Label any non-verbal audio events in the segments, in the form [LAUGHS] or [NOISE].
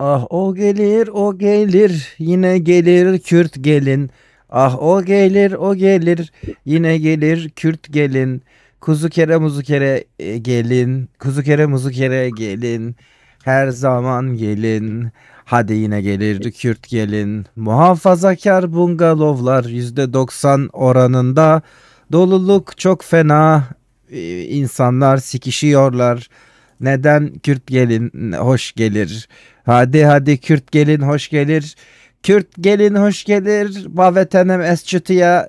Ah o gelir o gelir yine gelir Kürt gelin. Ah o gelir o gelir yine gelir Kürt gelin. Kuzu kere muzu kere e, gelin. Kuzu kere muzu kere gelin. Her zaman gelin. Hadi yine gelir Kürt gelin. Muhafazakar bungalovlar yüzde doksan oranında. Doluluk çok fena. E, insanlar sikişiyorlar. Neden Kürt gelin hoş gelir? Hadi hadi Kürt gelin hoş gelir. Kürt gelin hoş gelir. Bavetenem esçütüye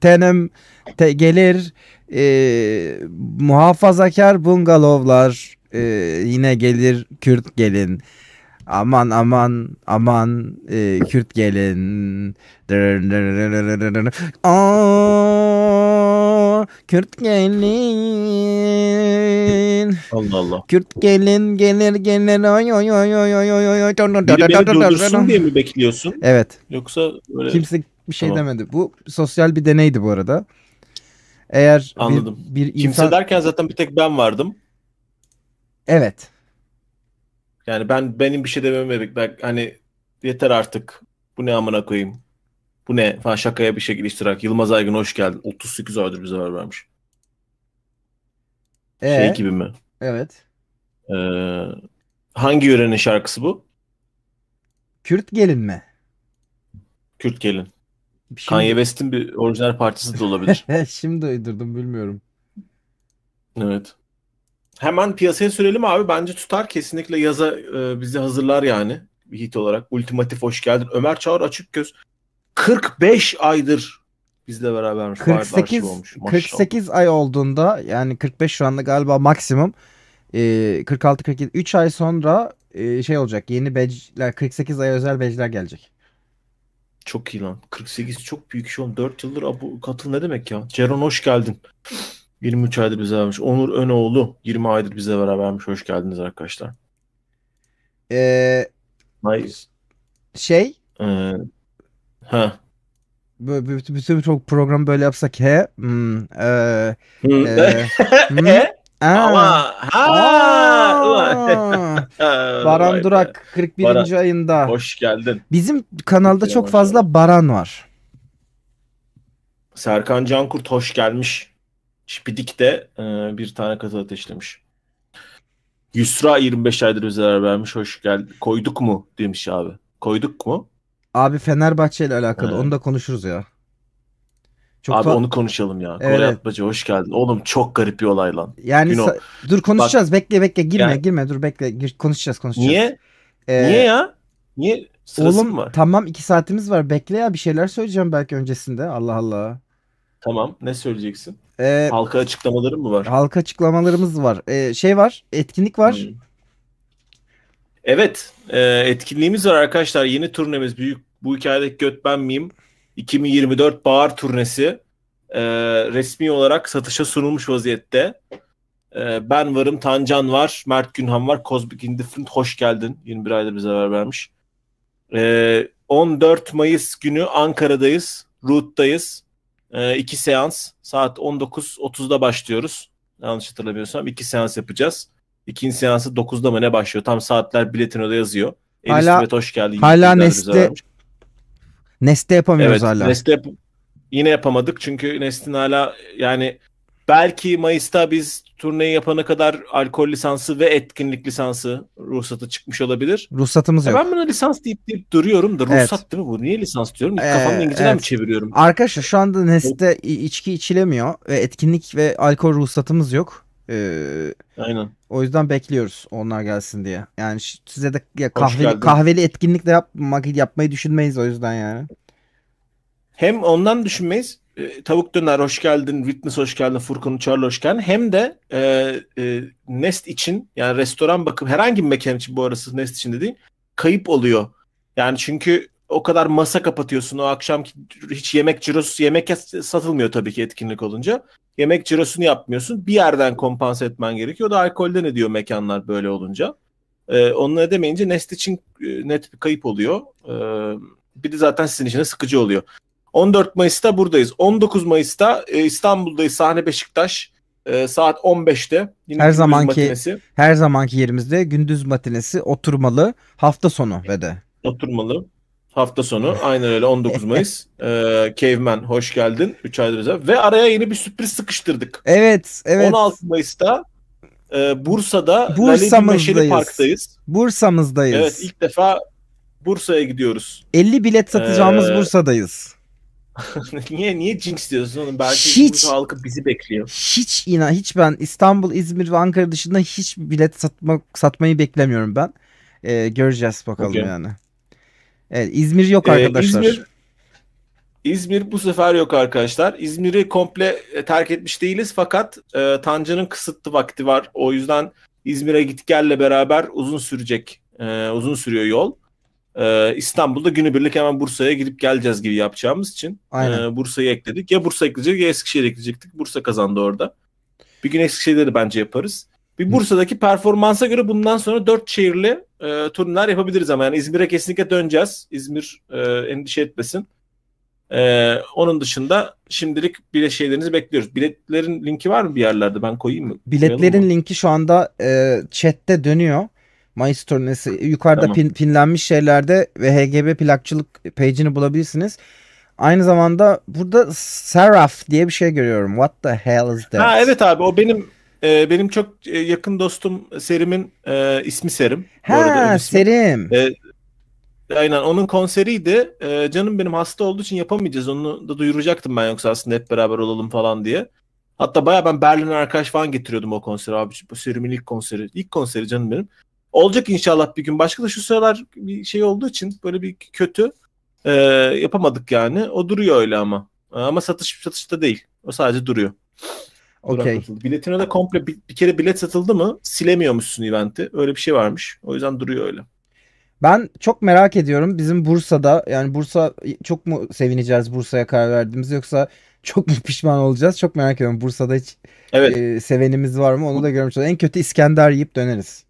tenem te gelir. E, muhafazakar bungalovlar e, yine gelir Kürt gelin. Aman aman aman e, Kürt gelin. Aa, Kürt gelin. Allah Allah. Kürt gelin gelir gelir oy oy oy oy oy oy oy. Biri beni durdursun diye mi bekliyorsun? Evet. Yoksa öyle... Kimse bir şey tamam. demedi. Bu sosyal bir deneydi bu arada. Eğer Anladım. Bir, bir insan... Kimse derken zaten bir tek ben vardım. Evet. Yani ben benim bir şey dememe gerek. Hani yeter artık. Bu ne amına koyayım bu ne falan şakaya bir şekilde iştirak. Yılmaz Aygün hoş geldin. 38 aydır bize haber vermiş. Ee, şey gibi mi? Evet. Ee, hangi yörenin şarkısı bu? Kürt gelin mi? Kürt gelin. Şimdi... Şey Kanye West'in bir orijinal parçası da olabilir. [LAUGHS] Şimdi uydurdum bilmiyorum. Evet. Hemen piyasaya sürelim abi. Bence tutar. Kesinlikle yaza e, bizi hazırlar yani. Bir hit olarak. Ultimatif hoş geldin. Ömer Çağır açık göz. 45 aydır bizle berabermiş. 48 olmuş, 48 ay olduğunda yani 45 şu anda galiba maksimum 46 47 3 ay sonra e, şey olacak. Yeni badge'ler 48 ay özel badge'ler gelecek. Çok iyi lan. 48 çok büyük şey 4 yıldır abu katıl ne demek ya? Ceron hoş geldin. 23 aydır bize vermiş. Onur Önoğlu 20 aydır bize berabermiş. Hoş geldiniz arkadaşlar. Ee, nice. Şey. Ee, Ha. Böyle, bütün çok program böyle yapsak he. Hmm, e, e, [LAUGHS] hmm, e? Ama ha. [LAUGHS] Baran Durak 41. Baran. ayında. Hoş geldin. Bizim kanalda çok fazla Baran var. Serkan Cankurt hoş gelmiş. Şipidik de e, bir tane katı ateşlemiş. Yusra 25 aydır bize vermiş. Hoş geldi. Koyduk mu demiş abi. Koyduk mu? Abi Fenerbahçe ile alakalı He. onu da konuşuruz ya. Çok Abi fa- onu konuşalım ya. Evet. Koray Atmacı hoş geldin. Oğlum çok garip bir olay lan. Yani sa- dur konuşacağız. Bak, bekle bekle girme yani... girme dur bekle gir- konuşacağız konuşacağız. Niye? Ee, Niye ya? Niye? Sırası oğlum var? tamam iki saatimiz var. Bekle ya bir şeyler söyleyeceğim belki öncesinde. Allah Allah. Tamam. Ne söyleyeceksin? Ee, halka açıklamalarım mı var? Halka açıklamalarımız var. Ee, şey var. Etkinlik var. Hmm. Evet e, etkinliğimiz var arkadaşlar. Yeni turnemiz büyük bu hikayedeki göt ben miyim? 2024 Bahar turnesi e, resmi olarak satışa sunulmuş vaziyette. E, ben varım, Tancan var, Mert Günhan var, Cosmic Indifferent hoş geldin. 21 ayda bize haber vermiş. E, 14 Mayıs günü Ankara'dayız, Root'tayız. E, iki seans saat 19.30'da başlıyoruz. Yanlış hatırlamıyorsam iki seans yapacağız. İkinci seansı 9'da mı ne başlıyor? Tam saatler biletinoda yazıyor. Hala, Elif Hümet hoş geldin. Hala Neste, Neste yapamıyoruz evet, hala. Neste yap yine yapamadık çünkü Nest'in hala yani belki Mayıs'ta biz turneyi yapana kadar alkol lisansı ve etkinlik lisansı ruhsatı çıkmış olabilir. Ruhsatımız e yok. Ben buna lisans deyip deyip duruyorum da ruhsat evet. değil mi bu? Niye lisans diyorum? Ee, Kafamda İngilizce'den evet. mi çeviriyorum? Arkadaşlar şu anda Nest'te içki içilemiyor ve etkinlik ve alkol ruhsatımız yok. Ee, Aynen. O yüzden bekliyoruz onlar gelsin diye. Yani size de ya kahveli, kahveli etkinlik de yapmak, yapmayı düşünmeyiz o yüzden yani. Hem ondan düşünmeyiz. E, Tavuk Döner hoş geldin, Witness hoş geldin, Furkan Uçarlı hoş geldin. Hem de e, e, Nest için yani restoran bakım herhangi bir mekan için bu arası Nest için de Kayıp oluyor. Yani çünkü o kadar masa kapatıyorsun o akşamki hiç yemek cirosu yemek satılmıyor tabii ki etkinlik olunca. Yemek cirosunu yapmıyorsun. Bir yerden kompanse etmen gerekiyor. O da ne diyor mekanlar böyle olunca. Ee, onunla edemeyince Nest için e, net bir kayıp oluyor. Ee, bir de zaten sizin için de sıkıcı oluyor. 14 Mayıs'ta buradayız. 19 Mayıs'ta e, İstanbul'dayız. Sahne Beşiktaş e, saat 15'te. Yine her zamanki matinesi. her zamanki yerimizde gündüz matinesi oturmalı hafta sonu ve de. Oturmalı. Hafta sonu aynen öyle 19 Mayıs. ee, Caveman hoş geldin. 3 aydır özel. Ve araya yeni bir sürpriz sıkıştırdık. Evet. evet. 16 Mayıs'ta e, Bursa'da Bursa'mızdayız. Park'tayız. Bursa'mızdayız. Evet ilk defa Bursa'ya gidiyoruz. 50 bilet satacağımız ee... [LAUGHS] Bursa'dayız. niye niye jinx diyorsun oğlum? Belki hiç, Bursa halkı bizi bekliyor. Hiç inan hiç ben İstanbul, İzmir ve Ankara dışında hiç bilet satmak satmayı beklemiyorum ben. Ee, göreceğiz bakalım okay. yani. Evet İzmir yok ee, arkadaşlar. Ee, İzmir, İzmir bu sefer yok arkadaşlar. İzmir'i komple e, terk etmiş değiliz fakat e, Tancı'nın kısıtlı vakti var. O yüzden İzmir'e git gelle beraber uzun sürecek, e, uzun sürüyor yol. E, İstanbul'da günübirlik hemen Bursa'ya gidip geleceğiz gibi yapacağımız için e, Bursa'yı ekledik. Ya Bursa ekleyecektik ya Eskişehir ekleyecektik. Bursa kazandı orada. Bir gün Eskişehir'de de bence yaparız. Bir Bursa'daki performansa göre bundan sonra dört şehirli e, turneler yapabiliriz ama yani İzmir'e kesinlikle döneceğiz. İzmir e, endişe etmesin. E, onun dışında şimdilik bilet şeylerinizi bekliyoruz. Biletlerin linki var mı bir yerlerde? Ben koyayım mı? Biletlerin linki şu anda e, chatte dönüyor. Mayıs turnesi e, yukarıda tamam. pin, pinlenmiş şeylerde ve HGB plakçılık page'ini bulabilirsiniz. Aynı zamanda burada Seraf diye bir şey görüyorum. What the hell is that? Ha evet abi o benim e, benim çok e, yakın dostum Serim'in e, ismi Serim. Ha arada, Serim. E, Aynen onun konseriydi. Ee, canım benim hasta olduğu için yapamayacağız. Onu da duyuracaktım ben yoksa aslında hep beraber olalım falan diye. Hatta baya ben Berlin'e arkadaş falan getiriyordum o konseri abi. Bu serimin ilk konseri. ilk konseri canım benim. Olacak inşallah bir gün. Başka da şu sıralar bir şey olduğu için böyle bir kötü e, yapamadık yani. O duruyor öyle ama. Ama satış satışta değil. O sadece duruyor. Okay. Satıldı. Biletine de komple bir, bir kere bilet satıldı mı silemiyormuşsun eventi. Öyle bir şey varmış. O yüzden duruyor öyle. Ben çok merak ediyorum bizim Bursa'da yani Bursa çok mu sevineceğiz Bursa'ya karar verdiğimiz yoksa çok mu [LAUGHS] pişman olacağız? Çok merak ediyorum. Bursa'da hiç evet. e, sevenimiz var mı? Onu da görmüş olalım. En kötü İskender yiyip döneriz.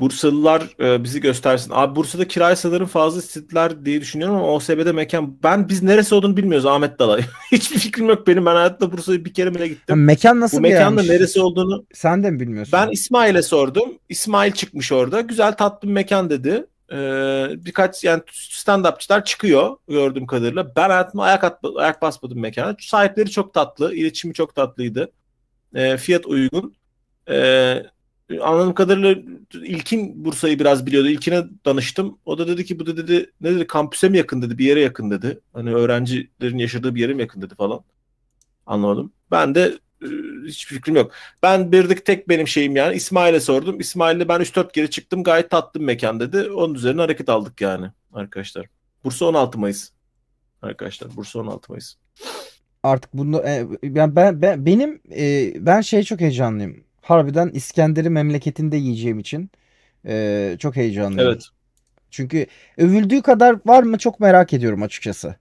Bursalılar e, bizi göstersin. Abi Bursa'da kiraya sanırım fazla istediler diye düşünüyorum ama OSB'de mekan ben biz neresi olduğunu bilmiyoruz Ahmet Dalay. [LAUGHS] Hiçbir fikrim yok benim. Ben hayatta Bursa'ya bir kere bile gittim. Ya mekan nasıl bir Bu mekanda da neresi olduğunu sen de mi bilmiyorsun? Ben İsmail'e sordum. İsmail çıkmış orada. Güzel tatlı bir mekan dedi. Ee, birkaç yani stand-upçılar çıkıyor gördüğüm kadarıyla. Ben hayatıma ayak, atma, ayak basmadım mekana. Sahipleri çok tatlı. iletişimi çok tatlıydı. Ee, fiyat uygun. Ee, anladığım kadarıyla ilkin Bursa'yı biraz biliyordu. İlkine danıştım. O da dedi ki bu da dedi ne dedi kampüse mi yakın dedi bir yere yakın dedi. Hani öğrencilerin yaşadığı bir yere mi yakın dedi falan. Anlamadım. Ben de e, hiçbir fikrim yok. Ben birdeki tek benim şeyim yani İsmail'e sordum. İsmail'le ben 3-4 kere çıktım gayet tatlım bir mekan dedi. Onun üzerine hareket aldık yani arkadaşlar. Bursa 16 Mayıs. Arkadaşlar Bursa 16 Mayıs. Artık bunu yani e, ben, ben benim e, ben şey çok heyecanlıyım harbiden İskender'i memleketinde yiyeceğim için e, çok heyecanlıyım. Evet. Çünkü övüldüğü kadar var mı çok merak ediyorum açıkçası.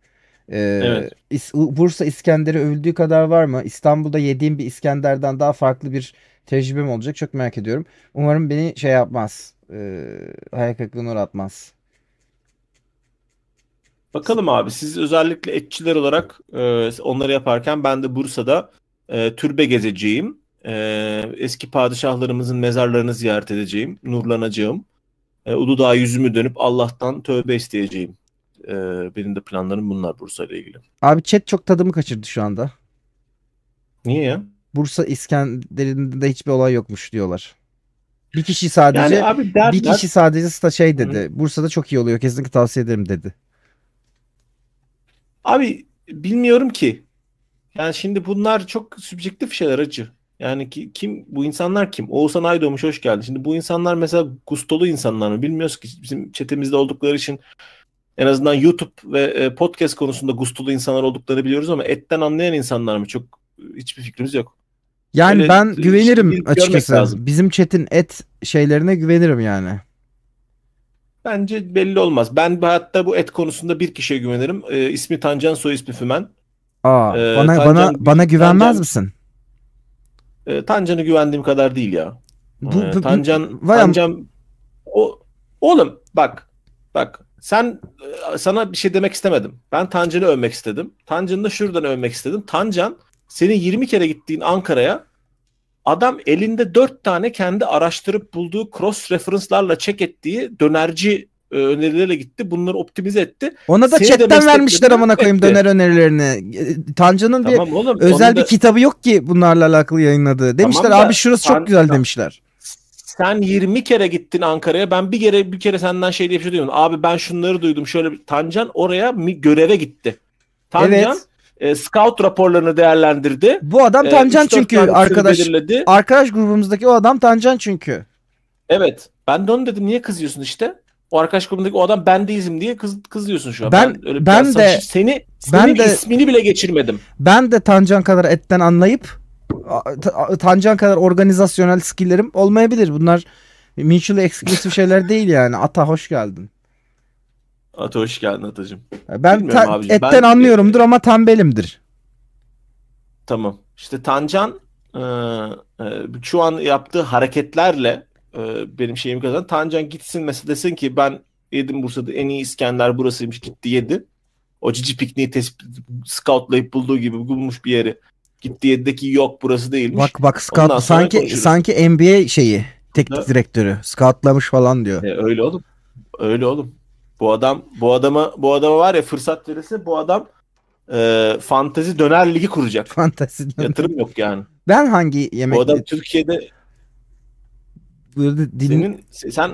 Ee, evet. Bursa İskender'i övüldüğü kadar var mı? İstanbul'da yediğim bir İskender'den daha farklı bir tecrübem olacak. Çok merak ediyorum. Umarım beni şey yapmaz. E, hayal kırıklığına uğratmaz. Bakalım abi siz özellikle etçiler olarak e, onları yaparken ben de Bursa'da e, türbe gezeceğim e, eski padişahlarımızın mezarlarını ziyaret edeceğim, nurlanacağım. E, Uludağ yüzümü dönüp Allah'tan tövbe isteyeceğim. E, benim de planlarım bunlar Bursa ile ilgili. Abi chat çok tadımı kaçırdı şu anda. Niye ya? Bursa İskender'inde hiçbir olay yokmuş diyorlar. Bir kişi sadece yani abi der, bir kişi sadece sta şey dedi. Hı. Bursa'da çok iyi oluyor. Kesinlikle tavsiye ederim dedi. Abi bilmiyorum ki. Yani şimdi bunlar çok subjektif şeyler acı. Yani ki, kim bu insanlar kim? Oğuzhan Aydoğmuş hoş geldin. Şimdi bu insanlar mesela gustolu insanlar mı? Bilmiyoruz ki bizim çetemizde oldukları için en azından YouTube ve e, podcast konusunda gustolu insanlar olduklarını biliyoruz ama etten anlayan insanlar mı? Çok e, hiçbir fikrimiz yok. Yani Öyle ben güvenirim açıkçası. Lazım. Bizim chat'in et şeylerine güvenirim yani. Bence belli olmaz. Ben hatta bu et konusunda bir kişiye güvenirim. Ee, ismi Tancan, soy ismi Fümen. Aa, ee, bana Tancan, bana bana güvenmez Tancan, misin? E, Tancan'ı güvendiğim kadar değil ya. Bu, e, Tancan, bu, Tancan o, oğlum bak bak sen e, sana bir şey demek istemedim. Ben Tancan'ı övmek istedim. Tancan'ı da şuradan övmek istedim. Tancan senin 20 kere gittiğin Ankara'ya adam elinde 4 tane kendi araştırıp bulduğu cross reference'larla check ettiği dönerci e, önerilerle gitti. Bunları optimize etti. Ona da Seni chatten vermişler amına koyayım döner önerilerini. E, Tancan'ın tamam, bir oğlum, özel da... bir kitabı yok ki bunlarla alakalı yayınladığı. Demişler tamam da, abi şurası Tan... çok güzel demişler. Sen 20 kere gittin Ankara'ya. Ben bir kere bir kere senden şey diye bir şey duymadım. Abi ben şunları duydum. Şöyle Tancan oraya göreve gitti. Tancan evet e, scout raporlarını değerlendirdi. Bu adam e, Tancan e, çünkü arkadaş belirledi. arkadaş grubumuzdaki o adam Tancan çünkü. Evet. Ben de onu dedim niye kızıyorsun işte? O arkadaş grubundaki o adam ben değilim diye kız, kızıyorsun şu an. Ben, ben, öyle ben de seni, seni ben senin de, ismini bile geçirmedim. Ben de Tancan kadar etten anlayıp Tancan kadar organizasyonel skill'lerim olmayabilir. Bunlar mutually exclusive şeyler değil yani. Ata hoş geldin. Ata hoş geldin Atacığım. Ben ta- etten ben... anlıyorumdur ama tembelimdir. Tamam. İşte Tancan e, e, şu an yaptığı hareketlerle e, benim şeyimi kazan. Tancan gitsin mesela desin ki ben yedim Bursa'da en iyi İskender burasıymış gitti yedi. O cici pikniği tespit scoutlayıp bulduğu gibi bulmuş bir yeri. Gitti yedideki yok burası değilmiş. Bak bak scout sanki konuşuruz. sanki NBA şeyi teknik direktörü scoutlamış falan diyor. E, öyle oğlum. Öyle oğlum. Bu adam bu adama bu adama var ya fırsat verirse bu adam e, fantezi döner ligi kuracak. Fantezi Yatırım yok yani. Ben hangi yemek? Bu adam Türkiye'de Din... Senin sen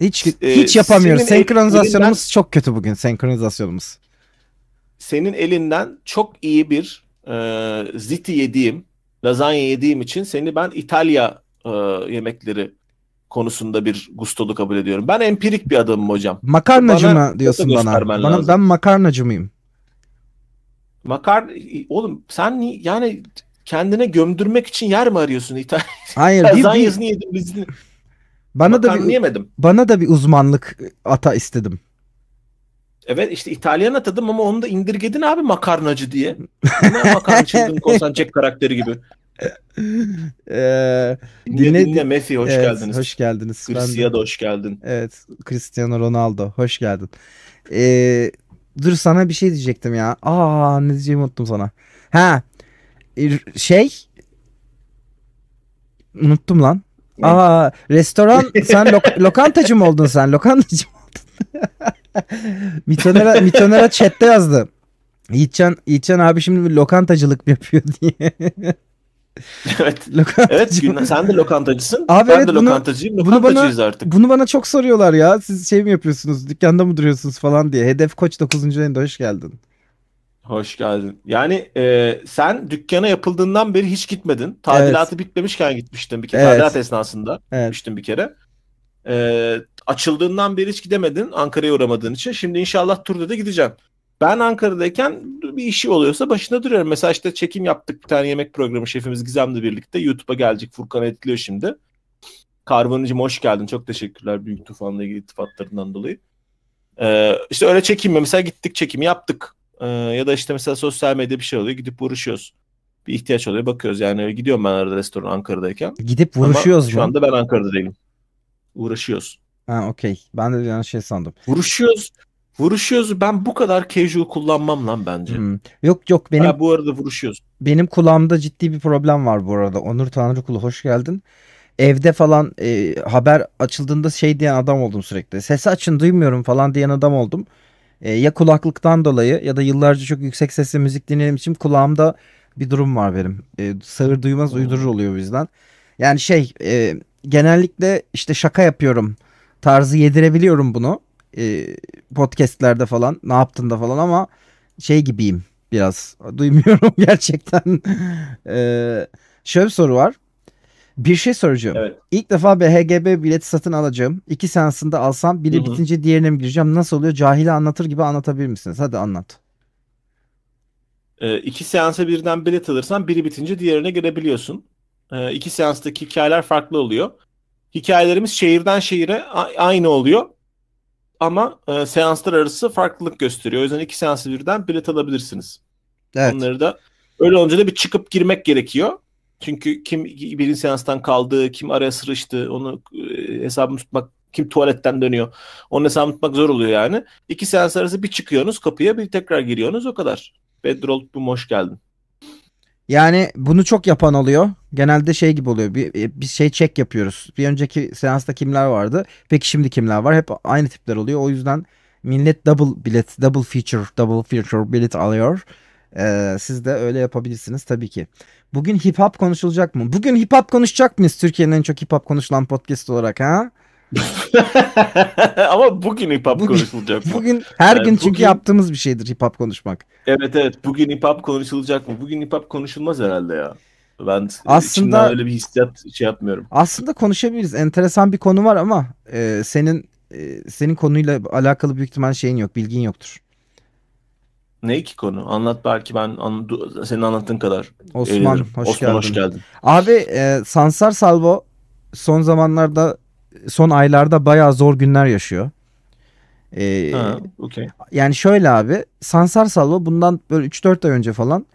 hiç e, hiç yapamıyoruz. Senkronizasyonumuz elinden, çok kötü bugün. Senkronizasyonumuz. Senin elinden çok iyi bir e, ziti yediğim, lazanya yediğim için seni ben İtalya e, yemekleri konusunda bir gustolu kabul ediyorum. Ben empirik bir adamım hocam. Makarnacı bana, mı diyorsun bana? bana ben makarnacı mıyım? Makar oğlum sen yani kendine gömdürmek için yer mi arıyorsun İtalya? Hayır. [LAUGHS] bir, bir... yedim bizini. Bana da bir, yemedim. Bana da bir uzmanlık ata istedim. Evet işte İtalyan atadım ama onu da indirgedin abi makarnacı diye. Ne makarnacıydın [LAUGHS] Konstantin Jack karakteri gibi. [LAUGHS] ee, dinle, dinle Messi hoş evet, geldiniz. Hoş geldiniz. Cristiano hoş geldin. Evet Cristiano Ronaldo hoş geldin. Ee, dur sana bir şey diyecektim ya. Aa ne diyeceğimi unuttum sana. Ha şey unuttum lan. Ne? Aa restoran sen lo- [LAUGHS] lokantacı mı oldun sen? Lokantacı mı oldun? [LAUGHS] Mitonera, Mitonera chatte yazdı. Yiğitcan, Yiğitcan abi şimdi lokantacılık yapıyor diye. [LAUGHS] evet. evet sen de lokantacısın. Abi ben evet, de bunu, lokantacıyım. Lokantacıyız bunu bana, artık. Bunu bana çok soruyorlar ya. Siz şey mi yapıyorsunuz? Dükkanda mı duruyorsunuz falan diye. Hedef Koç 9. ayında hoş geldin. Hoş geldin. Yani e, sen dükkana yapıldığından beri hiç gitmedin. Tadilatı bitmemişken gitmiştin bir kere. Evet. Tadilat esnasında Evet. gitmiştin bir kere. E, açıldığından beri hiç gidemedin Ankara'ya uğramadığın için. Şimdi inşallah turda da gideceğim. Ben Ankara'dayken bir işi oluyorsa başında duruyorum. Mesela işte çekim yaptık bir tane yemek programı şefimiz Gizem'le birlikte. YouTube'a gelecek Furkan editliyor şimdi. Karbonicim hoş geldin. Çok teşekkürler büyük tufanla ilgili iltifatlarından dolayı. Ee, işte öyle çekim mesela gittik çekimi yaptık. Ee, ya da işte mesela sosyal medyada bir şey oluyor gidip vuruşuyoruz. Bir ihtiyaç oluyor bakıyoruz yani gidiyorum ben arada restoran Ankara'dayken. Gidip vuruşuyoruz Ama mu? Şu anda ben Ankara'da değilim. Uğraşıyoruz. Ha okey. Ben de yanlış şey sandım. Vuruşuyoruz. Vuruşuyoruz. Ben bu kadar casual kullanmam lan bence. Hmm. Yok yok benim. Ha, bu arada vuruşuyoruz. Benim kulağımda ciddi bir problem var bu arada. Onur Tanrıkulu hoş geldin evde falan e, haber açıldığında şey diyen adam oldum sürekli. Sesi açın duymuyorum falan diyen adam oldum e, ya kulaklıktan dolayı ya da yıllarca çok yüksek sesle müzik dinlediğim için kulağımda bir durum var benim. E, sağır duymaz hmm. uydurur oluyor bizden. Yani şey e, genellikle işte şaka yapıyorum tarzı yedirebiliyorum bunu. E, podcastlerde falan ne yaptın da falan ama şey gibiyim biraz. Duymuyorum [LAUGHS] gerçekten. e, şöyle bir soru var. Bir şey soracağım. Evet. İlk defa BHGB bileti satın alacağım. İki seansında alsam biri Hı-hı. bitince diğerine mi gireceğim? Nasıl oluyor? Cahili anlatır gibi anlatabilir misiniz? Hadi anlat. E, iki seansa birden bilet alırsan biri bitince diğerine girebiliyorsun. E, iki seanstaki hikayeler farklı oluyor. Hikayelerimiz şehirden şehire aynı oluyor. Ama e, seanslar arası farklılık gösteriyor. O yüzden iki seansı birden bilet alabilirsiniz. Evet. Onları da öyle olunca da bir çıkıp girmek gerekiyor. Çünkü kim birinci seanstan kaldı, kim araya sırıştı, onu e, hesabını tutmak kim tuvaletten dönüyor. onu hesabını tutmak zor oluyor yani. İki seans arası bir çıkıyorsunuz kapıya bir tekrar giriyorsunuz o kadar. Bedrol bu hoş geldin. Yani bunu çok yapan oluyor. Genelde şey gibi oluyor. Bir, e, bir şey çek yapıyoruz. Bir önceki seansta kimler vardı? Peki şimdi kimler var? Hep aynı tipler oluyor. O yüzden millet double bilet, double feature, double feature bilet alıyor. Ee, siz de öyle yapabilirsiniz tabii ki. Bugün hip hop konuşulacak mı? Bugün hip hop konuşacak mıyız Türkiye'nin en çok hip hop konuşulan podcast olarak ha? [LAUGHS] Ama bugün hip hop bugün, konuşulacak mı? Bugün her yani gün çünkü bugün, yaptığımız bir şeydir hip hop konuşmak. Evet evet bugün hip hop konuşulacak mı? Bugün hip hop konuşulmaz herhalde ya. Ben aslında öyle bir hissiyat şey yapmıyorum. Aslında konuşabiliriz. Enteresan bir konu var ama e, senin e, senin konuyla alakalı büyük ihtimal şeyin yok, bilgin yoktur. Ne iki konu? Anlat belki ben an, senin anlattığın kadar. Osman ee, hoş Osman, geldin. hoş geldin. Abi e, Sansar Salvo son zamanlarda son aylarda bayağı zor günler yaşıyor. Ee, ha, okay. Yani şöyle abi Sansar Salvo bundan böyle 3-4 ay önce falan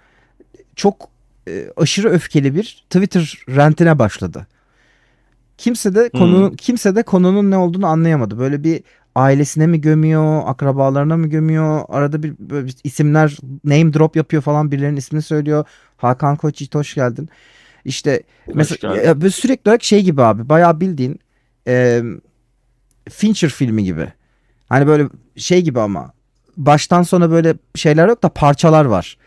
çok e, aşırı öfkeli bir Twitter rentine başladı. Kimse de konunun hmm. kimse de konunun ne olduğunu anlayamadı. Böyle bir ailesine mi gömüyor, akrabalarına mı gömüyor? Arada bir, bir isimler name drop yapıyor falan birilerinin ismini söylüyor. Hakan Koç Yiğit hoş geldin. İşte hoş mesela geldin. Ya, sürekli olarak şey gibi abi bayağı bildiğin e, Fincher filmi gibi. Hani böyle şey gibi ama baştan sona böyle şeyler yok da parçalar var.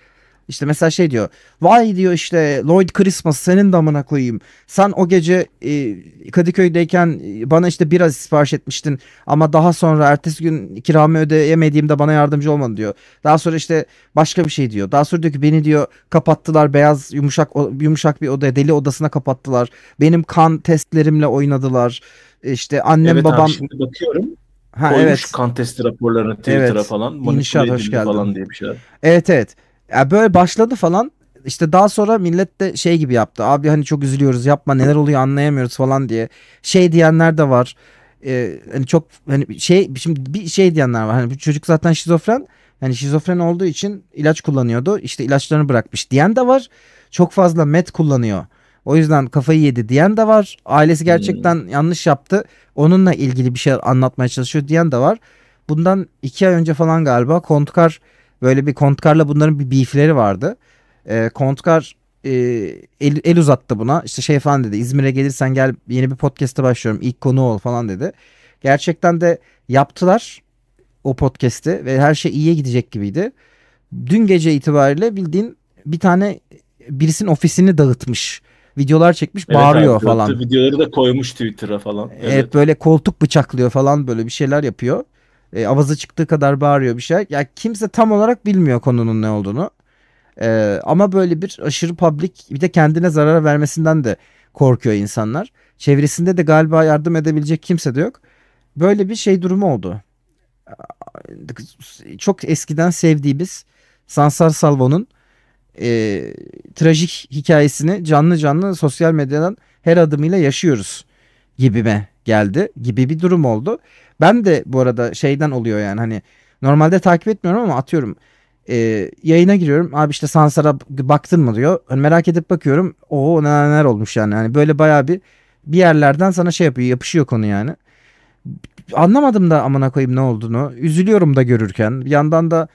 İşte mesela şey diyor. Vay diyor işte Lloyd Christmas senin damına koyayım. Sen o gece e, Kadıköy'deyken e, bana işte biraz sipariş etmiştin. Ama daha sonra ertesi gün kiramı ödeyemediğimde bana yardımcı olmadı diyor. Daha sonra işte başka bir şey diyor. Daha sonra diyor ki beni diyor kapattılar beyaz yumuşak yumuşak bir odaya deli odasına kapattılar. Benim kan testlerimle oynadılar. İşte annem evet, babam. Abi, şimdi bakıyorum. Ha, Koymuş evet. kan testi raporlarını Twitter'a evet. falan. İnşaat hoş geldin. Falan diye bir şeyler. Evet evet. Ya böyle başladı falan. İşte daha sonra millet de şey gibi yaptı. Abi hani çok üzülüyoruz yapma neler oluyor anlayamıyoruz falan diye. Şey diyenler de var. Ee, hani çok hani şey şimdi bir şey diyenler var. Hani bu çocuk zaten şizofren. Yani şizofren olduğu için ilaç kullanıyordu. İşte ilaçlarını bırakmış diyen de var. Çok fazla met kullanıyor. O yüzden kafayı yedi diyen de var. Ailesi hmm. gerçekten hmm. yanlış yaptı. Onunla ilgili bir şey anlatmaya çalışıyor diyen de var. Bundan iki ay önce falan galiba Kontkar Böyle bir Kontkar'la bunların bir beefleri vardı. E, ee, Kontkar e, el, el uzattı buna. İşte şey falan dedi. İzmir'e gelirsen gel yeni bir podcast'e başlıyorum. İlk konu ol falan dedi. Gerçekten de yaptılar o podcast'i ve her şey iyiye gidecek gibiydi. Dün gece itibariyle bildiğin bir tane birisinin ofisini dağıtmış. Videolar çekmiş evet, bağırıyor abi, falan. Videoları da koymuş Twitter'a falan. Evet. evet böyle koltuk bıçaklıyor falan böyle bir şeyler yapıyor. E, avaza çıktığı kadar bağırıyor bir şey. Ya kimse tam olarak bilmiyor konunun ne olduğunu. E, ama böyle bir aşırı public bir de kendine zarar vermesinden de korkuyor insanlar. Çevresinde de galiba yardım edebilecek kimse de yok. Böyle bir şey durumu oldu. Çok eskiden sevdiğimiz Sansar Salvo'nun e, trajik hikayesini canlı canlı sosyal medyadan her adımıyla yaşıyoruz gibime geldi gibi bir durum oldu. Ben de bu arada şeyden oluyor yani hani normalde takip etmiyorum ama atıyorum e, yayına giriyorum. Abi işte Sansar'a baktın mı diyor. Hani merak edip bakıyorum. o neler, neler olmuş yani. yani böyle bayağı bir bir yerlerden sana şey yapıyor yapışıyor konu yani. Anlamadım da amına koyayım ne olduğunu. Üzülüyorum da görürken. Bir yandan da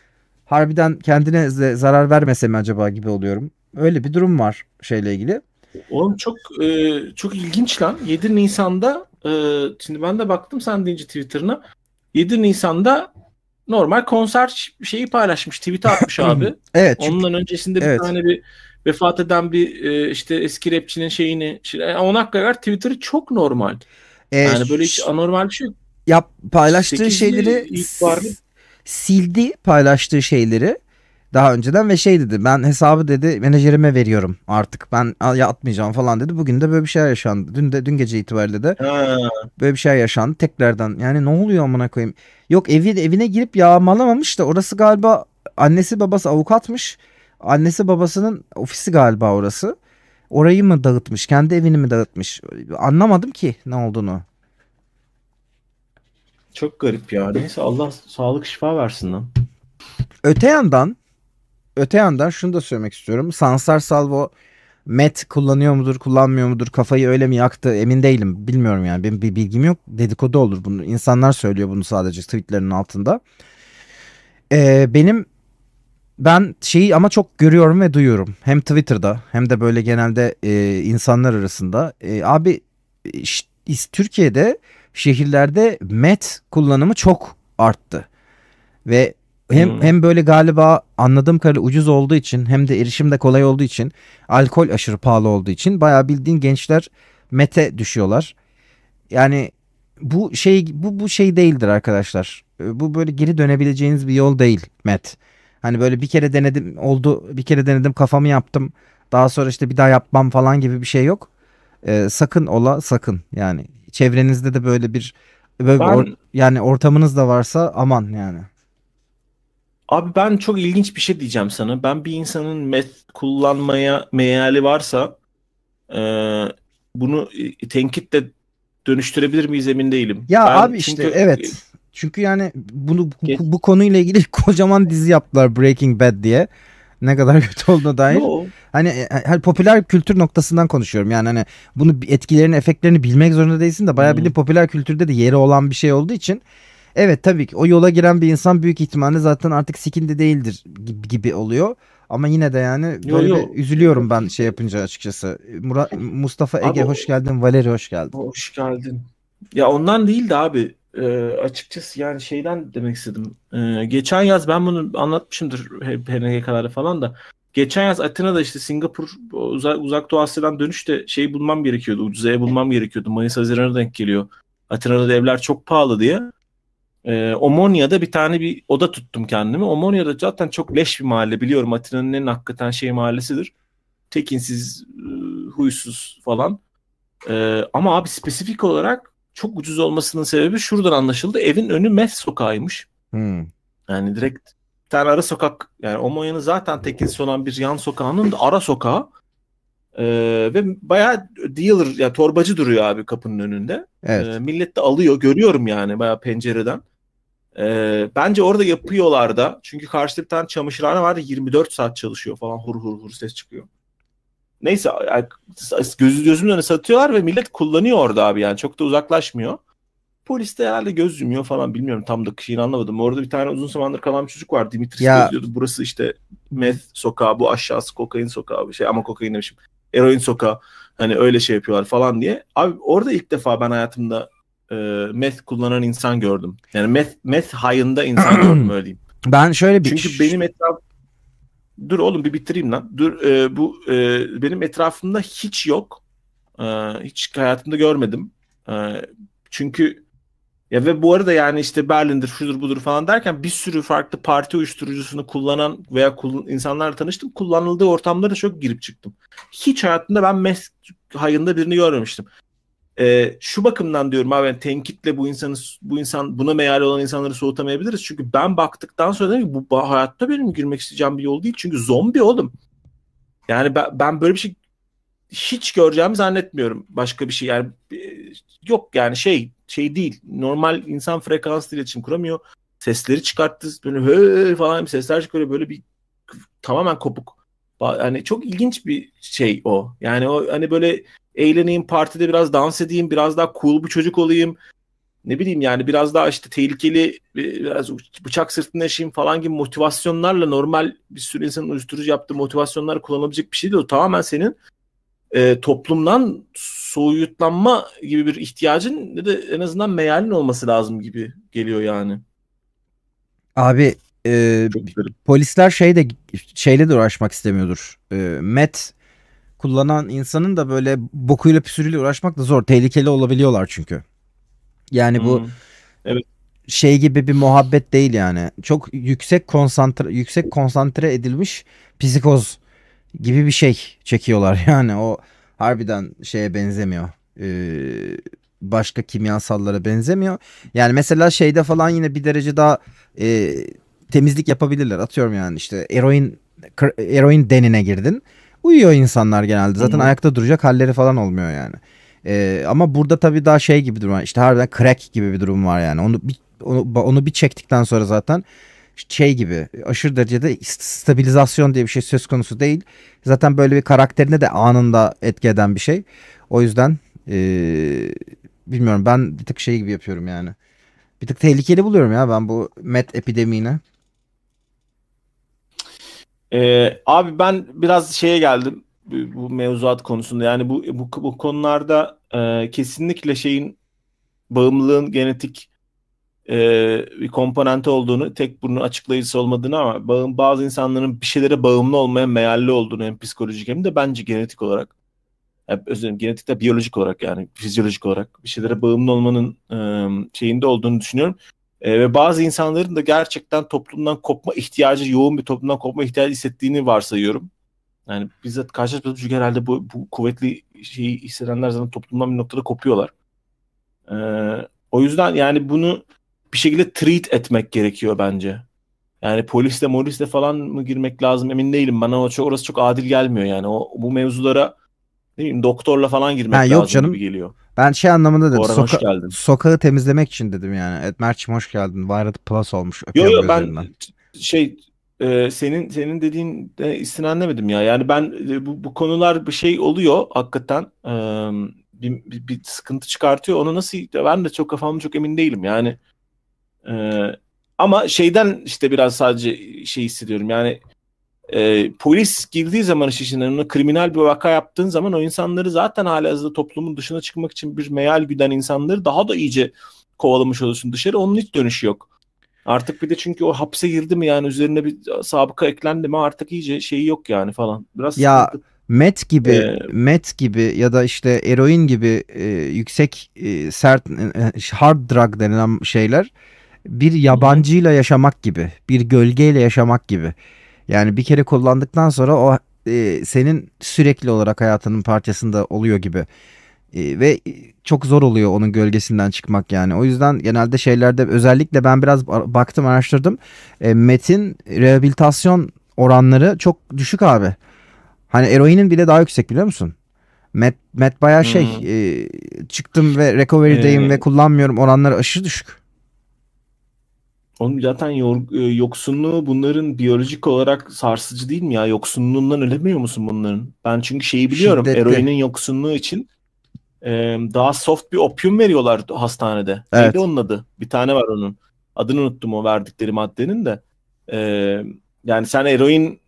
harbiden kendine zarar vermese mi acaba gibi oluyorum. Öyle bir durum var şeyle ilgili. Oğlum çok e, çok ilginç lan. 7 Nisan'da e, şimdi ben de baktım sen deyince Twitter'ına. 7 Nisan'da normal konser şeyi paylaşmış. Tweet atmış [CLEARS THROAT] abi. evet. Çünkü... Ondan öncesinde bir evet. tane bir vefat eden bir e, işte eski rapçinin şeyini. ona kadar Twitter'ı çok normal. Ee, yani böyle hiç anormal bir şey yok. Yap, paylaştığı şeyleri sildi paylaştığı şeyleri daha önceden ve şey dedi ben hesabı dedi menajerime veriyorum artık ben atmayacağım falan dedi. Bugün de böyle bir şeyler yaşandı. Dün de dün gece itibariyle de ha. böyle bir şeyler yaşandı tekrardan. Yani ne oluyor amına koyayım? Yok evi evine girip yağmalamamış da orası galiba annesi babası avukatmış. Annesi babasının ofisi galiba orası. Orayı mı dağıtmış? Kendi evini mi dağıtmış? Anlamadım ki ne olduğunu. Çok garip ya. Neyse Allah sağlık şifa versin lan. Öte yandan öte yandan şunu da söylemek istiyorum. Sansar Salvo Met kullanıyor mudur, kullanmıyor mudur? Kafayı öyle mi yaktı? Emin değilim. Bilmiyorum yani. Benim bir bilgim yok. Dedikodu olur bunu. İnsanlar söylüyor bunu sadece tweetlerinin altında. Ee, benim ben şeyi ama çok görüyorum ve duyuyorum. Hem Twitter'da hem de böyle genelde e, insanlar arasında. E, abi Türkiye'de şehirlerde met kullanımı çok arttı. Ve hem hmm. hem böyle galiba anladığım kadarıyla ucuz olduğu için hem de erişim de kolay olduğu için alkol aşırı pahalı olduğu için bayağı bildiğin gençler mete düşüyorlar. Yani bu şey bu bu şey değildir arkadaşlar. Ee, bu böyle geri dönebileceğiniz bir yol değil met. Hani böyle bir kere denedim oldu bir kere denedim kafamı yaptım. Daha sonra işte bir daha yapmam falan gibi bir şey yok. Ee, sakın ola sakın yani çevrenizde de böyle bir böyle ben, or, yani ortamınız da varsa aman yani. Abi ben çok ilginç bir şey diyeceğim sana. Ben bir insanın met kullanmaya meyali varsa e, bunu e, tenkitle dönüştürebilir miyiz emin değilim. Ya ben abi çünkü, işte evet. Çünkü yani bunu bu, bu konuyla ilgili [LAUGHS] kocaman dizi yaptılar Breaking Bad diye. Ne kadar [LAUGHS] kötü olduğuna dair. Yo. Hani, e, e, hani popüler kültür noktasından konuşuyorum. Yani hani bunu etkilerini, efektlerini bilmek zorunda değilsin de bayağı hmm. bildiğin popüler kültürde de yeri olan bir şey olduğu için Evet tabii ki o yola giren bir insan büyük ihtimalle zaten artık sikindi değildir gibi, oluyor. Ama yine de yani böyle yo. üzülüyorum ben şey yapınca açıkçası. Murat, Mustafa Ege abi, hoş geldin, Valeri hoş geldin. Hoş geldin. Ya ondan değil de abi e, açıkçası yani şeyden demek istedim. E, geçen yaz ben bunu anlatmışımdır kadar falan da. Geçen yaz Atina'da işte Singapur uzak, uzak Doğu Asya'dan dönüşte şey bulmam gerekiyordu. ucuz ev bulmam gerekiyordu. Mayıs Haziran'a denk geliyor. Atina'da evler çok pahalı diye. E, ee, Omonya'da bir tane bir oda tuttum kendimi. Omonya'da zaten çok leş bir mahalle biliyorum. Atina'nın en hakikaten şey mahallesidir. Tekinsiz, e, huysuz falan. E, ama abi spesifik olarak çok ucuz olmasının sebebi şuradan anlaşıldı. Evin önü Meth sokağıymış. Hmm. Yani direkt bir tane ara sokak yani Omonya'nın zaten tekinsiz olan bir yan sokağının da ara sokağı. Ee, ve bayağı dealer ya yani torbacı duruyor abi kapının önünde. Evet. Ee, millet de alıyor görüyorum yani bayağı pencereden. E, bence orada yapıyorlar da çünkü karşıda bir tane çamaşırhane vardı 24 saat çalışıyor falan hur hur hur ses çıkıyor. Neyse gözü gözümün önüne satıyorlar ve millet kullanıyor orada abi yani çok da uzaklaşmıyor. Polis de herhalde göz yumuyor falan bilmiyorum tam da şeyini anlamadım. Orada bir tane uzun zamandır kalan bir çocuk var. Dimitris ya. diyordu burası işte meth sokağı bu aşağısı kokain sokağı bir şey ama kokain demişim. Eroin sokağı hani öyle şey yapıyorlar falan diye. Abi orada ilk defa ben hayatımda e, meth kullanan insan gördüm. Yani meth, meth hayında insan [CLEARS THROAT] gördüm öyle diyeyim. Ben şöyle bir... Çünkü benim etraf... Dur oğlum bir bitireyim lan. Dur e, bu e, benim etrafımda hiç yok. E, hiç hayatımda görmedim. E, çünkü ya ve bu arada yani işte Berlin'dir, şudur budur falan derken bir sürü farklı parti uyuşturucusunu kullanan veya kullan, insanlarla tanıştım. Kullanıldığı ortamlara da çok girip çıktım. Hiç hayatımda ben mes hayında birini görmemiştim. E, şu bakımdan diyorum abi yani tenkitle bu insanı bu insan buna meyal olan insanları soğutamayabiliriz. Çünkü ben baktıktan sonra dedim ki bu hayatta benim girmek isteyeceğim bir yol değil. Çünkü zombi oğlum. Yani ben, ben böyle bir şey hiç göreceğimi zannetmiyorum. Başka bir şey yani e, yok yani şey şey değil. Normal insan frekanslı iletişim kuramıyor. Sesleri çıkarttı. Böyle hı falan bir sesler çıkarıyor. Böyle bir tamamen kopuk. Hani çok ilginç bir şey o. Yani o hani böyle eğleneyim, partide biraz dans edeyim, biraz daha cool bir çocuk olayım. Ne bileyim yani biraz daha işte tehlikeli, e, biraz bıçak sırtında yaşayayım falan gibi motivasyonlarla normal bir sürü insanın uyuşturucu yaptığı motivasyonlar kullanılabilecek bir şey değil. O tamamen senin e, toplumdan soyutlanma gibi bir ihtiyacın ne de en azından meyalin olması lazım gibi geliyor yani. Abi e, polisler şeyde şeyle de uğraşmak istemiyordur. E, Matt kullanan insanın da böyle bokuyla püsürüyle uğraşmak da zor. Tehlikeli olabiliyorlar çünkü. Yani bu hmm. evet. şey gibi bir muhabbet değil yani. Çok yüksek konsantre yüksek konsantre edilmiş psikoz gibi bir şey çekiyorlar [LAUGHS] yani o harbiden şeye benzemiyor. Ee, başka kimyasallara benzemiyor. Yani mesela şeyde falan yine bir derece daha e, temizlik yapabilirler. Atıyorum yani işte eroin eroin denine girdin. Uyuyor insanlar genelde. Zaten Hı-hı. ayakta duracak halleri falan olmuyor yani. Ee, ama burada tabii daha şey gibi durum var. İşte harbiden crack gibi bir durum var yani. Onu bir, onu, onu bir çektikten sonra zaten şey gibi aşırı derecede stabilizasyon diye bir şey söz konusu değil. Zaten böyle bir karakterine de anında etki eden bir şey. O yüzden ee, bilmiyorum ben bir tık şey gibi yapıyorum yani. Bir tık tehlikeli buluyorum ya ben bu met epidemini. Ee, abi ben biraz şeye geldim bu mevzuat konusunda yani bu bu, bu konularda e, kesinlikle şeyin bağımlılığın genetik e, bir komponenti olduğunu tek bunun açıklayıcısı olmadığını ama bağım, bazı insanların bir şeylere bağımlı olmaya meyalli olduğunu hem psikolojik hem de bence genetik olarak yani özür dilerim genetik de biyolojik olarak yani fizyolojik olarak bir şeylere bağımlı olmanın e, şeyinde olduğunu düşünüyorum. E, ve bazı insanların da gerçekten toplumdan kopma ihtiyacı, yoğun bir toplumdan kopma ihtiyacı hissettiğini varsayıyorum. Yani bizzat karşılaşmadım çünkü herhalde bu, bu kuvvetli şeyi hissedenler zaten toplumdan bir noktada kopuyorlar. E, o yüzden yani bunu bir şekilde treat etmek gerekiyor bence. Yani polisle morisle falan mı girmek lazım emin değilim. Bana o çok, orası çok adil gelmiyor yani. O, bu mevzulara ne bileyim doktorla falan girmek ha, yok lazım canım. gibi geliyor. Ben şey anlamında dedim. soka- hoş geldin. Sokağı temizlemek için dedim yani. Evet Mert'cim hoş geldin. Wired Plus olmuş. Yok yok ben, şey e, senin senin dediğinde istenenlemedim ya. Yani ben e, bu, bu konular bir şey oluyor hakikaten. E, bir, bir, bir sıkıntı çıkartıyor. Onu nasıl ben de çok kafamda çok emin değilim. Yani e, ama şeyden işte biraz sadece şey hissediyorum. Yani e, polis girdiği zaman iş işine ona kriminal bir vaka yaptığın zaman o insanları zaten hala hazırda toplumun dışına çıkmak için bir meyal güden insanları daha da iyice kovalamış olursun dışarı. Onun hiç dönüşü yok. Artık bir de çünkü o hapse girdi mi yani üzerine bir sabıka eklendi mi artık iyice şeyi yok yani falan. Biraz ya Met gibi, ee, Met gibi ya da işte eroin gibi e, yüksek e, sert e, hard drug denilen şeyler bir yabancıyla yaşamak gibi, bir gölgeyle yaşamak gibi. Yani bir kere kullandıktan sonra o e, senin sürekli olarak hayatının parçasında oluyor gibi. E, ve çok zor oluyor onun gölgesinden çıkmak yani. O yüzden genelde şeylerde özellikle ben biraz baktım araştırdım. E, metin rehabilitasyon oranları çok düşük abi. Hani eroinin bile daha yüksek biliyor musun? Met, met bayağı şey hmm. e, çıktım ve recovery'deyim ee, ve kullanmıyorum oranları aşırı düşük. Oğlum zaten yor- e, yoksunluğu bunların biyolojik olarak sarsıcı değil mi ya? Yoksunluğundan ölemiyor musun bunların? Ben çünkü şeyi biliyorum. Şiddetli. Eroinin yoksunluğu için e, daha soft bir opium veriyorlar hastanede. Evet. Neydi onun adı? Bir tane var onun. Adını unuttum o verdikleri maddenin de. E, yani sen eroin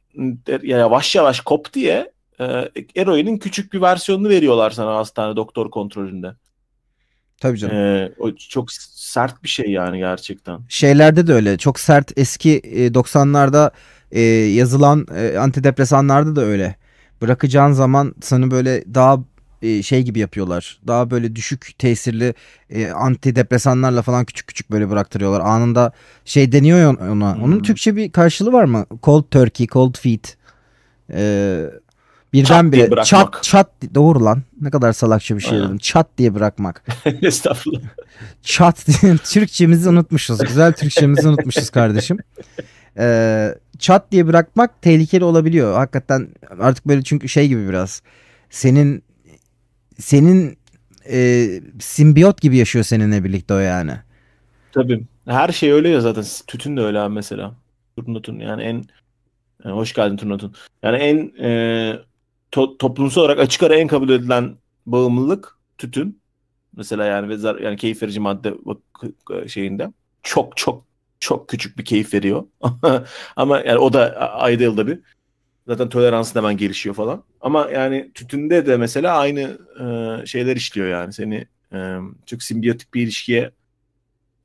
e, yavaş yavaş kop diye e, eroinin küçük bir versiyonunu veriyorlar sana hastane doktor kontrolünde. Tabii canım. E, o çok sert bir şey yani gerçekten. Şeylerde de öyle. Çok sert eski e, 90'larda e, yazılan e, antidepresanlarda da öyle. Bırakacağın zaman sana böyle daha e, şey gibi yapıyorlar. Daha böyle düşük tesirli antidepresanlarla falan küçük küçük böyle bıraktırıyorlar. Anında şey deniyor ona. Hmm. Onun Türkçe bir karşılığı var mı? Cold turkey, cold feet. Eee Birden bir çat çat doğru lan. Ne kadar salakça bir şey dedim. Çat diye bırakmak. [LAUGHS] Estağfurullah. Çat [LAUGHS] diye Türkçemizi unutmuşuz. Güzel Türkçemizi unutmuşuz kardeşim. Ee, çat diye bırakmak tehlikeli olabiliyor. Hakikaten artık böyle çünkü şey gibi biraz. Senin senin e, simbiyot gibi yaşıyor seninle birlikte o yani. Tabii. Her şey öyle ya zaten. Tütün de öyle abi mesela. Turnut'un yani en yani hoş geldin Turnut'un. Yani en e, to- toplumsal olarak açık ara en kabul edilen bağımlılık tütün. Mesela yani ve zar- yani keyif verici madde şeyinde çok çok çok küçük bir keyif veriyor. [LAUGHS] Ama yani o da ayda yılda bir. Zaten toleransı hemen gelişiyor falan. Ama yani tütünde de mesela aynı e, şeyler işliyor yani. Seni e, çok simbiyotik bir ilişkiye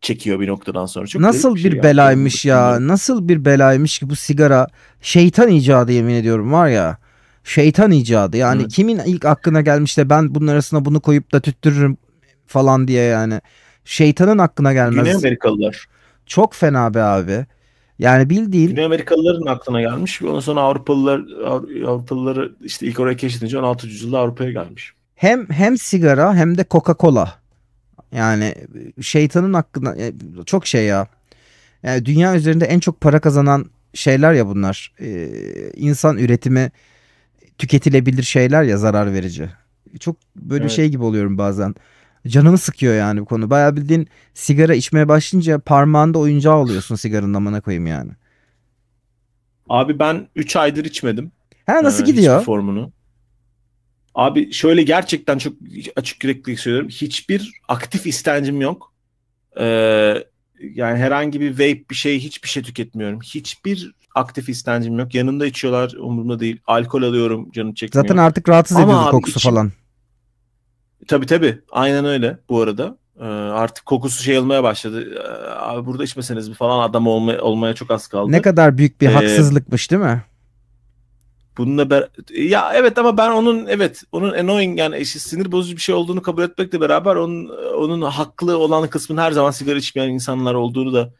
çekiyor bir noktadan sonra. Çok Nasıl bir, bir şey belaymış ya. ya. Nasıl bir belaymış ki bu sigara. Şeytan icadı yemin ediyorum var ya şeytan icadı. Yani evet. kimin ilk aklına gelmiş de ben bunun arasına bunu koyup da tüttürürüm falan diye yani. Şeytanın aklına gelmez. Güney Amerikalılar. Çok fena be abi. Yani bildiğin... Güney Amerikalıların aklına gelmiş. Ondan sonra Avrupalılar Avrupalıları işte ilk oraya keşfedince 16. yüzyılda Avrupa'ya gelmiş. Hem hem sigara hem de Coca-Cola. Yani şeytanın hakkında e, çok şey ya. Yani dünya üzerinde en çok para kazanan şeyler ya bunlar. Ee, insan üretimi tüketilebilir şeyler ya zarar verici. Çok böyle evet. şey gibi oluyorum bazen. Canımı sıkıyor yani bu konu. Bayağı bildiğin sigara içmeye başlayınca parmağında oyuncağı oluyorsun sigaranın amına koyayım yani. Abi ben 3 aydır içmedim. Ha nasıl ee, gidiyor? formunu. Abi şöyle gerçekten çok açık yüreklilik söylüyorum. Hiçbir aktif istencim yok. Ee, yani herhangi bir vape bir şey hiçbir şey tüketmiyorum. Hiçbir aktif istencim yok. Yanımda içiyorlar umurumda değil. Alkol alıyorum canım çekmiyor. Zaten artık rahatsız Ama kokusu içim... falan. Tabii tabii. Aynen öyle bu arada. Ee, artık kokusu şey olmaya başladı. Ee, burada içmeseniz mi falan adam olma, olmaya çok az kaldı. Ne kadar büyük bir ee, haksızlıkmış değil mi? Bununla ber ya evet ama ben onun evet onun annoying yani eşi sinir bozucu bir şey olduğunu kabul etmekle beraber onun onun haklı olan kısmın her zaman sigara içmeyen insanlar olduğunu da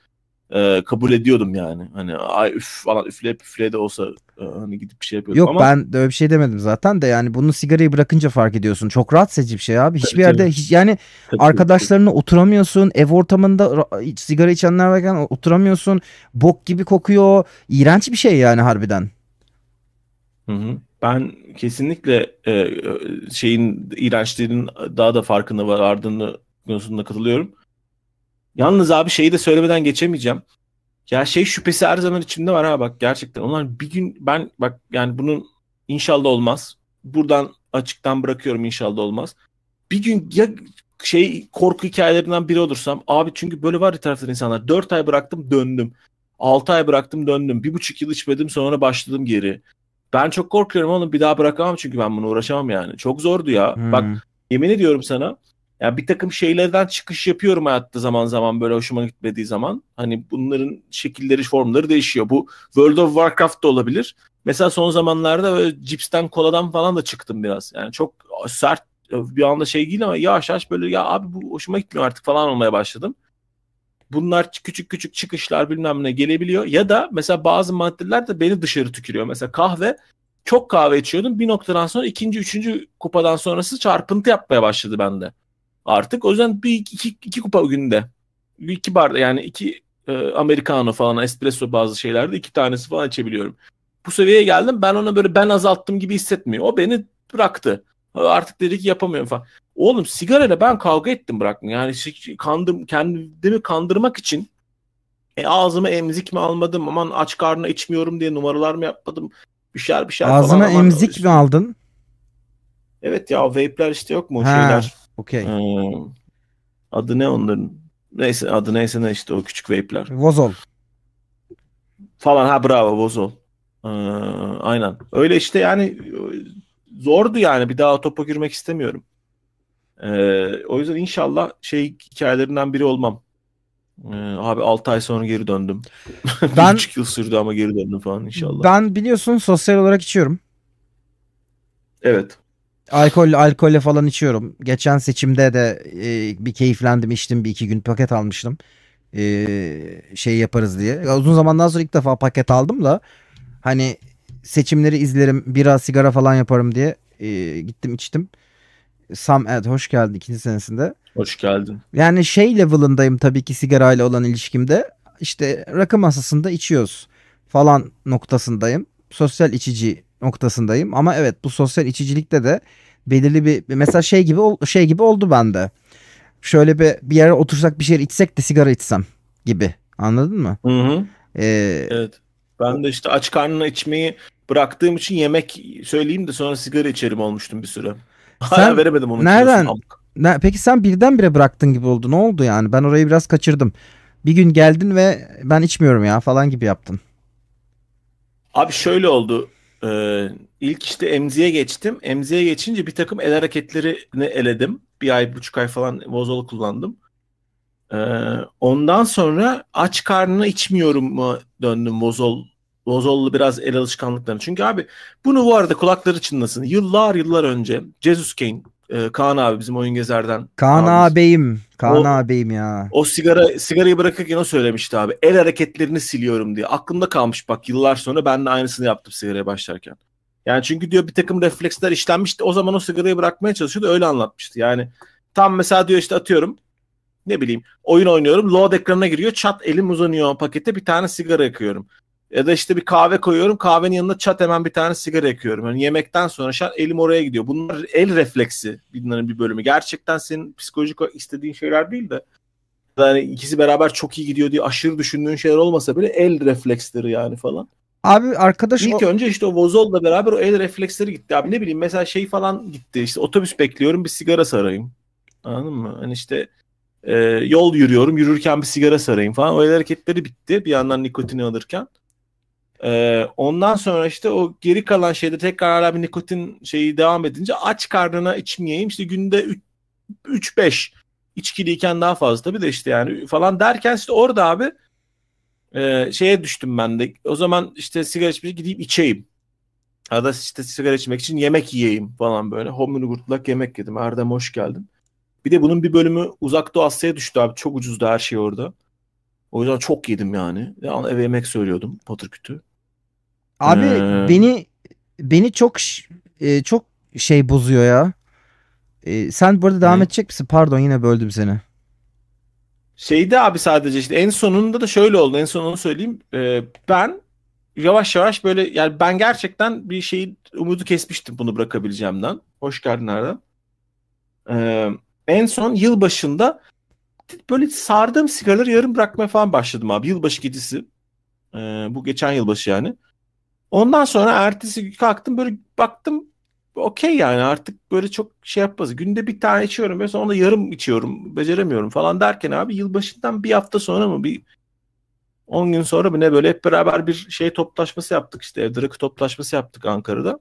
e, kabul ediyordum yani. Hani ay üf falan üfle üfle de olsa e, hani gidip bir şey yapıyordum Yok, ama. Yok ben de öyle bir şey demedim zaten de yani bunu sigarayı bırakınca fark ediyorsun. Çok rahatsız edici bir şey abi. Hiçbir yerde hiç yani tabii, arkadaşlarına tabii. oturamıyorsun. Ev ortamında sigara içenler varken oturamıyorsun. Bok gibi kokuyor. iğrenç bir şey yani harbiden. Hı hı. Ben kesinlikle e, şeyin iğrençliğinin daha da farkına vardığını konusunda katılıyorum. Yalnız abi şeyi de söylemeden geçemeyeceğim. Ya şey şüphesi her zaman içimde var ha bak gerçekten. Onlar bir gün ben bak yani bunun inşallah olmaz. Buradan açıktan bırakıyorum inşallah olmaz. Bir gün ya şey korku hikayelerinden biri olursam abi çünkü böyle var ya taraftan insanlar. 4 ay bıraktım döndüm. 6 ay bıraktım döndüm. Bir buçuk yıl içmedim sonra başladım geri. Ben çok korkuyorum oğlum bir daha bırakamam çünkü ben bunu uğraşamam yani. Çok zordu ya. Hmm. Bak yemin ediyorum sana. Ya bir takım şeylerden çıkış yapıyorum hayatta zaman zaman böyle hoşuma gitmediği zaman. Hani bunların şekilleri, formları değişiyor. Bu World of Warcraft da olabilir. Mesela son zamanlarda böyle cipsten, koladan falan da çıktım biraz. Yani çok sert bir anda şey değil ama yavaş yavaş böyle ya abi bu hoşuma gitmiyor artık falan olmaya başladım bunlar küçük küçük çıkışlar bilmem ne gelebiliyor. Ya da mesela bazı maddeler de beni dışarı tükürüyor. Mesela kahve çok kahve içiyordum. Bir noktadan sonra ikinci, üçüncü kupadan sonrası çarpıntı yapmaya başladı bende. Artık o yüzden bir iki, iki, iki kupa günde. Bir iki barda yani iki e, americano falan espresso bazı şeylerde iki tanesi falan içebiliyorum. Bu seviyeye geldim ben ona böyle ben azalttım gibi hissetmiyor. O beni bıraktı. Artık dedi ki yapamıyorum falan. Oğlum sigarayla ben kavga ettim bırakma Yani kandım, kendimi kandırmak için e, ağzıma emzik mi almadım? Aman aç karnına içmiyorum diye numaralar mı yapmadım? Bir şeyler bir şeyler Ağzına falan. emzik mi aldın? Evet ya vape'ler işte yok mu o ha, şeyler? Okey. Hmm. Adı ne onların? Neyse adı neyse ne işte o küçük vape'ler. Vozol. Falan ha bravo Vozol. Ee, aynen. Öyle işte yani zordu yani bir daha topa girmek istemiyorum. Ee, o yüzden inşallah şey hikayelerinden biri olmam. Ee, abi 6 ay sonra geri döndüm. [LAUGHS] Ben, 3 yıl sürdü ama geri döndüm falan inşallah. Ben biliyorsun sosyal olarak içiyorum. Evet. Alkol alkolle falan içiyorum. Geçen seçimde de e, bir keyiflendim içtim bir iki gün paket almıştım. E, şey yaparız diye. uzun zamandan sonra ilk defa paket aldım da hani seçimleri izlerim biraz sigara falan yaparım diye e, gittim içtim. Sam Ed hoş geldin ikinci senesinde. Hoş geldin. Yani şey level'ındayım tabii ki sigarayla olan ilişkimde. İşte rakı masasında içiyoruz falan noktasındayım. Sosyal içici noktasındayım ama evet bu sosyal içicilikte de belirli bir mesela şey gibi şey gibi oldu bende. Şöyle bir bir yere otursak bir şeyler içsek de sigara içsem gibi. Anladın mı? Hı hı. Ee, evet. Ben de işte aç karnına içmeyi bıraktığım için yemek söyleyeyim de sonra sigara içerim olmuştum bir süre. Hala veremedim onu. Nereden? Ne, peki sen birdenbire bıraktın gibi oldu. Ne oldu yani? Ben orayı biraz kaçırdım. Bir gün geldin ve ben içmiyorum ya falan gibi yaptın. Abi şöyle oldu. Ee, ilk işte emziye geçtim. Emziye geçince bir takım el hareketlerini eledim. Bir ay buçuk ay falan vozolu kullandım. Ee, ondan sonra aç karnına içmiyorum mu döndüm vozol Lozollu biraz el alışkanlıklarını. Çünkü abi bunu bu arada kulakları çınlasın. Yıllar yıllar önce Jesus Kane e, Kaan abi bizim oyun gezerden. Kaan abimiz. ağabeyim. Kaan o, ağabeyim ya. O sigara sigarayı bırakırken o söylemişti abi. El hareketlerini siliyorum diye. Aklımda kalmış bak yıllar sonra ben de aynısını yaptım sigaraya başlarken. Yani çünkü diyor bir takım refleksler işlenmişti. O zaman o sigarayı bırakmaya çalışıyordu. Öyle anlatmıştı. Yani tam mesela diyor işte atıyorum ne bileyim oyun oynuyorum. Load ekranına giriyor. Çat elim uzanıyor pakete bir tane sigara yakıyorum. Ya da işte bir kahve koyuyorum. Kahvenin yanında çat hemen bir tane sigara yakıyorum. Yani yemekten sonra şu an elim oraya gidiyor. Bunlar el refleksi bunların bir bölümü. Gerçekten senin psikolojik istediğin şeyler değil de yani ikisi beraber çok iyi gidiyor diye aşırı düşündüğün şeyler olmasa bile el refleksleri yani falan. Abi arkadaş ilk önce işte o Vozol'la beraber o el refleksleri gitti abi. Ne bileyim mesela şey falan gitti. işte otobüs bekliyorum bir sigara sarayım. Anladın mı? Hani işte e, yol yürüyorum yürürken bir sigara sarayım falan. O el hareketleri bitti bir yandan nikotini alırken. Ee, ondan sonra işte o geri kalan şeyde tekrar hala bir nikotin şeyi devam edince aç karnına içmeyeyim işte günde 3-5 içkiliyken daha fazla bir de işte yani falan derken işte orada abi e, şeye düştüm ben de o zaman işte sigara içmeye gideyim içeyim ya da işte sigara içmek için yemek yiyeyim falan böyle homunu gurtlak yemek yedim Erdem hoş geldin bir de bunun bir bölümü uzak doğu Asya'ya düştü abi çok ucuzdu her şey orada o yüzden çok yedim yani. yani eve yemek söylüyordum patır kütü. Abi ee... beni beni çok e, çok şey bozuyor ya. E, sen burada devam ne? edecek misin? Pardon yine böldüm seni. Şeydi abi sadece işte en sonunda da şöyle oldu. En sonunu söyleyeyim. E, ben yavaş yavaş böyle yani ben gerçekten bir şeyi umudu kesmiştim bunu bırakabileceğimden. Hoş geldin Arda. Ee, en son yıl başında böyle sardığım sigaraları yarım bırakmaya falan başladım abi. Yılbaşı gecesi. Ee, bu geçen yılbaşı yani. Ondan sonra ertesi gün kalktım böyle baktım okey yani artık böyle çok şey yapmaz. Günde bir tane içiyorum ve sonra da yarım içiyorum. Beceremiyorum falan derken abi yılbaşından bir hafta sonra mı bir 10 gün sonra mı ne böyle hep beraber bir şey toplaşması yaptık işte. Drakı toplaşması yaptık Ankara'da.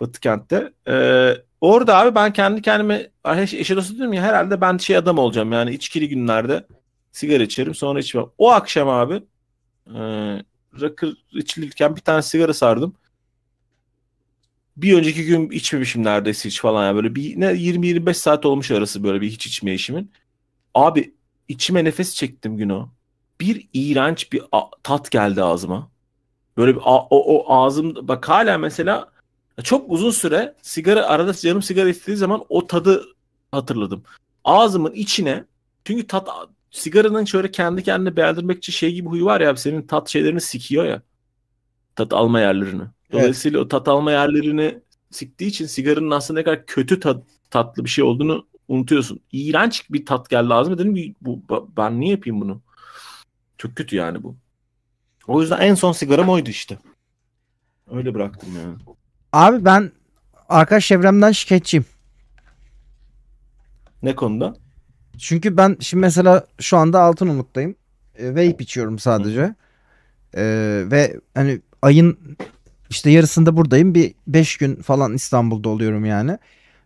Batı kentte. Ee, orada abi ben kendi kendime eşe dostu dedim ya herhalde ben şey adam olacağım yani içkili günlerde sigara içerim sonra içmem. O akşam abi e, rakı içilirken bir tane sigara sardım. Bir önceki gün içmemişim neredeyse hiç falan ya. Yani böyle bir ne 20-25 saat olmuş arası böyle bir hiç içme işimin. Abi içime nefes çektim gün o. Bir iğrenç bir tat geldi ağzıma. Böyle bir o, o ağzım bak hala mesela çok uzun süre sigara arada canım sigara istediği zaman o tadı hatırladım. Ağzımın içine çünkü tat sigaranın şöyle kendi kendine beğendirmek için şey gibi huyu var ya abi senin tat şeylerini sikiyor ya. Tat alma yerlerini. Dolayısıyla evet. o tat alma yerlerini siktiği için sigaranın aslında ne kadar kötü tat, tatlı bir şey olduğunu unutuyorsun. İğrenç bir tat geldi ağzıma dedim bu, ben niye yapayım bunu? Çok kötü yani bu. O yüzden en son sigaram oydu işte. Öyle bıraktım yani. Abi ben arkadaş çevremden şikayetçiyim. Ne konuda? Çünkü ben şimdi mesela şu anda Altınoluk'tayım. E, ee, vape içiyorum sadece. E, ve hani ayın işte yarısında buradayım. Bir 5 gün falan İstanbul'da oluyorum yani.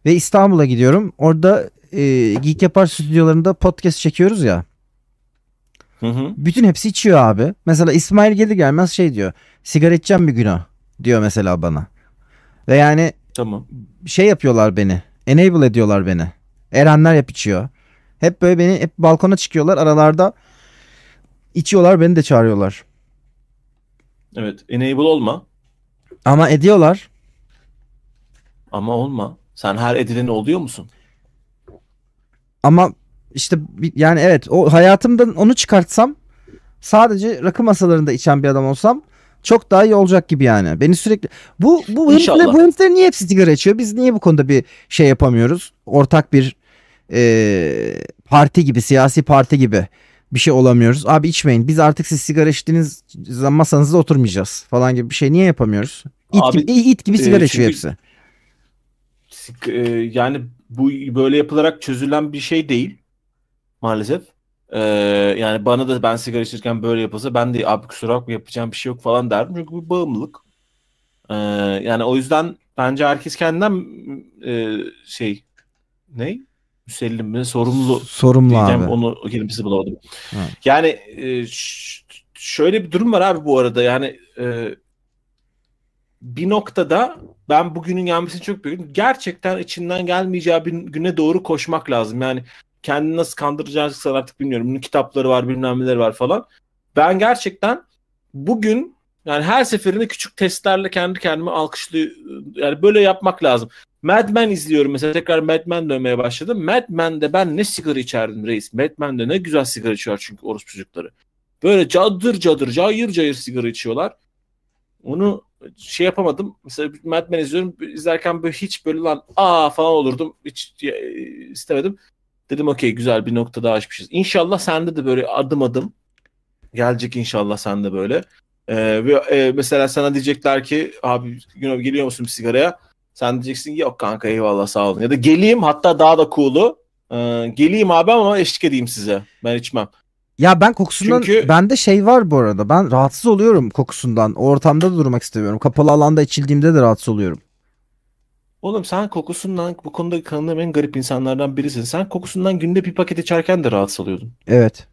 Ve İstanbul'a gidiyorum. Orada e, Geek Yapar stüdyolarında podcast çekiyoruz ya. Hı hı. Bütün hepsi içiyor abi. Mesela İsmail gelir gelmez şey diyor. Sigara içeceğim bir günah diyor mesela bana. Ve yani tamam. şey yapıyorlar beni. Enable ediyorlar beni. Erenler yap içiyor. Hep böyle beni hep balkona çıkıyorlar. Aralarda içiyorlar beni de çağırıyorlar. Evet. Enable olma. Ama ediyorlar. Ama olma. Sen her edilen oluyor musun? Ama işte yani evet o hayatımdan onu çıkartsam sadece rakı masalarında içen bir adam olsam çok daha iyi olacak gibi yani. Beni sürekli bu bu herifler, bu herifler niye hepsi sigara içiyor? Biz niye bu konuda bir şey yapamıyoruz? Ortak bir e, parti gibi siyasi parti gibi bir şey olamıyoruz. Abi içmeyin biz artık siz sigara içtiğiniz zaman masanızda oturmayacağız falan gibi bir şey niye yapamıyoruz? İt, Abi, gibi, it gibi e, sigara e, içiyor hepsi. E, yani bu böyle yapılarak çözülen bir şey değil maalesef. Ee, yani bana da ben sigara içerken böyle yapılsa ben de abi kusura bakma yapacağım bir şey yok falan derdim. Çünkü bu bağımlılık. Ee, yani o yüzden bence herkes kendinden e, şey ne? müsellim mi? Sorumlu. Sorumlu diyeceğim. abi. Onu o kelimesi bulamadım. Evet. Yani e, şöyle bir durum var abi bu arada. Yani e, bir noktada ben bugünün gelmesini çok büyük. Gerçekten içinden gelmeyeceği bir güne doğru koşmak lazım. Yani kendini nasıl kandıracaksan artık bilmiyorum. Bunun kitapları var, bilmem neler var falan. Ben gerçekten bugün yani her seferinde küçük testlerle kendi kendime alkışlı yani böyle yapmak lazım. Mad Men izliyorum mesela tekrar Mad Men dönmeye başladım. Mad Men'de ben ne sigara içerdim reis. Mad Men'de ne güzel sigara içiyor çünkü orospu çocukları. Böyle cadır cadır cayır cayır sigara içiyorlar. Onu şey yapamadım. Mesela Mad Men izliyorum. İzlerken böyle hiç böyle lan aa falan olurdum. Hiç e, istemedim. Dedim okey güzel bir nokta daha açmışız. İnşallah sende de böyle adım adım gelecek inşallah sende böyle. Ee, ve e, mesela sana diyecekler ki abi Günov geliyor musun bir sigaraya? Sen diyeceksin ki yok kanka eyvallah sağ olun. Ya da geleyim hatta daha da cool'u. E, geleyim abi ama eşlik edeyim size. Ben içmem. Ya ben kokusundan Çünkü... bende şey var bu arada. Ben rahatsız oluyorum kokusundan. O ortamda da durmak istemiyorum. Kapalı alanda içildiğimde de rahatsız oluyorum. Oğlum sen kokusundan bu konuda en garip insanlardan birisin. Sen kokusundan günde bir paket içerken de rahatsız oluyordun. Evet.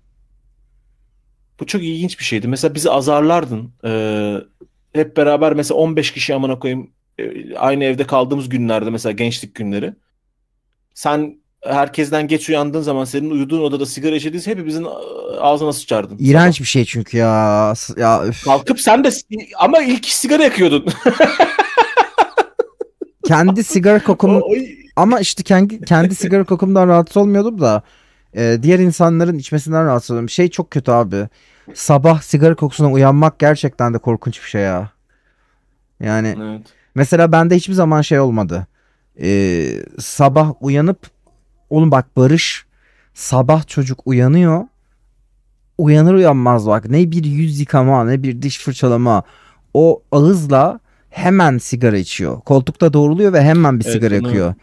Bu çok ilginç bir şeydi. Mesela bizi azarlardın. Ee, hep beraber mesela 15 kişi amına koyayım e, aynı evde kaldığımız günlerde mesela gençlik günleri. Sen herkesten geç uyandığın zaman senin uyuduğun odada sigara içediğiniz hepimizin e, ağzına sıçardın. İğrenç bir şey çünkü ya. ya üf. Kalkıp sen de ama ilk sigara yakıyordun. kendi sigara kokumu [LAUGHS] ama işte kendi kendi sigara kokumdan rahatsız olmuyordum da e, diğer insanların içmesinden rahatsız oluyorum. Şey çok kötü abi. Sabah sigara kokusuna uyanmak gerçekten de korkunç bir şey ya. Yani evet. mesela bende hiçbir zaman şey olmadı. E, sabah uyanıp oğlum bak Barış sabah çocuk uyanıyor. Uyanır uyanmaz bak ne bir yüz yıkama ne bir diş fırçalama. O ağızla hemen sigara içiyor. Koltukta doğruluyor ve hemen bir evet, sigara yakıyor. Onu...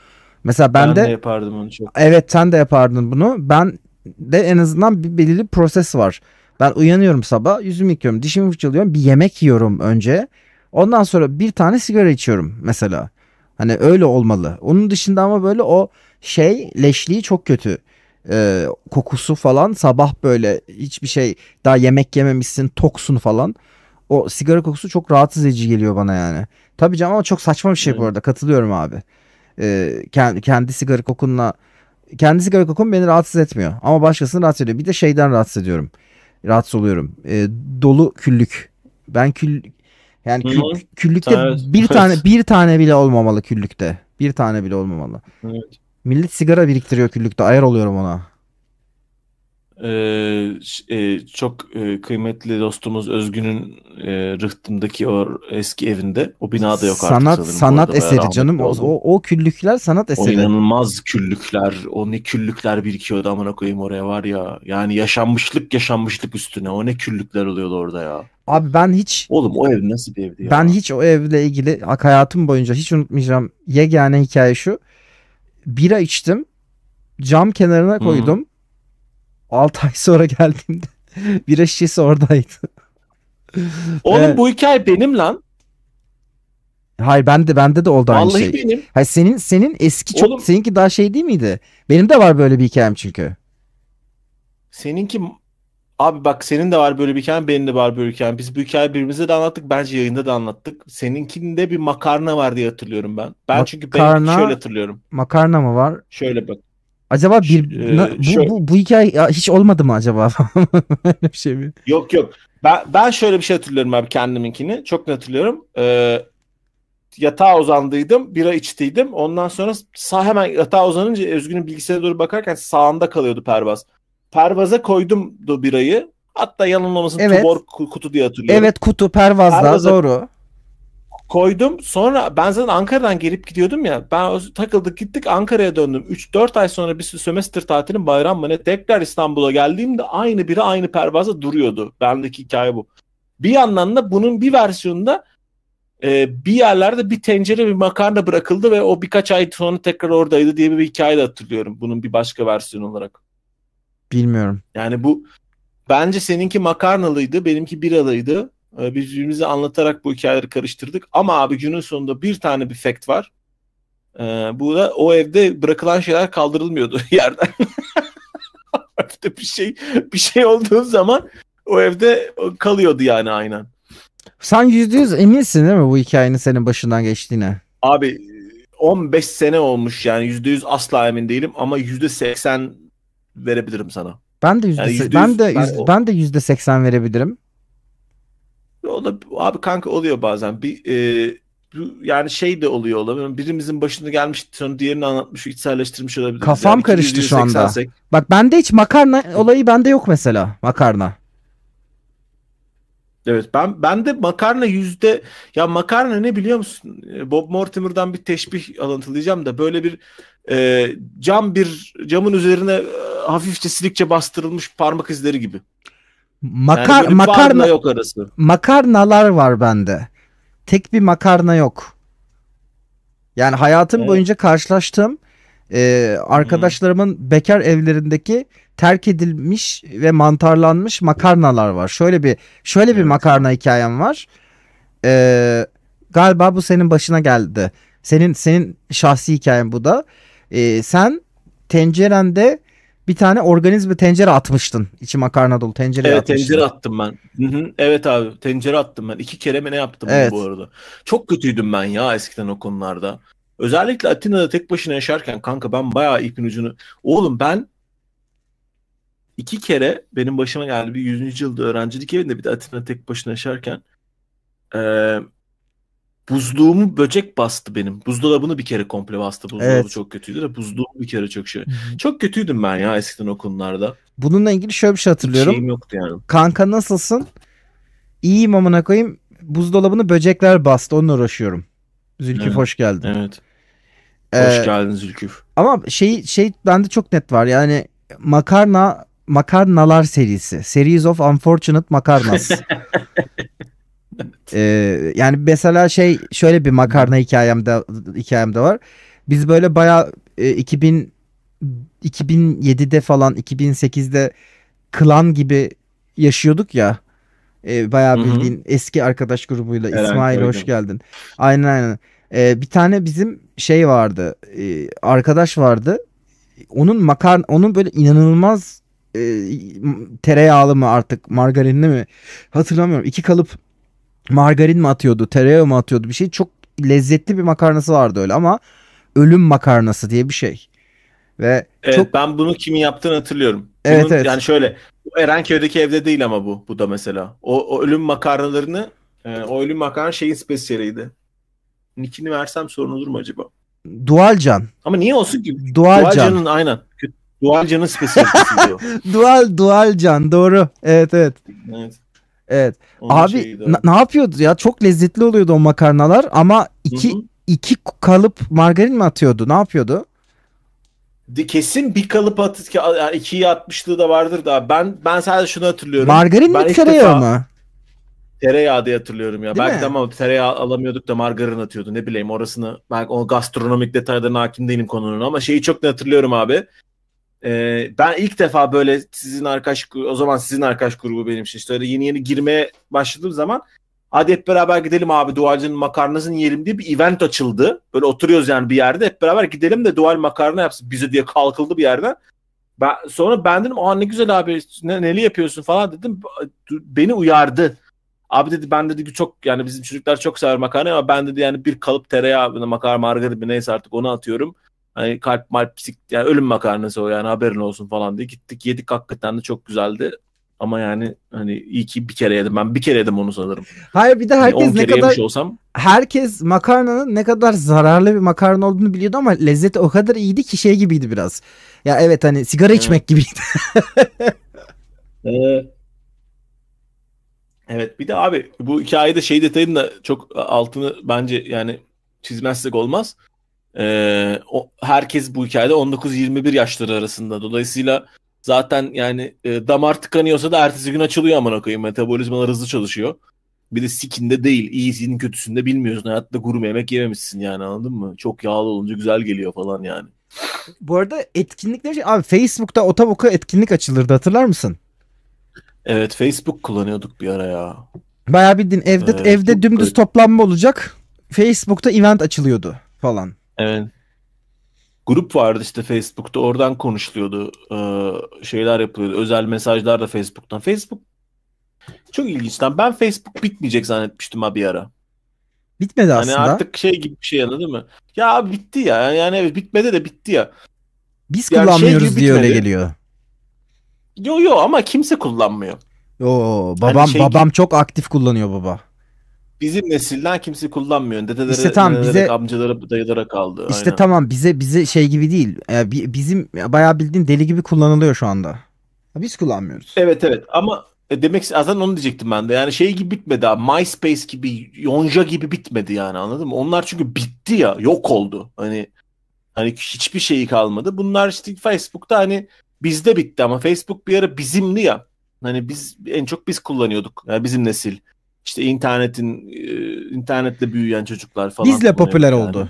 Mesela ben, ben de, de yapardım onu çok. Evet sen de yapardın bunu. Ben de en azından bir belirli proses var. Ben uyanıyorum sabah, yüzümü yıkıyorum, dişimi fırçalıyorum, bir yemek yiyorum önce. Ondan sonra bir tane sigara içiyorum mesela. Hani öyle olmalı. Onun dışında ama böyle o şey leşliği çok kötü. Ee, kokusu falan sabah böyle hiçbir şey daha yemek yememişsin toksun falan. O sigara kokusu çok rahatsız edici geliyor bana yani. Tabii canım ama çok saçma bir şey evet. bu arada katılıyorum abi. E, kendi, kendi sigara kokunla kendi sigara kokun beni rahatsız etmiyor ama başkasını rahatsız ediyor. Bir de şeyden rahatsız ediyorum. Rahatsız oluyorum. E, dolu küllük. Ben kül yani kü, küllükte bir tane bir tane bile olmamalı küllükte. Bir tane bile olmamalı. Evet. Millet sigara biriktiriyor küllükte. Ayar oluyorum ona. Ee, e, çok e, kıymetli dostumuz Özgün'ün e, Rıhtım'daki o eski evinde. O binada yok sanat, artık. Sanat eseri canım. O, o, o küllükler sanat eseri. O inanılmaz küllükler. O ne küllükler birikiyordu amına koyayım oraya var ya. Yani yaşanmışlık yaşanmışlık üstüne. O ne küllükler oluyordu orada ya. Abi ben hiç... Oğlum o ev nasıl bir evdi ya? Ben hiç o evle ilgili hayatım boyunca hiç unutmayacağım. Yegane hikaye şu. Bira içtim. Cam kenarına koydum. Hmm 6 ay sonra geldiğimde [LAUGHS] bira şişesi oradaydı. Oğlum evet. bu hikaye benim lan. Hayır ben de bende de oldu Vallahi aynı şey. benim. Hayır senin senin eski çok Oğlum, seninki daha şey değil miydi? Benim de var böyle bir hikayem çünkü. Seninki abi bak senin de var böyle bir hikayem, benim de var böyle bir hikayem. Biz bu hikayeyi birbirimize de anlattık, bence yayında da anlattık. Seninkinde bir makarna var diye hatırlıyorum ben. Ben makarna, çünkü ben şöyle hatırlıyorum. Makarna mı var? Şöyle bak. Acaba bir ee, na, e, bu, şöyle, bu, bu hikaye hiç olmadı mı acaba? [LAUGHS] Öyle bir şey mi? Yok yok. Ben, ben şöyle bir şey hatırlıyorum abi kendiminkini. Çok net hatırlıyorum. Ee, yatağa uzandıydım. Bira içtiydim. Ondan sonra sağ hemen yatağa uzanınca Özgün'ün bilgisayara doğru bakarken sağında kalıyordu pervaz. Pervaza koydum birayı. Hatta yanılmamasın evet. tubor kutu diye hatırlıyorum. Evet kutu pervazda pervaza, doğru koydum. Sonra ben zaten Ankara'dan gelip gidiyordum ya. Ben takıldık gittik Ankara'ya döndüm. 3-4 ay sonra bir sömestr tatilim bayram mı ne tekrar İstanbul'a geldiğimde aynı biri aynı pervaza duruyordu. Bendeki hikaye bu. Bir yandan da bunun bir versiyonunda e, bir yerlerde bir tencere bir makarna bırakıldı ve o birkaç ay sonra tekrar oradaydı diye bir hikaye de hatırlıyorum. Bunun bir başka versiyonu olarak. Bilmiyorum. Yani bu bence seninki makarnalıydı, benimki biralıydı. E, birbirimize anlatarak bu hikayeleri karıştırdık. Ama abi günün sonunda bir tane bir fact var. E, bu da o evde bırakılan şeyler kaldırılmıyordu [LAUGHS] yerden. [LAUGHS] evde bir şey bir şey olduğu zaman o evde kalıyordu yani aynen. Sen yüzde yüz eminsin değil mi bu hikayenin senin başından geçtiğine? Abi 15 sene olmuş yani yüzde yüz asla emin değilim ama yüzde seksen verebilirim sana. Ben de yüzde yani ben de yüzde, ben, ben de yüzde 80 verebilirim. O da abi kanka oluyor bazen. Bir e, yani şey de oluyor olabilir. Birimizin başına gelmiş sonra diğerini anlatmış, içselleştirmiş olabilir. Kafam yani karıştı şu anda. Bak bende hiç makarna olayı bende yok mesela. Makarna. Evet ben ben de makarna yüzde ya makarna ne biliyor musun? Bob Mortimer'dan bir teşbih alıntılayacağım da böyle bir e, cam bir camın üzerine e, hafifçe silikçe bastırılmış parmak izleri gibi. Makar yani makarna yok arası. Makarnalar var bende. Tek bir makarna yok. Yani hayatım evet. boyunca karşılaştığım e, arkadaşlarımın hmm. bekar evlerindeki terk edilmiş ve mantarlanmış makarnalar var. Şöyle bir şöyle evet. bir makarna hikayem var. E, galiba bu senin başına geldi. Senin senin şahsi hikayen bu da. E, sen tencerende bir tane organizma tencere atmıştın. İçi makarna dolu tencere evet, atmıştın. tencere attım ben. Hı-hı. Evet abi tencere attım ben. İki kere mi ne yaptım evet. bu arada. Çok kötüydüm ben ya eskiden o konularda. Özellikle Atina'da tek başına yaşarken kanka ben bayağı ipin ucunu... Oğlum ben iki kere benim başıma geldi. Bir yüzüncü yılda öğrencilik evinde bir de Atina'da tek başına yaşarken... Ee, buzluğumu böcek bastı benim. Buzdolabını bir kere komple bastı. Buzdolabı evet. çok kötüydü de buzluğumu bir kere çok şey. çok kötüydüm ben ya eskiden o Bununla ilgili şöyle bir şey hatırlıyorum. şeyim yoktu yani. Kanka nasılsın? İyiyim amına koyayım. Buzdolabını böcekler bastı. Onunla uğraşıyorum. Zülküf evet. hoş geldin. Evet. Ee, hoş ee, geldin Zülküf. Ama şey şey bende çok net var. Yani makarna makarnalar serisi. Series of Unfortunate Makarnas. [LAUGHS] ee, yani mesela şey şöyle bir makarna hikayem de hikayem de var. Biz böyle bayağı e, 2000 2007'de falan 2008'de klan gibi yaşıyorduk ya. E, bayağı bildiğin Hı-hı. eski arkadaş grubuyla Herhangi İsmail öyle. hoş geldin. Aynen aynen. E, bir tane bizim şey vardı. E, arkadaş vardı. Onun makarna onun böyle inanılmaz e, tereyağlı mı artık margarinli mi hatırlamıyorum. İki kalıp margarin mi atıyordu, tereyağı mı atıyordu bir şey. Çok lezzetli bir makarnası vardı öyle ama ölüm makarnası diye bir şey. Ve evet, çok... ben bunu kimin yaptığını hatırlıyorum. Evet, Bunun, evet. Yani şöyle Erenköy'deki evde değil ama bu bu da mesela. O, o ölüm makarnalarını e, o ölüm makarna şeyin spesiyeliydi. Nikini versem sorun olur mu acaba? Dualcan. Ama niye olsun ki? Dualcan. Dualcan'ın aynen. Dualcan'ın spesiyeli [LAUGHS] Dual Dualcan doğru. Evet evet. Evet. Evet. Onun abi ne yapıyordu ya? Çok lezzetli oluyordu o makarnalar ama iki Hı-hı. iki kalıp margarin mi atıyordu? Ne yapıyordu? kesin bir kalıp atıp yani ikiye atmışlığı da vardır da ben ben sadece şunu hatırlıyorum. Margarin ben mi tereyağı defa... mı? Tereyağı diye hatırlıyorum ya. Değil belki mi? de ama tereyağı alamıyorduk da margarin atıyordu. Ne bileyim orasını belki o gastronomik detaylarına hakim değilim konunun ama şeyi çok da hatırlıyorum abi. Ee, ben ilk defa böyle sizin arkadaş o zaman sizin arkadaş grubu benim için işte öyle yeni yeni girmeye başladığım zaman hadi hep beraber gidelim abi dualcının makarnasını yiyelim diye bir event açıldı. Böyle oturuyoruz yani bir yerde hep beraber gidelim de dual makarna yapsın bize diye kalkıldı bir yerden. Ben, sonra ben dedim aa ne güzel abi ne, neli yapıyorsun falan dedim. Beni uyardı. Abi dedi ben dedi çok yani bizim çocuklar çok sever makarna ama ben dedi yani bir kalıp tereyağı makarna margarin neyse artık onu atıyorum Hani kalp malp yani ölüm makarnası o yani haberin olsun falan diye gittik yedik hakikaten de çok güzeldi. Ama yani hani iyi ki bir kere yedim. Ben bir kere yedim onu sanırım. Hayır bir de hani herkes yani ne kadar olsam... herkes makarnanın ne kadar zararlı bir makarna olduğunu biliyordu ama lezzeti o kadar iyiydi ki şey gibiydi biraz. Ya evet hani sigara evet. içmek gibiydi. [LAUGHS] Ee, evet bir de abi bu hikayede şey detayını da çok altını bence yani çizmezsek olmaz. Ee, o, herkes bu hikayede 19-21 yaşları arasında. Dolayısıyla zaten yani e, damar tıkanıyorsa da ertesi gün açılıyor aman koyayım. Metabolizmalar hızlı çalışıyor. Bir de sikinde değil. İyisinin kötüsünde bilmiyorsun. Hayatta gurme yemek yememişsin yani anladın mı? Çok yağlı olunca güzel geliyor falan yani. Bu arada etkinlikler şey, abi Facebook'ta Otavok'a etkinlik açılırdı hatırlar mısın? Evet Facebook kullanıyorduk bir ara ya. Bayağı bildiğin evde evet, evde dümdüz garip. toplanma olacak. Facebook'ta event açılıyordu falan. Evet. Grup vardı işte Facebook'ta oradan konuşuluyordu. Ee, şeyler yapılıyordu. Özel mesajlar da Facebook'tan. Facebook çok ilginç Ben Facebook bitmeyecek zannetmiştim abi bir ara. Bitmedi hani aslında. Hani artık şey gibi bir şey anladın mı? Ya abi bitti ya. Yani evet bitmedi de bitti ya. Biz yani şey kullanmıyoruz şey diye öyle geliyor. Yo yo ama kimse kullanmıyor. Yo hani babam hani şey babam gibi... çok aktif kullanıyor baba. Bizim nesilden kimse kullanmıyor. Dedelere, işte tamam bize amcalara, dayılara kaldı. İşte Aynen. tamam bize bize şey gibi değil. Yani bizim bayağı bildiğin deli gibi kullanılıyor şu anda. Biz kullanmıyoruz. Evet evet ama e demek zaten onu diyecektim ben de. Yani şey gibi bitmedi MySpace gibi, Yonca gibi bitmedi yani anladın mı? Onlar çünkü bitti ya. Yok oldu. Hani hani hiçbir şeyi kalmadı. Bunlar işte Facebook'ta hani bizde bitti ama Facebook bir ara bizimli ya. Hani biz en çok biz kullanıyorduk. Yani bizim nesil. İşte internetin e, internetle büyüyen çocuklar falan. Bizle popüler yani. oldu.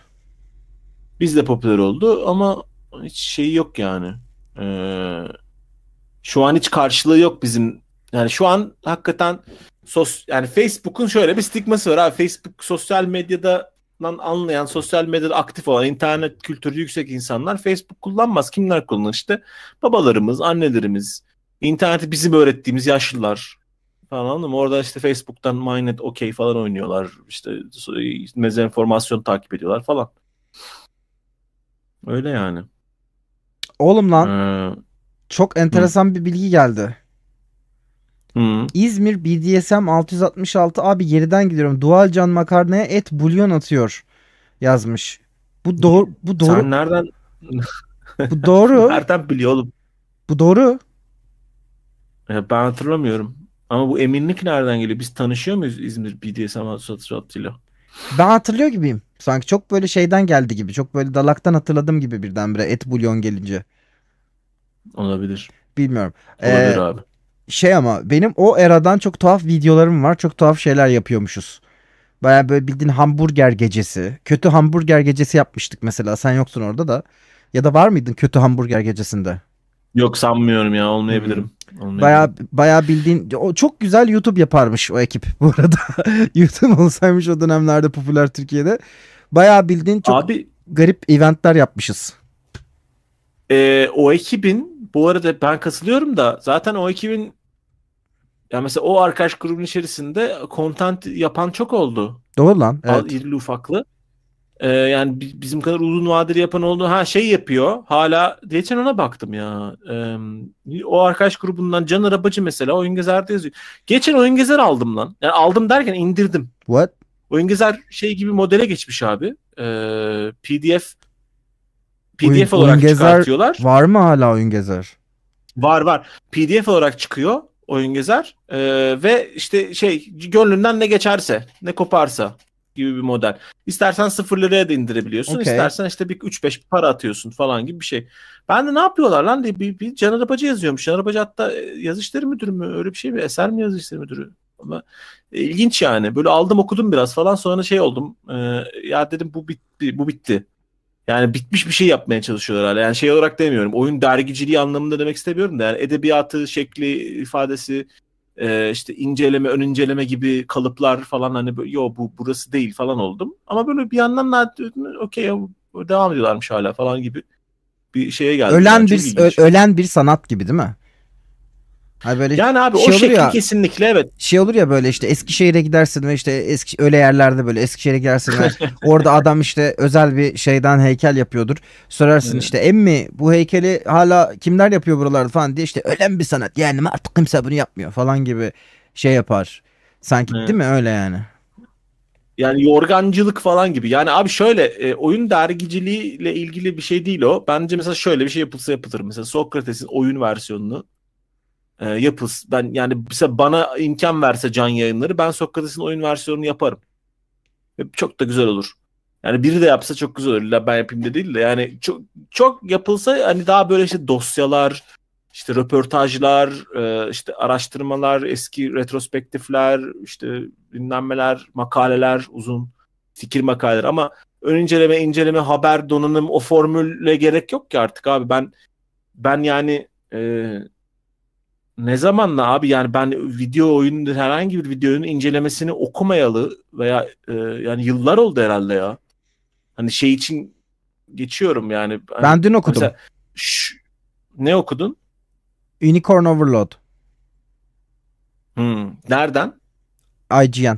Bizle popüler oldu ama hiç şey yok yani. Ee, şu an hiç karşılığı yok bizim. Yani şu an hakikaten sos yani Facebook'un şöyle bir stigması var abi. Facebook sosyal medyada anlayan, sosyal medyada aktif olan, internet kültürü yüksek insanlar Facebook kullanmaz. Kimler kullanır işte? Babalarımız, annelerimiz, interneti bizim öğrettiğimiz yaşlılar, falan anladın mı? Orada işte Facebook'tan Mainnet OK falan oynuyorlar. İşte mezenformasyon takip ediyorlar falan. Öyle yani. Oğlum lan. Ee, çok enteresan hı. bir bilgi geldi. Hı. İzmir BDSM 666 abi geriden gidiyorum. Dual can makarnaya et bulyon atıyor yazmış. Bu doğru bu doğru. Sen nereden Bu doğru. [LAUGHS] nereden biliyor oğlum? Bu doğru. ben hatırlamıyorum. Ama bu eminlik nereden geliyor? Biz tanışıyor muyuz İzmir BDSM satış hattıyla? Ben hatırlıyor gibiyim. Sanki çok böyle şeyden geldi gibi. Çok böyle dalaktan hatırladım gibi birdenbire et bulyon gelince. Olabilir. Bilmiyorum. Olabilir ee, abi. Şey ama benim o eradan çok tuhaf videolarım var. Çok tuhaf şeyler yapıyormuşuz. Baya böyle bildiğin hamburger gecesi. Kötü hamburger gecesi yapmıştık mesela. Sen yoksun orada da. Ya da var mıydın kötü hamburger gecesinde? Yok sanmıyorum ya olmayabilirim. Hmm. Baya baya bildiğin o çok güzel YouTube yaparmış o ekip [LAUGHS] bu arada. YouTube olsaymış o dönemlerde popüler Türkiye'de. Baya bildiğin çok Abi, garip eventler yapmışız. E, o ekibin bu arada ben katılıyorum da zaten o ekibin ya mesela o arkadaş grubun içerisinde content yapan çok oldu. Doğru lan. Evet. Al, irili ufaklı. Ee, yani bizim kadar uzun vadeli yapan oldu. Ha şey yapıyor. Hala geçen ona baktım ya. Ee, o arkadaş grubundan Can Arabacı mesela Oyun Gezer'de yazıyor. Geçen Oyun Gezer aldım lan. Yani aldım derken indirdim. What? Oyun Gezer şey gibi modele geçmiş abi. Ee, PDF PDF oyun, olarak oyun gezer çıkartıyorlar. Var mı hala Oyun Gezer? Var var. PDF olarak çıkıyor Oyun Gezer. Ee, ve işte şey gönlünden ne geçerse, ne koparsa gibi bir model. İstersen 0 liraya da indirebiliyorsun. Okay. İstersen işte bir 3-5 para atıyorsun falan gibi bir şey. Ben de ne yapıyorlar lan diye bir, bir Can Arabacı yazıyormuş. Can Arabacı hatta e, yazı işleri müdürü mü öyle bir şey mi? Eser mi yazı işleri müdürü? Ama e, ilginç yani. Böyle aldım okudum biraz falan sonra şey oldum. E, ya dedim bu bitti. Bu bitti. Yani bitmiş bir şey yapmaya çalışıyorlar hala. Yani şey olarak demiyorum. Oyun dergiciliği anlamında demek istemiyorum da yani edebiyatı, şekli, ifadesi, e, işte inceleme, ön inceleme gibi kalıplar falan hani yo bu burası değil falan oldum. Ama böyle bir yandan da okey devam ediyorlarmış hala falan gibi bir şeye geldi. Ölen yani. bir ilginç. ölen bir sanat gibi değil mi? Hani böyle yani abi şey o şekli ya, kesinlikle evet. Şey olur ya böyle işte Eskişehir'e gidersin ve işte eski öyle yerlerde böyle Eskişehir'e gidersin [LAUGHS] orada adam işte özel bir şeyden heykel yapıyordur. Sorarsın evet. işte emmi bu heykeli hala kimler yapıyor buralarda falan diye işte ölen bir sanat yani artık kimse bunu yapmıyor falan gibi şey yapar. Sanki evet. değil mi öyle yani? Yani yorgancılık falan gibi. Yani abi şöyle e, oyun dergiciliğiyle ilgili bir şey değil o. Bence mesela şöyle bir şey yapılsa yapılır. Mesela Sokrates'in oyun versiyonunu e, yapılsın. Ben yani mesela bana imkan verse can yayınları ben Sokrates'in oyun versiyonunu yaparım. Ve çok da güzel olur. Yani biri de yapsa çok güzel olur. Ben yapayım da değil de yani çok çok yapılsa hani daha böyle işte dosyalar, işte röportajlar, e, işte araştırmalar, eski retrospektifler, işte dinlenmeler, makaleler uzun fikir makaleleri ama ön inceleme, inceleme, haber, donanım o formüle gerek yok ki artık abi. Ben ben yani e, ne zamanla abi yani ben video oyunun herhangi bir videonun incelemesini okumayalı veya e, yani yıllar oldu herhalde ya. Hani şey için geçiyorum yani. Hani ben dün okudum. Mesela, şş, ne okudun? Unicorn Overload. Hmm. Nereden? IGN.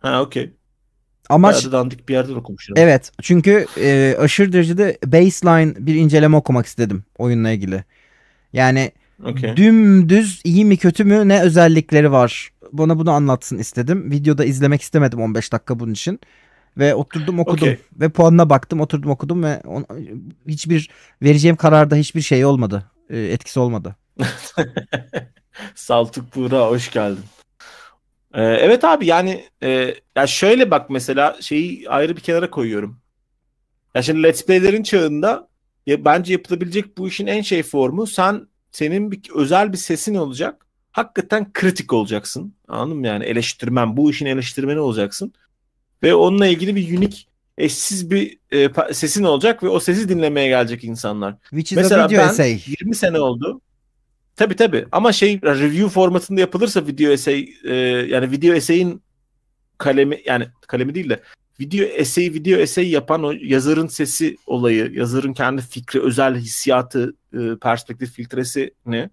Ha okey. Amaç... Bayağı dandik bir yerden okumuşum. Evet çünkü e, aşırı derecede baseline bir inceleme okumak istedim oyunla ilgili. Yani Okay. Dümdüz iyi mi kötü mü ne özellikleri var? Bana bunu anlatsın istedim. Videoda izlemek istemedim 15 dakika bunun için. Ve oturdum okudum okay. ve puanına baktım oturdum okudum ve on, hiçbir vereceğim kararda hiçbir şey olmadı. Ee, etkisi olmadı. [LAUGHS] Saltuk Buğra hoş geldin. Ee, evet abi yani e, ya şöyle bak mesela şeyi ayrı bir kenara koyuyorum. Ya şimdi Let's Play'lerin çağında ya bence yapılabilecek bu işin en şey formu sen senin bir özel bir sesin olacak. Hakikaten kritik olacaksın. Anladın mı? Yani eleştirmen, bu işin eleştirmeni olacaksın. Ve onunla ilgili bir unik eşsiz bir e, sesin olacak ve o sesi dinlemeye gelecek insanlar. Which is Mesela a video ben essay. 20 sene oldu. Tabii tabii ama şey review formatında yapılırsa video essay e, yani video essay'in kalemi yani kalemi değil de video essay video essay yapan o yazarın sesi olayı, yazarın kendi fikri, özel hissiyatı, e, perspektif filtresini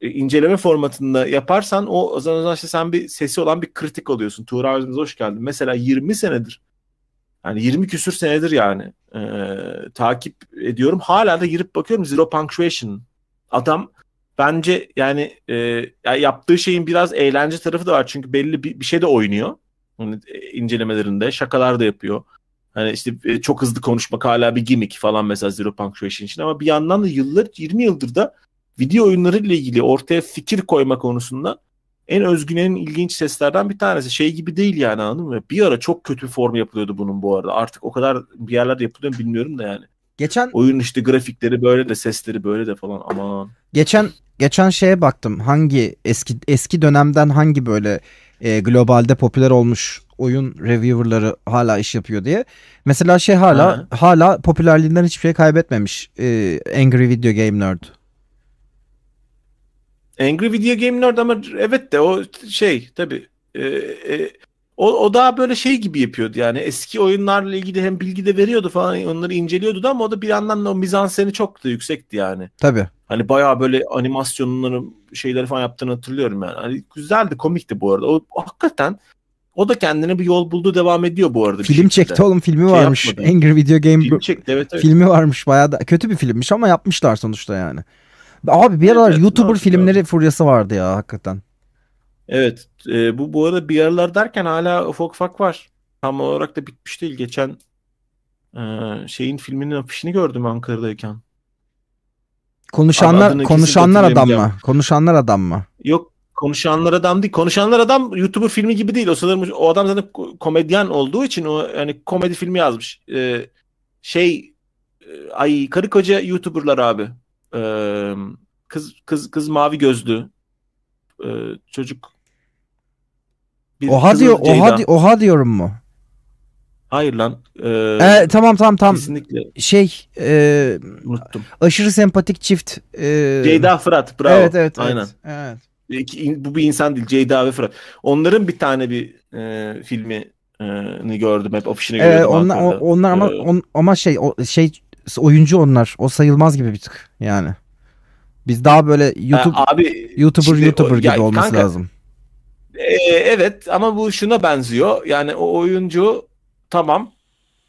e, inceleme formatında yaparsan o o zaman işte sen bir sesi olan bir kritik oluyorsun. Tuğra abimiz hoş geldin. Mesela 20 senedir yani 20 küsür senedir yani e, takip ediyorum. Hala da girip bakıyorum Zero Punctuation. Adam bence yani e, yaptığı şeyin biraz eğlence tarafı da var. Çünkü belli bir, bir şey de oynuyor. Hani e, incelemelerinde şakalar da yapıyor. Hani işte e, çok hızlı konuşmak hala bir gimmick falan mesela Zero Punk şu işin için ama bir yandan da yıllar 20 yıldır da video oyunları ile ilgili ortaya fikir koyma konusunda en özgün en ilginç seslerden bir tanesi. Şey gibi değil yani anladın mı? Bir ara çok kötü bir form yapılıyordu bunun bu arada. Artık o kadar bir yerlerde yapılıyor mu bilmiyorum da yani. Geçen oyun işte grafikleri böyle de sesleri böyle de falan aman. Geçen geçen şeye baktım. Hangi eski eski dönemden hangi böyle e, globalde popüler olmuş oyun reviewerları hala iş yapıyor diye. Mesela şey hala ha. hala popülerliğinden hiçbir şey kaybetmemiş e, Angry Video Game Nerd. Angry Video Game Nerd ama evet de o şey tabii e, e, o, o daha böyle şey gibi yapıyordu yani eski oyunlarla ilgili hem bilgi de veriyordu falan onları inceliyordu da ama o da bir yandan da o mizanseni çok da yüksekti yani. Tabii. Hani bayağı böyle animasyonları şeyleri falan yaptığını hatırlıyorum yani. Hani güzeldi, komikti bu arada. O hakikaten o da kendine bir yol buldu devam ediyor bu arada. Film çekti oğlum filmi şey varmış. Yapmadım. Angry Video Game film çekti, evet, evet. filmi varmış. Bayağı da kötü bir filmmiş ama yapmışlar sonuçta yani. Abi bir aralar evet, YouTuber filmleri abi. furyası vardı ya hakikaten. Evet. E, bu bu arada bir aralar derken hala ufak ufak var. Tam olarak da bitmiş değil. Geçen e, şeyin filminin afişini gördüm Ankara'dayken. Konuşanlar konuşanlar adam mı? Konuşanlar adam mı? Yok konuşanlar adam değil. Konuşanlar adam YouTuber filmi gibi değil. O sanırım o adam zaten komedyen olduğu için o yani komedi filmi yazmış. Ee, şey e, ay karı koca YouTuber'lar abi. Ee, kız kız kız mavi gözlü. Ee, çocuk bir oha diyor, oha, di oha diyorum mu? Hayır lan. E, e, tamam tamam tamam. Kesinlikle. Şey. E, Unuttum. Aşırı sempatik çift. E, Ceyda Fırat bravo. Evet evet. Aynen. Evet, evet. Bu bir insan değil Ceyda ve Fırat. Onların bir tane bir e, filmi ni e, gördüm hep afişini evet, görüyordum. onlar, Ankara'da. onlar ama ee, on, ama şey o, şey oyuncu onlar. O sayılmaz gibi bir tık yani. Biz daha böyle YouTube abi YouTuber şimdi, YouTuber o, gibi ya, olması kanka, lazım. E, evet ama bu şuna benziyor. Yani o oyuncu tamam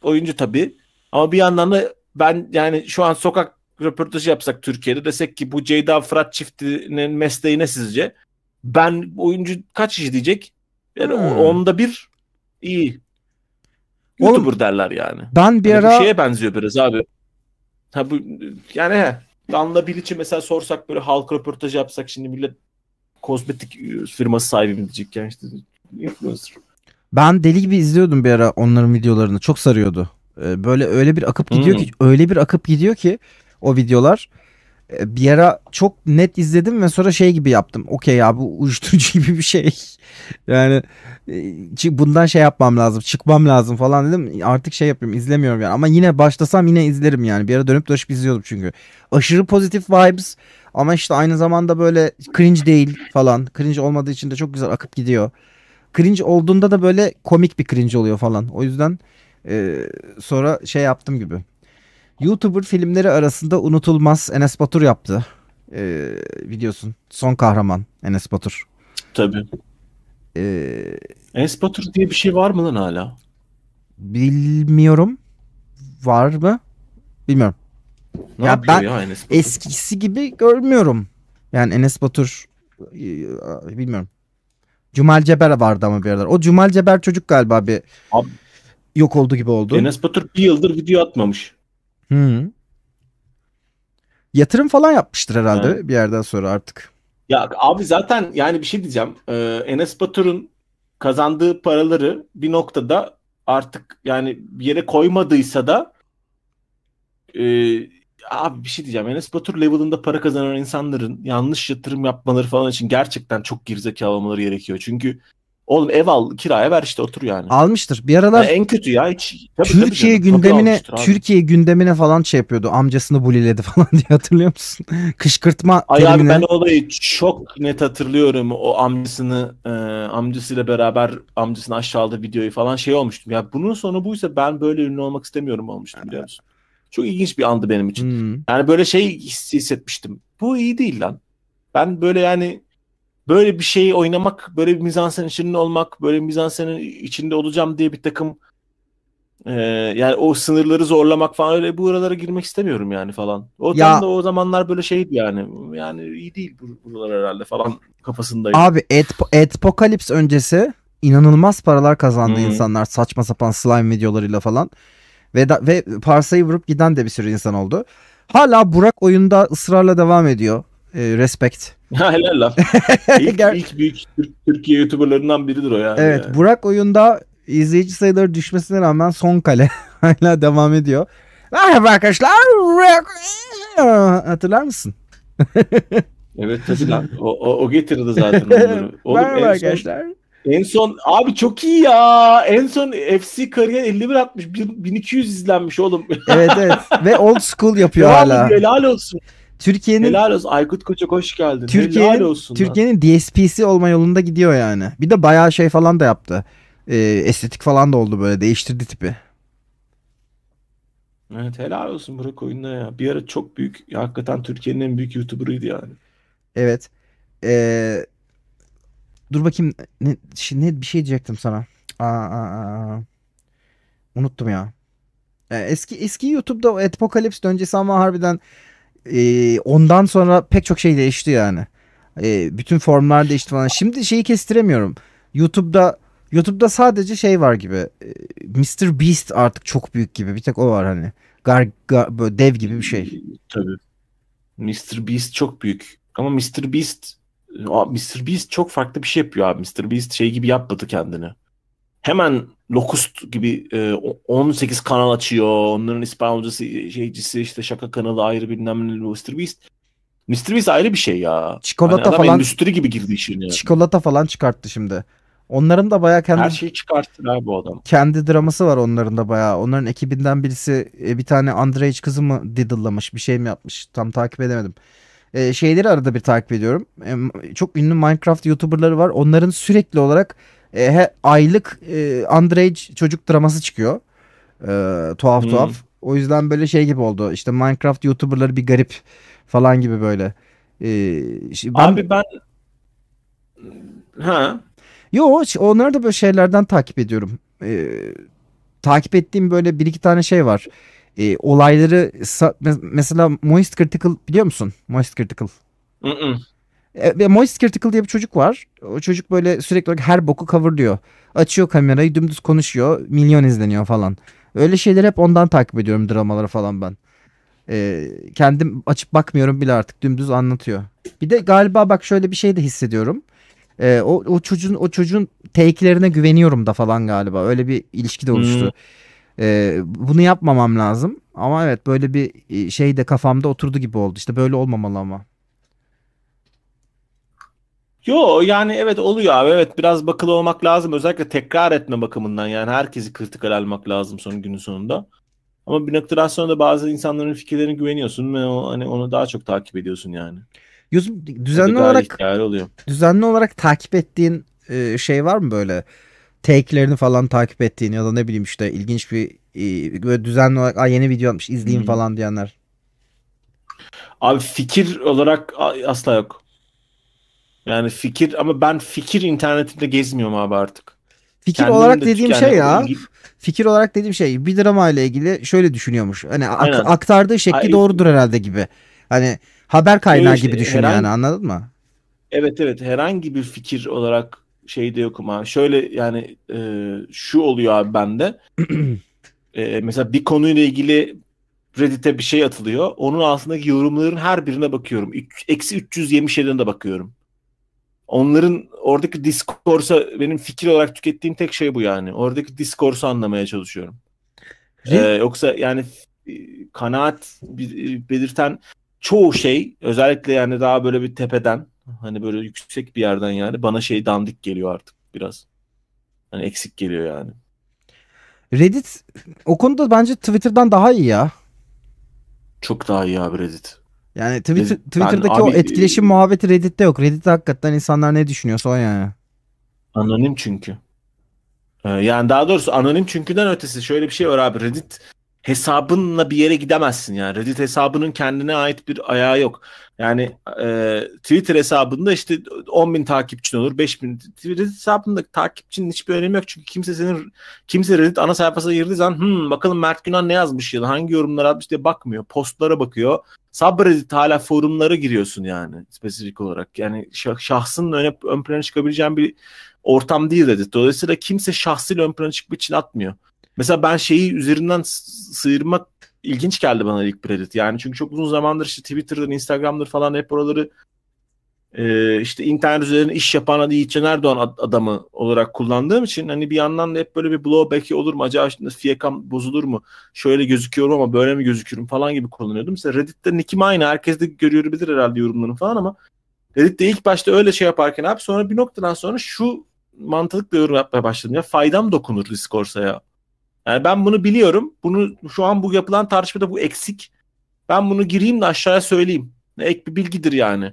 oyuncu tabii ama bir yandan da ben yani şu an sokak röportajı yapsak Türkiye'de desek ki bu Ceyda Fırat çiftinin mesleği ne sizce? Ben oyuncu kaç kişi diyecek? Yani hmm. onda bir iyi. YouTuber derler yani. Ben bir yani ara... Bu şeye benziyor biraz abi. Ha bu, yani he. Danla Bilic'i mesela sorsak böyle halk röportajı yapsak şimdi millet kozmetik firması sahibi mi diyecek yani işte influencer. Ben deli gibi izliyordum bir ara onların videolarını. Çok sarıyordu. Ee, böyle öyle bir akıp gidiyor hmm. ki öyle bir akıp gidiyor ki o videolar ee, bir ara çok net izledim ve sonra şey gibi yaptım. Okey ya bu uyuşturucu [LAUGHS] gibi bir şey. yani e, bundan şey yapmam lazım. Çıkmam lazım falan dedim. Artık şey yapıyorum izlemiyorum yani. Ama yine başlasam yine izlerim yani. Bir ara dönüp dolaşıp izliyordum çünkü. Aşırı pozitif vibes ama işte aynı zamanda böyle cringe değil falan. Cringe olmadığı için de çok güzel akıp gidiyor cringe olduğunda da böyle komik bir cringe oluyor falan. O yüzden e, sonra şey yaptım gibi. YouTuber filmleri arasında unutulmaz Enes Batur yaptı. E, biliyorsun son kahraman Enes Batur. Tabii. E, Enes Batur diye bir şey var mı lan hala? Bilmiyorum. Var mı? Bilmiyorum. Ne ya ben ya eskisi gibi görmüyorum. Yani Enes Batur e, e, bilmiyorum. Cumal Ceber vardı ama bir aralar. O Cumal Ceber çocuk galiba bir Abi, yok oldu gibi oldu. Enes Batur bir yıldır video atmamış. Hı. Yatırım falan yapmıştır herhalde He. bir yerden sonra artık. Ya abi zaten yani bir şey diyeceğim. Ee, Enes Batur'un kazandığı paraları bir noktada artık yani bir yere koymadıysa da e, abi bir şey diyeceğim. Enes Batur level'ında para kazanan insanların yanlış yatırım yapmaları falan için gerçekten çok gerizekalı olmaları gerekiyor. Çünkü Oğlum ev al kiraya ver işte otur yani. Almıştır. Bir aralar yani en kötü ya hiç. Tabii, Türkiye tabii canım, gündemine Türkiye gündemine falan şey yapıyordu. Amcasını buliledi [LAUGHS] falan diye hatırlıyor musun? Kışkırtma Ay abi ben olayı çok net hatırlıyorum. O amcasını e, amcasıyla beraber amcasını aşağıladı videoyu falan şey olmuştum. Ya bunun sonu buysa ben böyle ünlü olmak istemiyorum olmuştum biliyor musun? Çok ilginç bir andı benim için. Hmm. Yani böyle şey hissetmiştim. Bu iyi değil lan. Ben böyle yani böyle bir şeyi oynamak, böyle bir mizansen içinde olmak, böyle bir mizansenin içinde olacağım diye bir takım e, yani o sınırları zorlamak falan öyle bu aralara girmek istemiyorum yani falan. O ya, da o zamanlar böyle şeydi yani. Yani iyi değil buralar herhalde falan [LAUGHS] kafasındayım. Abi Adpokalips öncesi inanılmaz paralar kazandı hmm. insanlar saçma sapan slime videolarıyla falan ve, da, ve parsayı vurup giden de bir sürü insan oldu. Hala Burak oyunda ısrarla devam ediyor. E, respect. [LAUGHS] Helal laf. [LAUGHS] ilk, ilk büyük Türk, Türkiye YouTuber'larından biridir o yani. Evet Burak oyunda izleyici sayıları düşmesine rağmen son kale [LAUGHS] hala devam ediyor. Merhaba arkadaşlar. Hatırlar mısın? evet tabii lan. O, o, o getirdi zaten onları. Oğlum, Merhaba arkadaşlar. Son... En son abi çok iyi ya. En son FC kariyer 51 atmış. 1200 izlenmiş oğlum. [LAUGHS] evet evet. Ve old school yapıyor helal, hala. Helal olsun. Türkiye'nin Helal olsun Aykut Koçak hoş geldin. Türkiye'nin Türkiye'nin DSP'si olma yolunda gidiyor yani. Bir de bayağı şey falan da yaptı. Ee, estetik falan da oldu böyle değiştirdi tipi. Evet helal olsun Burak oyunda ya. Bir ara çok büyük ya, hakikaten Türkiye'nin en büyük YouTuber'ıydı yani. Evet. Ee, Dur bakayım ne, ne bir şey diyecektim sana. Aa, aa, aa. Unuttum ya. E, eski eski YouTube'da Apocalypse öncesi ama harbiden e, ondan sonra pek çok şey değişti yani. E, bütün formlar değişti falan. Şimdi şeyi kestiremiyorum. YouTube'da YouTube'da sadece şey var gibi. E, Mr Beast artık çok büyük gibi. Bir tek o var hani. Gar, gar böyle dev gibi bir şey. Tabii. Mr Beast çok büyük. Ama Mr Beast Mr. Beast çok farklı bir şey yapıyor abi. Mr. Beast şey gibi yapmadı kendini. Hemen Locust gibi e, 18 kanal açıyor. Onların İspanyolcası şeycisi işte şaka kanalı ayrı bilmem ne Mr. Beast. Mr. Beast ayrı bir şey ya. Çikolata hani falan. endüstri gibi girdi işin Çikolata falan çıkarttı şimdi. Onların da bayağı kendi... Her şeyi çıkarttı abi bu adam. Kendi draması var onların da bayağı. Onların ekibinden birisi e, bir tane underage kızı mı diddle'lamış bir şey mi yapmış tam takip edemedim e, şeyleri arada bir takip ediyorum. E, çok ünlü Minecraft YouTuber'ları var. Onların sürekli olarak e, he, aylık e, underage çocuk draması çıkıyor. E, tuhaf hmm. tuhaf. O yüzden böyle şey gibi oldu. İşte Minecraft YouTuber'ları bir garip falan gibi böyle. E, ee, işte ben... Abi ben ha Yo onları da böyle şeylerden takip ediyorum. E, takip ettiğim böyle bir iki tane şey var e, olayları mesela Moist Critical biliyor musun? Moist Critical. E, Moist Critical diye bir çocuk var. O çocuk böyle sürekli olarak her boku diyor. Açıyor kamerayı dümdüz konuşuyor. Milyon izleniyor falan. Öyle şeyler hep ondan takip ediyorum dramaları falan ben. E, kendim açıp bakmıyorum bile artık dümdüz anlatıyor. Bir de galiba bak şöyle bir şey de hissediyorum. E, o, o çocuğun o çocuğun take'lerine güveniyorum da falan galiba. Öyle bir ilişki de oluştu. Hmm. E, bunu yapmamam lazım. Ama evet böyle bir e, şey de kafamda oturdu gibi oldu. İşte böyle olmamalı ama. Yo yani evet oluyor abi. Evet biraz bakılı olmak lazım. Özellikle tekrar etme bakımından yani herkesi kritikal almak lazım son günün sonunda. Ama bir noktadan sonra da bazı insanların fikirlerine güveniyorsun ve o, hani onu daha çok takip ediyorsun yani. Yusuf düzenli olarak oluyor. düzenli olarak takip ettiğin e, şey var mı böyle? take'lerini falan takip ettiğin ya da ne bileyim işte ilginç bir e, böyle düzenli olarak Aa, yeni video atmış izleyin hmm. falan diyenler. Abi fikir olarak asla yok. Yani fikir ama ben fikir internetinde gezmiyorum abi artık. Fikir Kendim olarak de dediğim şey ya. Ilgili... Fikir olarak dediğim şey bir drama ile ilgili şöyle düşünüyormuş. Hani ak- aktardığı şekli doğrudur herhalde gibi. Hani haber kaynağı işte, gibi düşün herhangi, yani anladın mı? Evet evet herhangi bir fikir olarak şeyi de yokum abi. Şöyle yani e, şu oluyor abi bende. [CLEARS THROAT] e, mesela bir konuyla ilgili Reddit'e bir şey atılıyor. Onun altındaki yorumların her birine bakıyorum. Eksi 300 yemiş de bakıyorum. Onların oradaki diskorsa benim fikir olarak tükettiğim tek şey bu yani. Oradaki diskorsu anlamaya çalışıyorum. Ee, yoksa yani e, kanaat e, belirten çoğu şey özellikle yani daha böyle bir tepeden Hani böyle yüksek bir yerden yani bana şey dandik geliyor artık biraz. Hani eksik geliyor yani. Reddit o konuda bence Twitter'dan daha iyi ya. Çok daha iyi abi Reddit. Yani Twitter, Reddit, Twitter'daki yani abi, o e, etkileşim e, muhabbeti Reddit'te yok. Reddit hakikaten insanlar ne düşünüyorsa o yani. Anonim çünkü. Ee, yani daha doğrusu anonim çünküden ötesi şöyle bir şey var abi. Reddit hesabınla bir yere gidemezsin yani. Reddit hesabının kendine ait bir ayağı yok. Yani e, Twitter hesabında işte 10 bin takipçin olur, 5 bin. Twitter hesabında takipçinin hiçbir önemi yok. Çünkü kimse senin, kimse Reddit ana sayfasına girdiği zaman Hı, hmm, bakalım Mert Günan ne yazmış ya da hangi yorumlar atmış diye bakmıyor. Postlara bakıyor. Subreddit hala forumlara giriyorsun yani spesifik olarak. Yani şahsının öne, ön plana çıkabileceğin bir ortam değil Reddit. Dolayısıyla kimse şahsıyla ön plana çıkmak için atmıyor. Mesela ben şeyi üzerinden sıyırmak ilginç geldi bana ilk Reddit. Yani çünkü çok uzun zamandır işte Twitter'dır, Instagram'dır falan hep oraları e, işte internet üzerine iş yapan adı Yiğitcan Erdoğan adamı olarak kullandığım için hani bir yandan da hep böyle bir blowback olur mu? Acaba şimdi fiyakam bozulur mu? Şöyle gözüküyorum ama böyle mi gözükürüm falan gibi kullanıyordum. Mesela Reddit'te nikim aynı. Herkes de görüyor herhalde yorumlarını falan ama Reddit'te ilk başta öyle şey yaparken abi sonra bir noktadan sonra şu mantıkla yorum yapmaya başladım. Ya faydam dokunur Discourse'a ya. Yani ben bunu biliyorum. Bunu şu an bu yapılan tartışmada bu eksik. Ben bunu gireyim de aşağıya söyleyeyim. Ek bir bilgidir yani.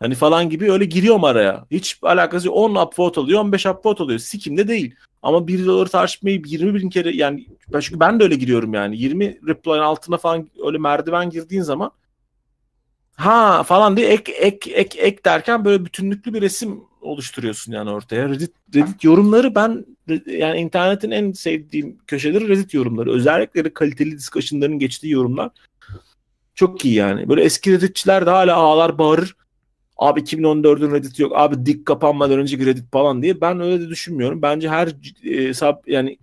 Hani falan gibi öyle giriyorum araya. Hiç alakası yok. 10 upvote alıyor, 15 upvote alıyor. Sikimde değil. Ama 1 dolar tartışmayı 20 bin kere yani çünkü ben de öyle giriyorum yani. 20 reply'ın altına falan öyle merdiven girdiğin zaman ha falan diye ek ek ek ek derken böyle bütünlüklü bir resim oluşturuyorsun yani ortaya. Reddit, Reddit yorumları ben yani internetin en sevdiğim köşeleri Reddit yorumları. Özellikle de kaliteli discussion'ların geçtiği yorumlar çok iyi yani. Böyle eski Redditçiler de hala ağlar bağırır. Abi 2014'ün Reddit yok. Abi dik kapanmadan önceki Reddit falan diye. Ben öyle de düşünmüyorum. Bence her e, yani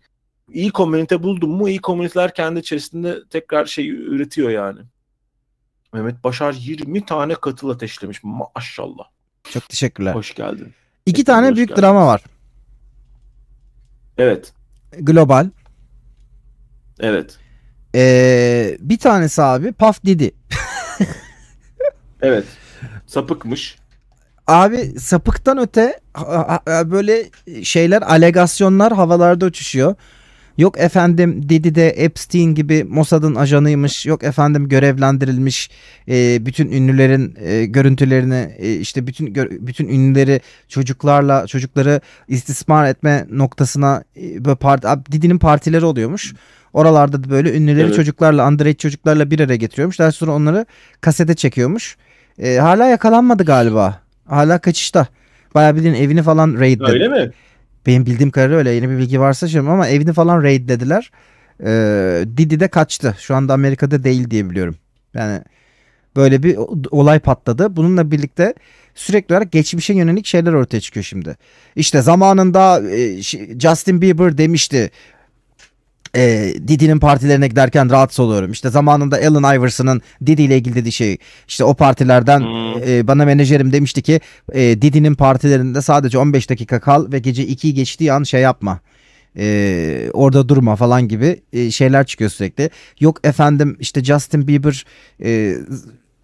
iyi komünite buldum mu iyi komüniteler kendi içerisinde tekrar şey üretiyor yani. Mehmet Başar 20 tane katıl ateşlemiş maşallah. Çok teşekkürler. Hoş geldin. İki Tekrar tane büyük geldin. drama var. Evet. Global. Evet. Ee, bir tanesi abi Paf Didi. evet. Sapıkmış. Abi sapıktan öte böyle şeyler, alegasyonlar havalarda uçuşuyor. Yok efendim dedi de Epstein gibi Mossad'ın ajanıymış. Yok efendim görevlendirilmiş. E, bütün ünlülerin e, görüntülerini e, işte bütün bütün ünlüleri çocuklarla çocukları istismar etme noktasına e, böyle part, Didi'nin partileri oluyormuş. Oralarda da böyle ünlüleri evet. çocuklarla underage çocuklarla bir araya getiriyormuş. Daha sonra onları kasete çekiyormuş. E, hala yakalanmadı galiba. Hala kaçışta. Bayağı bildiğin evini falan raidledi. Öyle mi? Benim bildiğim kadarıyla öyle yeni bir bilgi varsa şimdi ama evini falan raidlediler. Ee, Didi de kaçtı. Şu anda Amerika'da değil diye biliyorum. Yani böyle bir olay patladı. Bununla birlikte sürekli olarak geçmişe yönelik şeyler ortaya çıkıyor şimdi. İşte zamanında e, Justin Bieber demişti e, Didi'nin partilerine giderken rahatsız oluyorum. İşte zamanında Allen Iverson'ın Didi ile ilgili dediği şey işte o partilerden hmm. e, bana menajerim demişti ki e, Didi'nin partilerinde sadece 15 dakika kal ve gece 2'yi geçtiği an şey yapma ee, orada durma falan gibi e, şeyler çıkıyor sürekli. Yok efendim işte Justin Bieber e,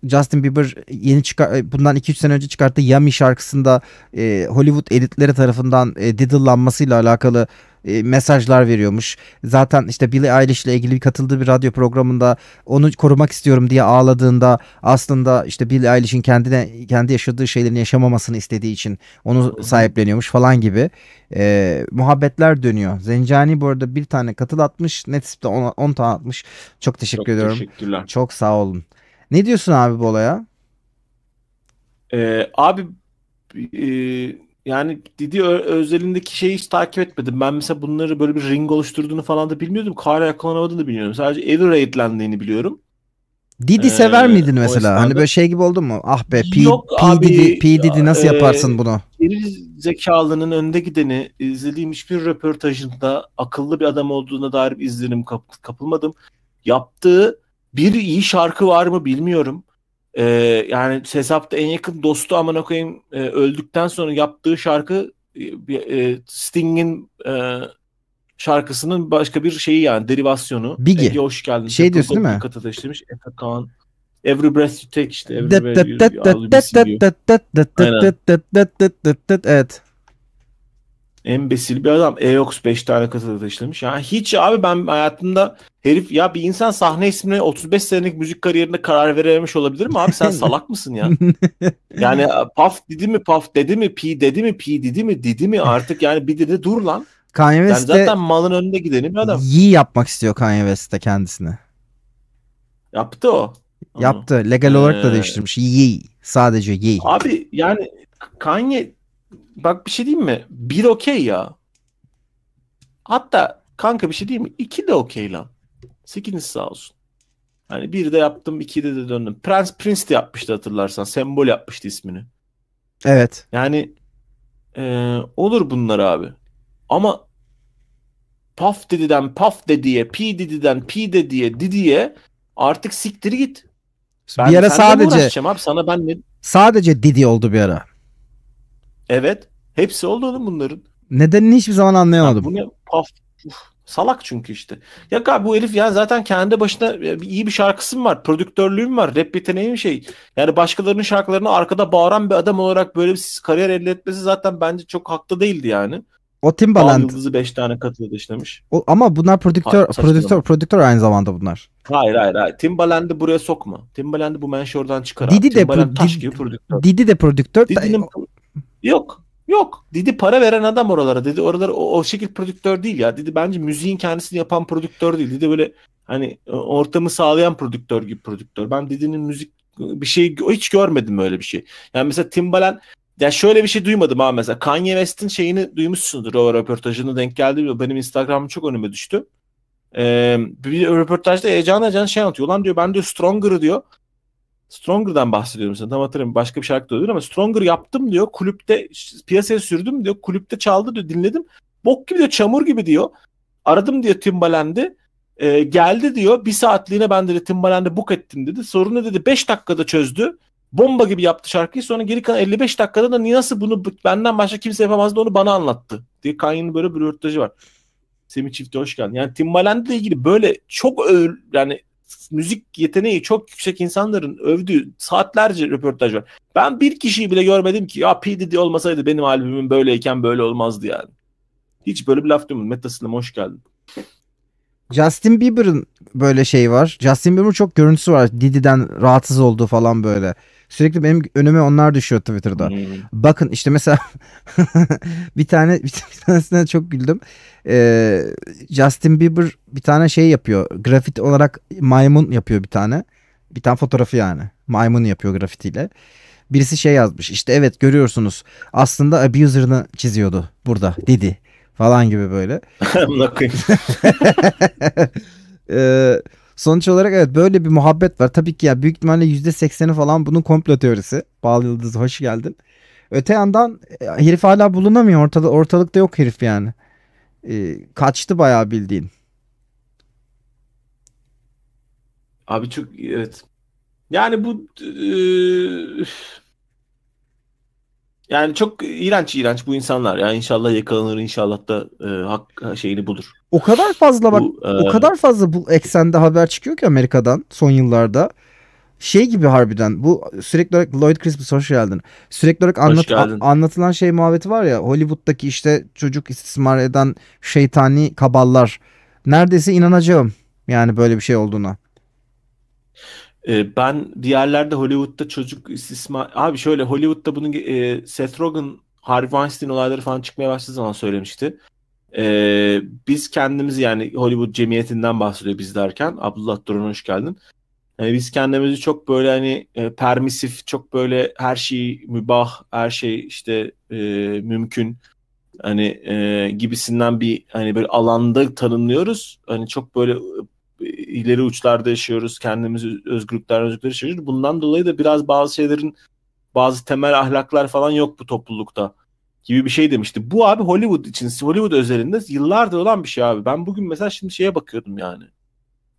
Justin Bieber yeni çıkar e, bundan 2-3 sene önce çıkarttığı Yummy şarkısında e, Hollywood editleri tarafından e, diddle'lanmasıyla alakalı e, mesajlar veriyormuş. Zaten işte Billie Eilish ile ilgili katıldığı bir radyo programında onu korumak istiyorum diye ağladığında aslında işte Billie Eilish'in kendine kendi yaşadığı şeylerin yaşamamasını istediği için onu sahipleniyormuş falan gibi e, muhabbetler dönüyor. Zencani bu arada bir tane katıl atmış. Netsip'te 10 tane atmış. Çok teşekkür Çok ediyorum. Teşekkürler. Çok sağ olun. Ne diyorsun abi bu olaya? Ee, abi e, yani Didi özelindeki şeyi hiç takip etmedim. Ben mesela bunları böyle bir ring oluşturduğunu falan da bilmiyordum. Kara yakalanamadı da bilmiyorum. Sadece Everrate'lendiğini biliyorum. Didi ee, sever miydin mesela? Hani böyle şey gibi oldu mu? Ah be P, Yok P, abi, Didi, P Didi nasıl e, yaparsın bunu? Geri zekalının önde gideni izlediğim hiçbir röportajında akıllı bir adam olduğuna dair bir izlenim kap kapılmadım. Yaptığı bir iyi şarkı var mı bilmiyorum. Ee, yani Sezap'ta en yakın dostu amına koyayım e, öldükten sonra yaptığı şarkı e, e, Sting'in e, şarkısının başka bir şeyi yani derivasyonu. Biggie. Ege hoş geldin. Şey diyorsun değil mi? Katı işlemiş. Efe Every breath you take işte. Every breath you, you, you, Evet. En besil bir adam. Eox 5 tane kasada taşımış. Yani hiç abi ben hayatımda herif ya bir insan sahne ismine 35 senelik müzik kariyerine karar verememiş olabilir mi abi? Sen [LAUGHS] salak mısın ya? yani e, Puff dedi mi Puff dedi mi Pi dedi mi Pi dedi mi dedi mi artık yani bir dedi dur lan. Kanye West yani zaten malın önünde gideni bir adam. Yi yapmak istiyor Kanye West de kendisine. Yaptı o. Yaptı. Legal olarak da ee, değiştirmiş. yi. Sadece yi. Abi yani Kanye bak bir şey diyeyim mi? Bir okey ya. Hatta kanka bir şey diyeyim mi? İki de okey lan. Sikiniz sağ olsun. Hani bir de yaptım, iki de, de döndüm. Prince Prince de yapmıştı hatırlarsan. Sembol yapmıştı ismini. Evet. Yani ee, olur bunlar abi. Ama Paf dediden Paf Dedi'ye, P Didi'den P Dedi'ye, Didi'ye artık siktir git. Ben bir ara sadece abi, sana ben ne... sadece Didi oldu bir ara. Evet. Hepsi oldu oğlum bunların. Nedenini hiçbir zaman anlayamadım. Ya bu ne? Paf. Uf. Salak çünkü işte. Ya abi bu herif ya zaten kendi başına iyi bir şarkısı mı var? Prodüktörlüğüm var? Rap yeteneğim şey. Yani başkalarının şarkılarını arkada bağıran bir adam olarak böyle bir kariyer elde etmesi zaten bence çok haklı değildi yani. O Timbaland. Yıldızı 5 tane katıldı işlemiş. O, ama bunlar prodüktör, hayır, prodüktör, prodüktör aynı zamanda bunlar. Hayır hayır hayır. Timbaland'ı buraya sokma. Timbaland'ı bu menşe oradan çıkar. Didi de pro, taş gibi prodüktör. Didi de prodüktör. Didi'nin Yok. Yok. Dedi para veren adam oralara. Dedi oralar o, o şekil prodüktör değil ya. Dedi bence müziğin kendisini yapan prodüktör değil. Dedi böyle hani ortamı sağlayan prodüktör gibi prodüktör. Ben Didi'nin müzik bir şey hiç görmedim öyle bir şey. Yani mesela Timbaland ya şöyle bir şey duymadım ha mesela Kanye West'in şeyini duymuşsundur o röportajını denk geldi benim Instagram'ım çok önüme düştü. Ee, bir röportajda heyecan heyecan şey anlatıyor. Ulan diyor ben diyor Stronger'ı diyor Stronger'dan bahsediyorum sana tam hatırlamıyorum başka bir şarkı da oluyor ama Stronger yaptım diyor kulüpte piyasaya sürdüm diyor kulüpte çaldı diyor dinledim bok gibi diyor çamur gibi diyor aradım diyor Timbaland'ı e, ee, geldi diyor bir saatliğine ben dedi Timbaland'i book ettim dedi sorunu dedi 5 dakikada çözdü bomba gibi yaptı şarkıyı sonra geri kalan 55 dakikada da niye nasıl bunu benden başka kimse yapamazdı onu bana anlattı diye Kanye'nin böyle bir röportajı var. Semih Çift'e hoş geldin. Yani Timbaland'la ilgili böyle çok öv, yani müzik yeteneği çok yüksek insanların övdüğü saatlerce röportaj var. Ben bir kişiyi bile görmedim ki ya P. Diddy olmasaydı benim albümüm böyleyken böyle olmazdı yani. Hiç böyle bir laf duymadım. Meta Slim'e hoş geldin. Justin Bieber'ın böyle şeyi var. Justin Bieber'ın çok görüntüsü var. Diddy'den rahatsız olduğu falan böyle. Sürekli benim önüme onlar düşüyor Twitter'da. Hmm. Bakın işte mesela [LAUGHS] bir tane bir tanesine çok güldüm. Ee, Justin Bieber bir tane şey yapıyor. Grafit olarak maymun yapıyor bir tane. Bir tane fotoğrafı yani. Maymun yapıyor grafitiyle. Birisi şey yazmış. İşte evet görüyorsunuz. Aslında abuser'ını çiziyordu burada dedi falan gibi böyle. [LAUGHS] Amına koyayım. [LAUGHS] ee, Sonuç olarak evet böyle bir muhabbet var. Tabii ki ya büyük ihtimalle %80'i falan bunun komplo teorisi. Bağlı Yıldız hoş geldin. Öte yandan e, herif hala bulunamıyor. Ortada, ortalıkta yok herif yani. Ee, kaçtı bayağı bildiğin. Abi çok evet. Yani bu e, yani çok iğrenç iğrenç bu insanlar. Yani inşallah yakalanır inşallah da e, hak şeyini bulur. O kadar fazla bak bu, e... o kadar fazla bu eksende haber çıkıyor ki Amerika'dan son yıllarda. Şey gibi harbiden bu sürekli olarak Lloyd Christmas hoş geldin. Sürekli olarak anlat, a, anlatılan şey muhabbeti var ya Hollywood'daki işte çocuk istismar eden şeytani kaballar. Neredeyse inanacağım yani böyle bir şey olduğuna. E, ben diğerlerde Hollywood'da çocuk istismar... Abi şöyle Hollywood'da bunun e, Seth Rogen, Harvey Weinstein olayları falan çıkmaya başladığı zaman söylemişti. Ee, biz kendimizi yani Hollywood cemiyetinden bahsediyor biz derken. Abdullah Duran hoş geldin. Yani biz kendimizi çok böyle hani e, permisif, çok böyle her şey mübah, her şey işte e, mümkün hani e, gibisinden bir hani böyle alanda tanımlıyoruz. Hani çok böyle e, ileri uçlarda yaşıyoruz. Kendimizi özgürlükler özgürlükler yaşıyoruz. Bundan dolayı da biraz bazı şeylerin bazı temel ahlaklar falan yok bu toplulukta gibi bir şey demişti. Bu abi Hollywood için Hollywood özelinde yıllardır olan bir şey abi. Ben bugün mesela şimdi şeye bakıyordum yani.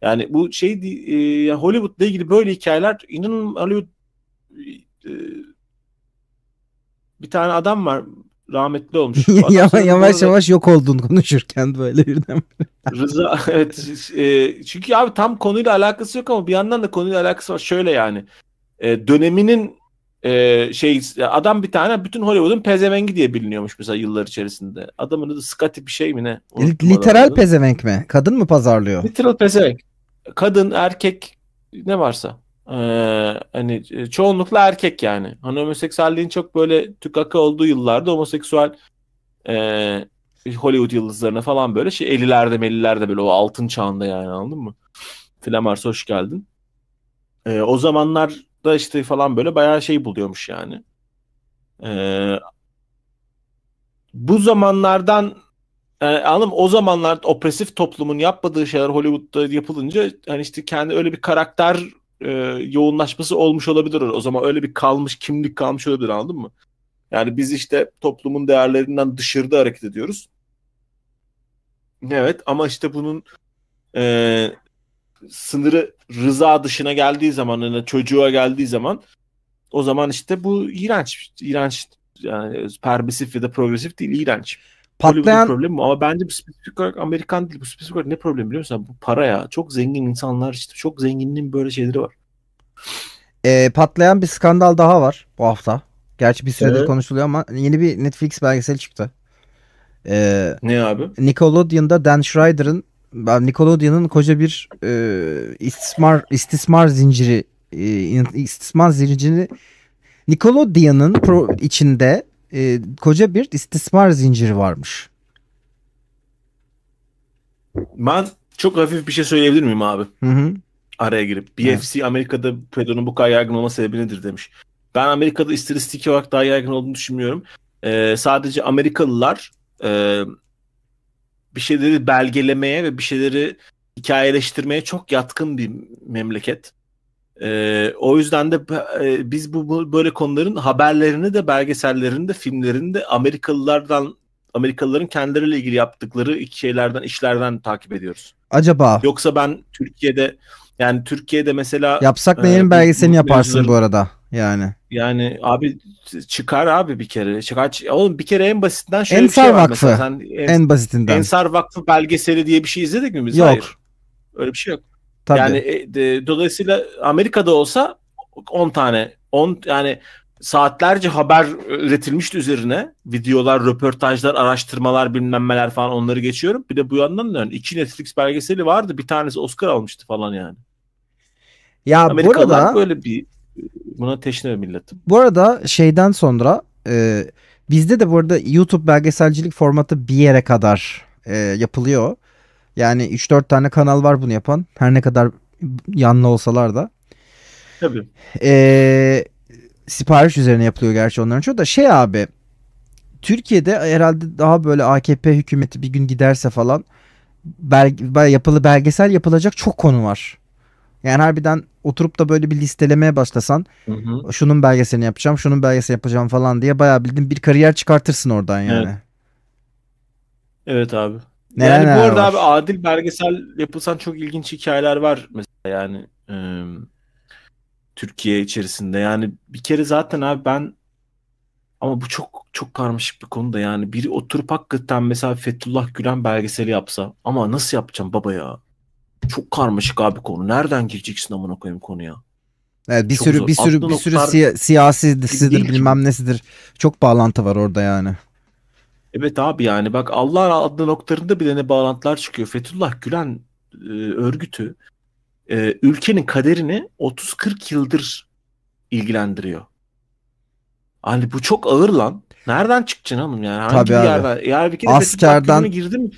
Yani bu şey e, Hollywood'la ilgili böyle hikayeler inanın Hollywood e, bir tane adam var rahmetli olmuş. [LAUGHS] yavaş yavaş, yavaş yok oldun konuşurken böyle birden. [LAUGHS] Rıza evet e, çünkü abi tam konuyla alakası yok ama bir yandan da konuyla alakası var. Şöyle yani e, döneminin e, şey adam bir tane bütün Hollywood'un pezevengi diye biliniyormuş mesela yıllar içerisinde. Adamın adı Scotty bir şey mi ne? Literal pezevenk mi? Kadın mı pazarlıyor? Literal pezevenk. Kadın, erkek ne varsa. Ee, hani e, çoğunlukla erkek yani. Hani homoseksüelliğin çok böyle tükaka olduğu yıllarda homoseksüel e, Hollywood yıldızlarına falan böyle şey 50'lerde mellilerde böyle o altın çağında yani anladın mı? Flamars hoş geldin. E, o zamanlar da işte falan böyle bayağı şey buluyormuş yani. Ee, bu zamanlardan yani e, anladım o zamanlar opresif toplumun yapmadığı şeyler Hollywood'da yapılınca hani işte kendi öyle bir karakter e, yoğunlaşması olmuş olabilir o zaman öyle bir kalmış kimlik kalmış olabilir anladın mı? Yani biz işte toplumun değerlerinden dışarıda hareket ediyoruz. Evet ama işte bunun e, sınırı rıza dışına geldiği zaman yani çocuğa geldiği zaman o zaman işte bu iğrenç iğrenç yani permisif ya da progresif değil iğrenç. Patlayan problem bu ama bence bu spesifik olarak Amerikan değil bu spesifik olarak ne problem biliyor musun? Bu para ya. Çok zengin insanlar işte çok zenginliğin böyle şeyleri var. E, patlayan bir skandal daha var bu hafta. Gerçi bir süredir evet. konuşuluyor ama yeni bir Netflix belgeseli çıktı. E, ne abi? Nickelodeon'da Dan Schreider'ın ben Nickelodeon'un koca bir e, istismar istismar zinciri e, istismar zincirini Nickelodeon'un içinde e, koca bir istismar zinciri varmış. Ben çok hafif bir şey söyleyebilir miyim abi? Hı hı. Araya girip. BFC evet. Amerika'da pedonun bu kadar yaygın olma sebebi nedir demiş. Ben Amerika'da istatistik olarak daha yaygın olduğunu düşünmüyorum. Ee, sadece Amerikalılar e, bir şeyleri belgelemeye ve bir şeyleri hikayeleştirmeye çok yatkın bir memleket. Ee, o yüzden de e, biz bu, böyle konuların haberlerini de belgesellerini de filmlerini de Amerikalılardan Amerikalıların kendileriyle ilgili yaptıkları şeylerden işlerden takip ediyoruz. Acaba? Yoksa ben Türkiye'de yani Türkiye'de mesela yapsak da e, yeni belgeselini yaparsın bu arada yani. Yani abi çıkar abi bir kere. Çıkar. Oğlum bir kere en basitinden şöyle Ensar bir şey var. Vakfı. Mesela en, en basitinden. Ensar Vakfı belgeseli diye bir şey izledik mi biz? Yok. Hayır. Öyle bir şey yok. Tabii. Yani e, de, dolayısıyla Amerika'da olsa 10 tane 10 yani saatlerce haber üretilmişti üzerine. Videolar, röportajlar, araştırmalar bilmem neler falan onları geçiyorum. Bir de bu yandan da iki Netflix belgeseli vardı. Bir tanesi Oscar almıştı falan yani. Ya Amerikalılar burada böyle bir buna teşne millet. Bu arada şeyden sonra e, bizde de bu arada YouTube belgeselcilik formatı bir yere kadar e, yapılıyor. Yani 3-4 tane kanal var bunu yapan. Her ne kadar yanlı olsalar da. Tabii. E, sipariş üzerine yapılıyor gerçi onların çoğu da. Şey abi Türkiye'de herhalde daha böyle AKP hükümeti bir gün giderse falan belge, yapılı belgesel yapılacak çok konu var. Yani harbiden oturup da böyle bir listelemeye başlasan hı hı. şunun belgeselini yapacağım, şunun belgesini yapacağım falan diye bayağı bildiğin bir kariyer çıkartırsın oradan yani. Evet, evet abi. Neler yani neler bu arada var? abi adil belgesel yapılsan çok ilginç hikayeler var mesela yani e, Türkiye içerisinde. Yani bir kere zaten abi ben ama bu çok çok karmaşık bir konu da yani biri oturup hakikaten mesela Fethullah Gülen belgeseli yapsa ama nasıl yapacağım baba ya? Çok karmaşık abi konu. Nereden gireceksin amına koyayım konuya? Evet, bir çok sürü zor. bir sürü Aklı bir sürü siya, siyasisidir bilmem nesidir. Çok bağlantı var orada yani. Evet abi yani bak Allah adlı noktalarında bile ne bağlantılar çıkıyor. Fethullah Gülen e, örgütü e, ülkenin kaderini 30-40 yıldır ilgilendiriyor. Hani bu çok ağır lan. Nereden çıkacaksın hanım yani? Hangi Tabii bir abi. yerden? Eğer bir kere Askerden... girdim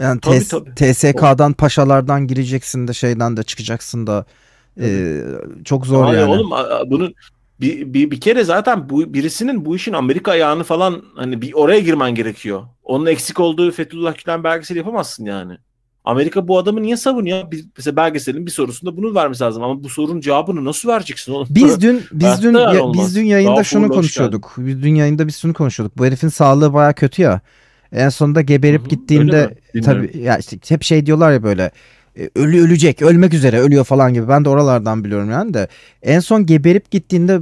yani tabii, tes, tabii. TSK'dan, paşalardan gireceksin de şeyden de çıkacaksın da. E, çok zor Hayır, yani. Oğlum bunun bir, bir, bir kere zaten bu, birisinin bu işin Amerika ayağını falan hani bir oraya girmen gerekiyor. Onun eksik olduğu Fethullah Gülen belgeseli yapamazsın yani. Amerika bu adamı niye savunuyor? Biz, mesela belgeselin bir sorusunda bunu vermesi lazım ama bu sorunun cevabını nasıl vereceksin oğlum? Biz dün [LAUGHS] biz dün ya, biz dün yayında Daha şunu konuşuyorduk. Biz dün yayında biz şunu konuşuyorduk. Bu herifin sağlığı baya kötü ya. En sonunda geberip gittiğimde tabi ya işte hep şey diyorlar ya böyle e, ölü ölecek, ölmek üzere ölüyor falan gibi. Ben de oralardan biliyorum yani de. En son geberip gittiğinde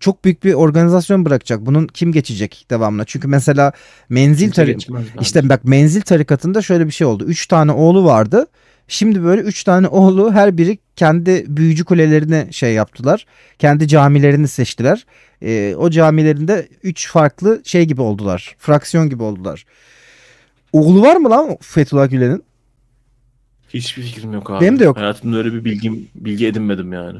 çok büyük bir organizasyon bırakacak. Bunun kim geçecek devamına? Çünkü mesela menzil tarikatı işte bak menzil tarikatında şöyle bir şey oldu. Üç tane oğlu vardı. Şimdi böyle üç tane [LAUGHS] oğlu her biri kendi büyücü kulelerini şey yaptılar. Kendi camilerini seçtiler. E, o camilerinde üç farklı şey gibi oldular. Fraksiyon gibi oldular. Oğlu var mı lan Fethullah Gülen'in? Hiçbir fikrim yok abi. Benim de yok. Hayatımda öyle bir bilgim, bilgi edinmedim yani.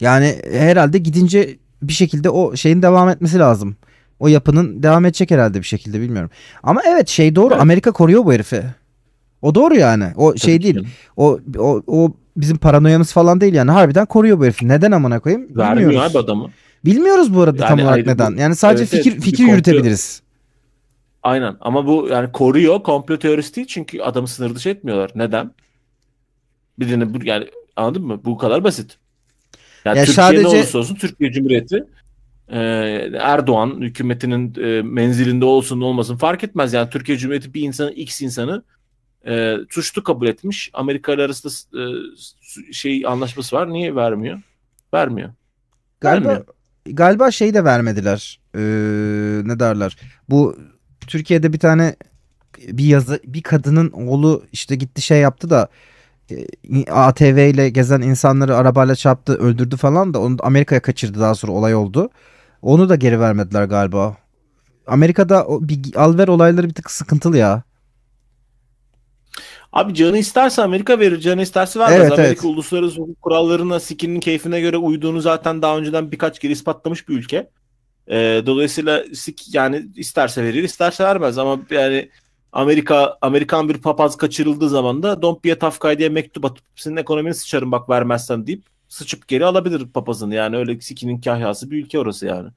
Yani herhalde gidince bir şekilde o şeyin devam etmesi lazım. O yapının devam edecek herhalde bir şekilde bilmiyorum. Ama evet şey doğru evet. Amerika koruyor bu herifi. O doğru yani. O şey Tabii şey değil. Canım. O, o o bizim paranoyamız falan değil yani. Harbiden koruyor bu herif. Neden amına koyayım? Bilmiyoruz. Vermiyor abi adamı. Bilmiyoruz bu arada yani tam olarak neden. Bu, yani sadece evet, fikir fikir yürütebiliriz. Aynen ama bu yani koruyor komplo teorisi değil çünkü adamı sınır dışı etmiyorlar. Neden? Birini bu yani anladın mı? Bu kadar basit. Yani ya Türkiye sadece... ne olursa olsun Türkiye Cumhuriyeti e, Erdoğan hükümetinin e, menzilinde olsun olmasın fark etmez. Yani Türkiye Cumhuriyeti bir insanı X insanı e, ee, suçlu kabul etmiş. Amerika ile arasında e, şey anlaşması var. Niye vermiyor? Vermiyor. Galiba vermiyor. galiba şey de vermediler. Ee, ne derler? Bu Türkiye'de bir tane bir yazı bir kadının oğlu işte gitti şey yaptı da e, ATV ile gezen insanları arabayla çarptı, öldürdü falan da onu Amerika'ya kaçırdı daha sonra olay oldu. Onu da geri vermediler galiba. Amerika'da bir alver olayları bir tık sıkıntılı ya. Abi canı isterse Amerika verir, canı isterse vermez. Evet, Amerika evet. uluslararası hukuk kurallarına, sikinin keyfine göre uyduğunu zaten daha önceden birkaç kere ispatlamış bir ülke. Ee, dolayısıyla sik yani isterse verir, isterse vermez ama yani Amerika Amerikan bir papaz kaçırıldığı zaman da Don't be a tough guy diye mektup atıp senin ekonomini sıçarım bak vermezsen deyip sıçıp geri alabilir papazını. Yani öyle sikinin kahyası bir ülke orası yani.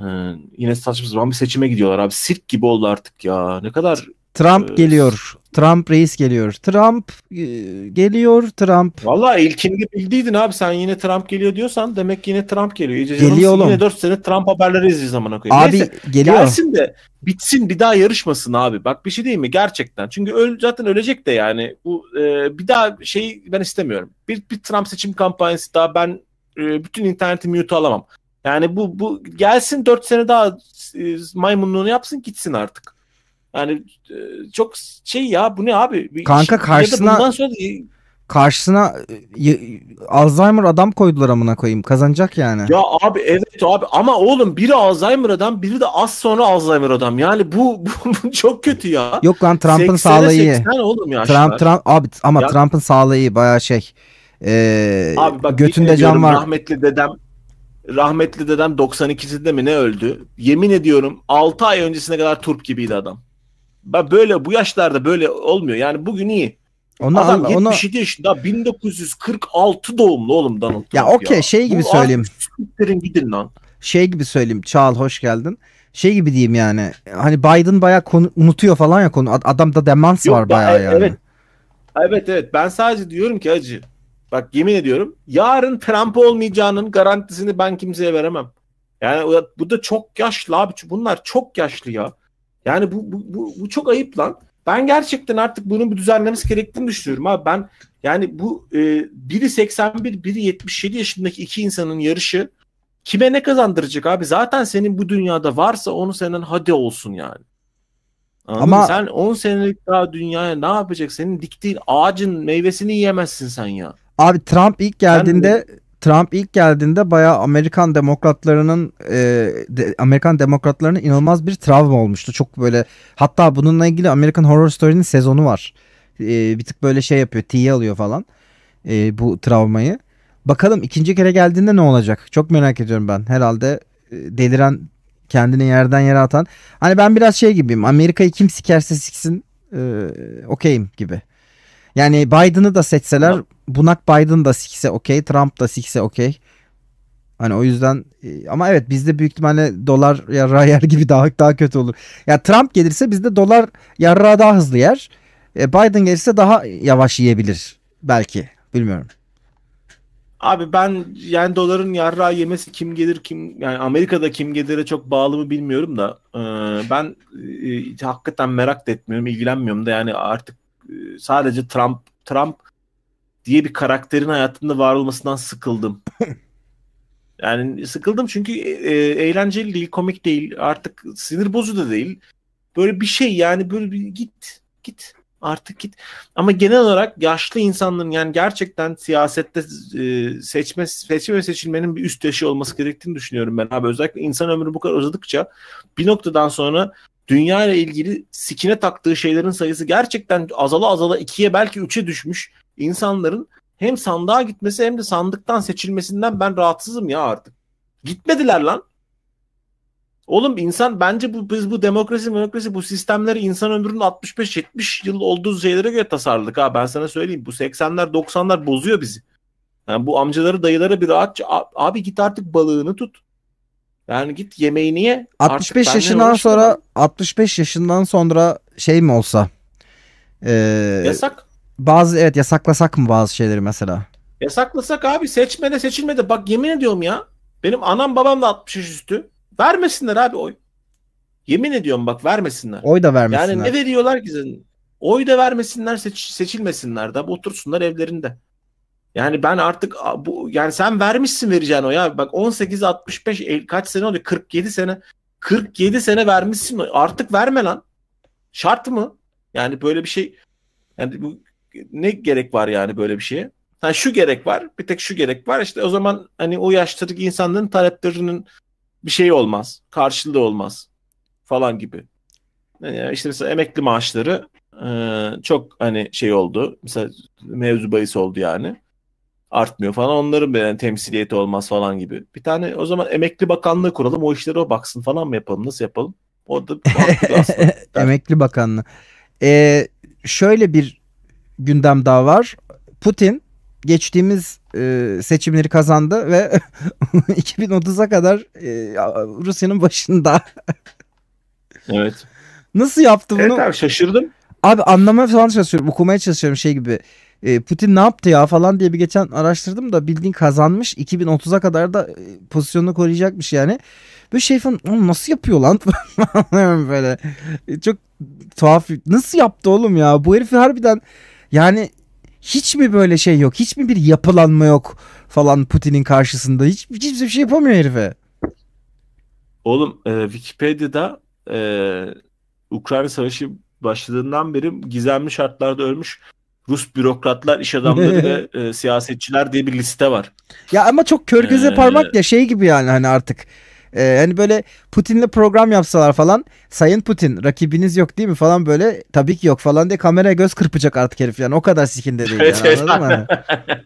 Ee, yine saçma sapan bir seçime gidiyorlar abi. Sirk gibi oldu artık ya. Ne kadar Trump e, geliyor. Trump reis geliyor. Trump e, geliyor. Trump. Valla ilkinde bildiydin abi sen yine Trump geliyor diyorsan demek yine Trump geliyor. İyice geliyor oğlum. Yine 4 sene Trump haberleri izliyoruz amına koyayım. Abi Neyse, geliyor. Gelsin de bitsin bir daha yarışmasın abi. Bak bir şey değil mi gerçekten. Çünkü öl, zaten ölecek de yani. Bu e, bir daha şey ben istemiyorum. Bir, bir Trump seçim kampanyası daha ben e, bütün interneti mute alamam. Yani bu bu gelsin 4 sene daha e, maymunluğunu yapsın gitsin artık. Yani e, çok şey ya bu ne abi? Bir Kanka şey, karşısına bundan sonra karşısına e, Alzheimer adam koydular amına koyayım. Kazanacak yani. Ya abi evet abi ama oğlum biri Alzheimer adam biri de az sonra Alzheimer adam. Yani bu, [LAUGHS] bu, çok kötü ya. Yok lan Trump'ın sağlığı iyi. oğlum ya. Trump, Trump, abi ama ya. Trump'ın sağlığı iyi baya şey. Ee, abi bak götünde can var. Rahmetli dedem rahmetli dedem 92'sinde mi ne öldü? Yemin ediyorum 6 ay öncesine kadar turp gibiydi adam böyle bu yaşlarda böyle olmuyor. Yani bugün iyi. Onu Adam anla, 77 onu... yaşında 1946 doğumlu oğlum Donald Trump ya. okey şey gibi bu söyleyeyim. Siktirin gidin lan. Şey gibi söyleyeyim. Çağal hoş geldin. Şey gibi diyeyim yani. Hani Biden bayağı konu, unutuyor falan ya konu. Adamda demans Yok, var bayağı e, yani. Evet. Evet evet. Ben sadece diyorum ki acı. Bak yemin ediyorum. Yarın Trump olmayacağının garantisini ben kimseye veremem. Yani bu da çok yaşlı abi. Bunlar çok yaşlı ya. Yani bu, bu, bu, bu çok ayıp lan. Ben gerçekten artık bunun bir düzenlemesi gerektiğini düşünüyorum abi. Ben yani bu e, biri 81, biri 77 yaşındaki iki insanın yarışı kime ne kazandıracak abi? Zaten senin bu dünyada varsa onu senden hadi olsun yani. Anladın Ama mı? sen 10 senelik daha dünyaya ne yapacak? Senin diktiğin ağacın meyvesini yiyemezsin sen ya. Abi Trump ilk geldiğinde ben... Trump ilk geldiğinde bayağı Amerikan demokratlarının e, de, Amerikan demokratlarının inanılmaz bir travma olmuştu. Çok böyle hatta bununla ilgili American Horror Story'nin sezonu var. E, bir tık böyle şey yapıyor, tiye alıyor falan e, bu travmayı. Bakalım ikinci kere geldiğinde ne olacak? Çok merak ediyorum ben. Herhalde e, deliren kendini yerden yere atan. Hani ben biraz şey gibiyim. Amerika'yı kim sikerse siksin e, okeyim gibi. Yani Biden'ı da seçseler Bunak Biden da sikse okey. Trump da sikse okey. Hani o yüzden e, ama evet bizde büyük ihtimalle dolar yarra [LAUGHS] yer gibi daha daha kötü olur. Ya Trump gelirse bizde dolar yarra daha hızlı yer. E, Biden gelirse daha yavaş yiyebilir belki. Bilmiyorum. Abi ben yani doların yarra yemesi kim gelir kim yani Amerika'da kim gelire çok bağlı mı bilmiyorum da e, ben e, hakikaten merak da etmiyorum ilgilenmiyorum da yani artık e, sadece Trump Trump diye bir karakterin hayatımda var olmasından sıkıldım. [LAUGHS] yani sıkıldım çünkü e, e, eğlenceli değil, komik değil, artık sinir bozu da değil. Böyle bir şey yani böyle bir git, git artık git. Ama genel olarak yaşlı insanların yani gerçekten siyasette e, seçme seçim ve seçilmenin bir üst yaşı olması gerektiğini düşünüyorum ben abi. Özellikle insan ömrü bu kadar uzadıkça bir noktadan sonra dünya ile ilgili sikine taktığı şeylerin sayısı gerçekten azala azala ikiye belki üçe düşmüş insanların hem sandığa gitmesi hem de sandıktan seçilmesinden ben rahatsızım ya artık. Gitmediler lan. Oğlum insan bence bu biz bu demokrasi demokrasi bu sistemleri insan ömrünün 65-70 yıl olduğu şeylere göre tasarladık ha ben sana söyleyeyim bu 80'ler 90'lar bozuyor bizi. Yani bu amcaları dayıları bir rahatça abi git artık balığını tut. Yani git yemeğini ye. 65 artık yaşından sonra 65 yaşından sonra şey mi olsa? Ee, yasak bazı evet yasaklasak mı bazı şeyleri mesela? Yasaklasak abi seçmede seçilmedi. Bak yemin ediyorum ya. Benim anam babam da 60 yaş üstü. Vermesinler abi oy. Yemin ediyorum bak vermesinler. Oy da vermesinler. Yani ne veriyorlar ki senin? Oy da vermesinler seç, seçilmesinler de otursunlar evlerinde. Yani ben artık bu yani sen vermişsin vereceğin o ya. Bak 18 65 el, kaç sene oluyor? 47 sene. 47 sene vermişsin. Artık verme lan. Şart mı? Yani böyle bir şey yani bu ne gerek var yani böyle bir şeye? Yani şu gerek var. Bir tek şu gerek var. İşte o zaman hani o yaştaki insanların taleplerinin bir şey olmaz. Karşılığı olmaz. Falan gibi. Yani işte mesela emekli maaşları e, çok hani şey oldu. Mesela mevzu bahis oldu yani. Artmıyor falan. Onların yani temsiliyeti olmaz falan gibi. Bir tane o zaman emekli bakanlığı kuralım. O işleri o baksın falan mı yapalım? Nasıl yapalım? O da [LAUGHS] aslında. emekli bakanlığı. Ee, şöyle bir gündem daha var. Putin geçtiğimiz e, seçimleri kazandı ve 2030'a [LAUGHS] kadar e, Rusya'nın başında. evet. Nasıl yaptı bunu? Evet abi şaşırdım. Abi anlamaya falan çalışıyorum. Okumaya çalışıyorum şey gibi. E, Putin ne yaptı ya falan diye bir geçen araştırdım da bildiğin kazanmış. 2030'a kadar da e, pozisyonunu koruyacakmış yani. Bu şey falan nasıl yapıyor lan? [LAUGHS] böyle e, çok tuhaf. Nasıl yaptı oğlum ya? Bu herifi harbiden yani hiç mi böyle şey yok? Hiç mi bir yapılanma yok falan Putin'in karşısında? Hiç hiçbir şey yapamıyor herife. Oğlum e, Wikipedia'da e, Ukrayna Savaşı başladığından beri gizemli şartlarda ölmüş Rus bürokratlar, iş adamları [LAUGHS] ve e, siyasetçiler diye bir liste var. Ya ama çok kör göze ee, parmak ya şey gibi yani hani artık ee, hani böyle Putin'le program yapsalar falan. Sayın Putin rakibiniz yok değil mi falan böyle. Tabii ki yok falan diye kameraya göz kırpacak artık herif yani. O kadar sikinde değil. yani, anladın mı? Hani? [LAUGHS]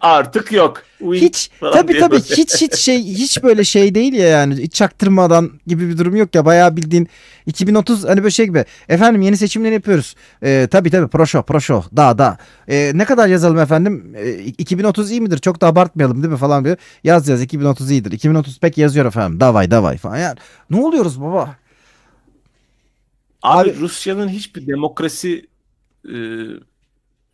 artık yok. Wink hiç tabi tabi hiç hiç şey hiç böyle şey değil ya yani hiç çaktırmadan gibi bir durum yok ya bayağı bildiğin 2030 hani böyle şey gibi efendim yeni seçimleri yapıyoruz ee, tabi tabi proşo proşo da da ee, ne kadar yazalım efendim ee, 2030 iyi midir çok da abartmayalım değil mi falan diyor yaz yaz 2030 iyidir 2030 pek yazıyor efendim davay davay falan yani ne oluyoruz baba Abi, Abi Rusya'nın hiçbir demokrasi e,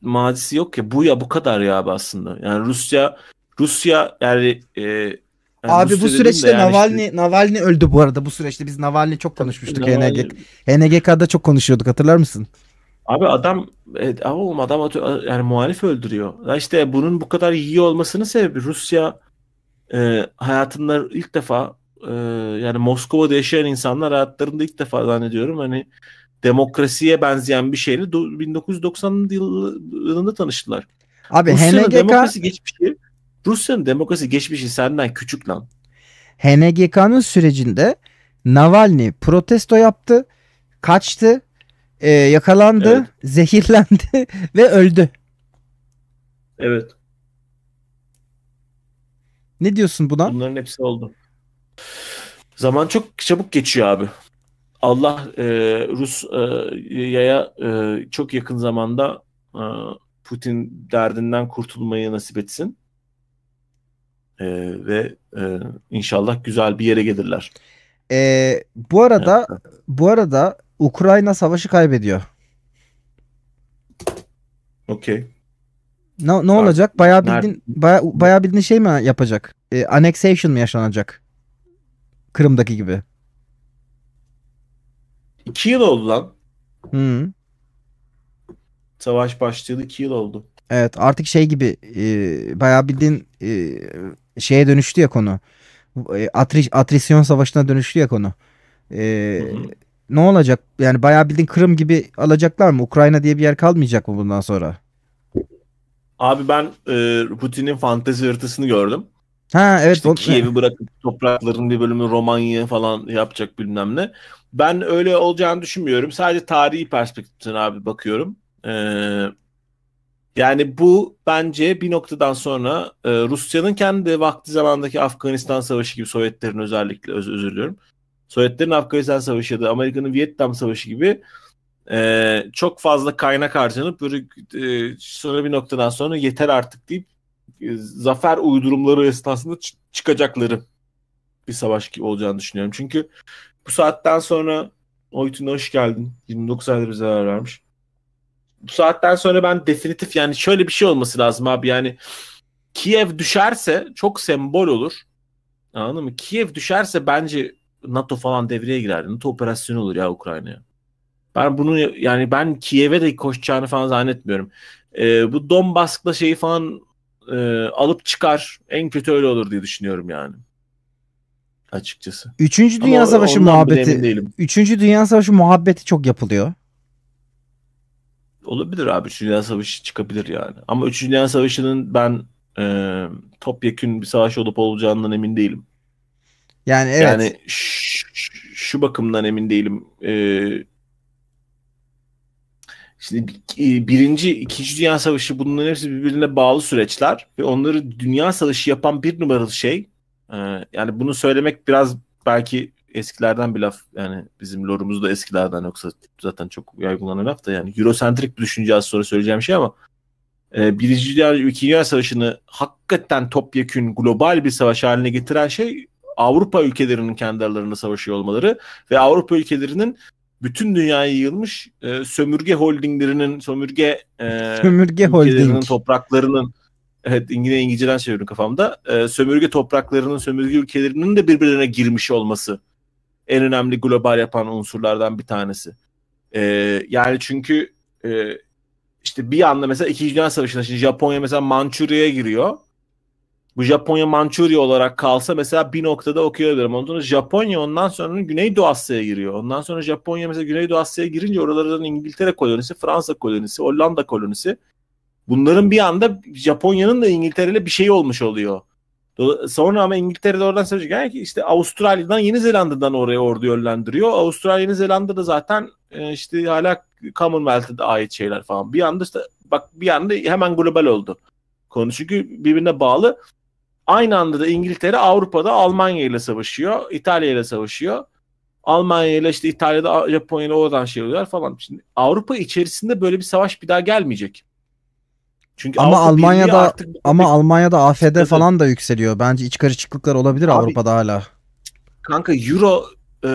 mazisi yok ya. Bu ya bu kadar ya abi aslında. Yani Rusya Rusya yani, e, yani Abi Rusya bu süreçte yani Navalny işte... Navalny öldü bu arada bu süreçte biz Navalny çok konuşmuştuk Navalny... HNG, HNGK'da çok konuşuyorduk hatırlar mısın? Abi adam e, oğlum adam yani muhalif öldürüyor. Ya işte bunun bu kadar iyi olmasının sebebi Rusya e, hayatında ilk defa e, yani Moskova'da yaşayan insanlar hayatlarında ilk defa zannediyorum hani demokrasiye benzeyen bir şeyle 1990 yılında tanıştılar. Abi Rusya'nın HNGK... demokrasi geçmişi Rusya'nın demokrasi geçmişi senden küçük lan. HNGK'nın sürecinde Navalny protesto yaptı, kaçtı, e, yakalandı, evet. zehirlendi [LAUGHS] ve öldü. Evet. Ne diyorsun buna? Bunların hepsi oldu. Zaman çok çabuk geçiyor abi. Allah e, Rusya'ya e, e, çok yakın zamanda e, Putin derdinden kurtulmayı nasip etsin. E, ve e, inşallah güzel bir yere gelirler. E, bu arada evet. bu arada Ukrayna savaşı kaybediyor. Okey. Ne, ne olacak? Bayağı bildiğin bayağı, bayağı bildiğin şey mi yapacak? E, annexation mı yaşanacak? Kırım'daki gibi. İki yıl oldu lan. Hı. Savaş başlayalı iki yıl oldu. Evet artık şey gibi e, bayağı bildiğin e, şeye dönüştü ya konu. E, Atri, atrisyon savaşına dönüştü ya konu. E, Ne olacak? Yani bayağı bildiğin Kırım gibi alacaklar mı? Ukrayna diye bir yer kalmayacak mı bundan sonra? Abi ben e, Putin'in fantezi haritasını gördüm. Ha evet. İşte o... Kiev'i bırakıp toprakların bir bölümü Romanya falan yapacak bilmem ne. Ben öyle olacağını düşünmüyorum. Sadece tarihi perspektiften abi bakıyorum. Ee, yani bu bence bir noktadan sonra e, Rusya'nın kendi vakti zamandaki Afganistan Savaşı gibi Sovyetlerin özellikle öz, özür diliyorum. Sovyetlerin Afganistan Savaşı ya da Amerika'nın Vietnam Savaşı gibi e, çok fazla kaynak harcanıp böyle e, sonra bir noktadan sonra yeter artık deyip e, zafer uydurumları esnasında çıkacakları bir savaş gibi olacağını düşünüyorum. Çünkü bu saatten sonra Oytun hoş geldin. 29 aydır bize zarar vermiş. Bu saatten sonra ben definitif yani şöyle bir şey olması lazım abi yani Kiev düşerse çok sembol olur. Anladın mı? Kiev düşerse bence NATO falan devreye girer. NATO operasyonu olur ya Ukrayna'ya. Ben bunu yani ben Kiev'e de koşacağını falan zannetmiyorum. Ee, bu Donbass'la şeyi falan e, alıp çıkar. En kötü öyle olur diye düşünüyorum yani açıkçası. Üçüncü Dünya Ama Savaşı muhabbeti. Üçüncü Dünya Savaşı muhabbeti çok yapılıyor. Olabilir abi. Üçüncü Dünya Savaşı çıkabilir yani. Ama Üçüncü Dünya Savaşı'nın ben e, topyekün bir savaş olup olacağından emin değilim. Yani evet. Yani şu bakımdan emin değilim. Ee, şimdi e, birinci, ikinci dünya savaşı bunların hepsi birbirine bağlı süreçler ve onları dünya savaşı yapan bir numaralı şey ee, yani bunu söylemek biraz belki eskilerden bir laf. Yani bizim lorumuz da eskilerden yoksa zaten çok yaygınlanan laf da yani Eurosentrik bir düşünce az sonra söyleyeceğim şey ama e, Birinci Dünya, İkinci Dünya Savaşı'nı hakikaten topyekün global bir savaş haline getiren şey Avrupa ülkelerinin kendi aralarında savaşıyor olmaları ve Avrupa ülkelerinin bütün dünyaya yayılmış e, sömürge holdinglerinin, sömürge, e, sömürge holding. topraklarının evet yine İngilizceden çeviriyorum kafamda. E, sömürge topraklarının, sömürge ülkelerinin de birbirlerine girmiş olması en önemli global yapan unsurlardan bir tanesi. E, yani çünkü e, işte bir anda mesela İkinci Dünya Savaşı'nda şimdi Japonya mesela Mançurya'ya giriyor. Bu Japonya Mançurya olarak kalsa mesela bir noktada okuyabilirim. Ondan sonra Japonya ondan sonra Güneydoğu Asya'ya giriyor. Ondan sonra Japonya mesela Güneydoğu Asya'ya girince oralardan İngiltere kolonisi, Fransa kolonisi, Hollanda kolonisi bunların bir anda Japonya'nın da İngiltere'yle bir şey olmuş oluyor. Sonra ama İngiltere'de oradan söyleyecek yani ki işte Avustralya'dan Yeni Zelanda'dan oraya ordu yönlendiriyor. Avustralya Yeni Zelanda'da zaten e, işte hala Commonwealth'e ait şeyler falan. Bir anda işte bak bir anda hemen global oldu konu. Çünkü birbirine bağlı. Aynı anda da İngiltere Avrupa'da Almanya ile savaşıyor. İtalya ile savaşıyor. Almanya ile işte İtalya'da Japonya ile oradan şey oluyorlar falan. Şimdi Avrupa içerisinde böyle bir savaş bir daha gelmeyecek. Çünkü ama Avrupa Almanya'da artık... ama Almanya'da AFD falan da yükseliyor. Bence iç karışıklıklar olabilir Abi, Avrupa'da hala. Kanka Euro e,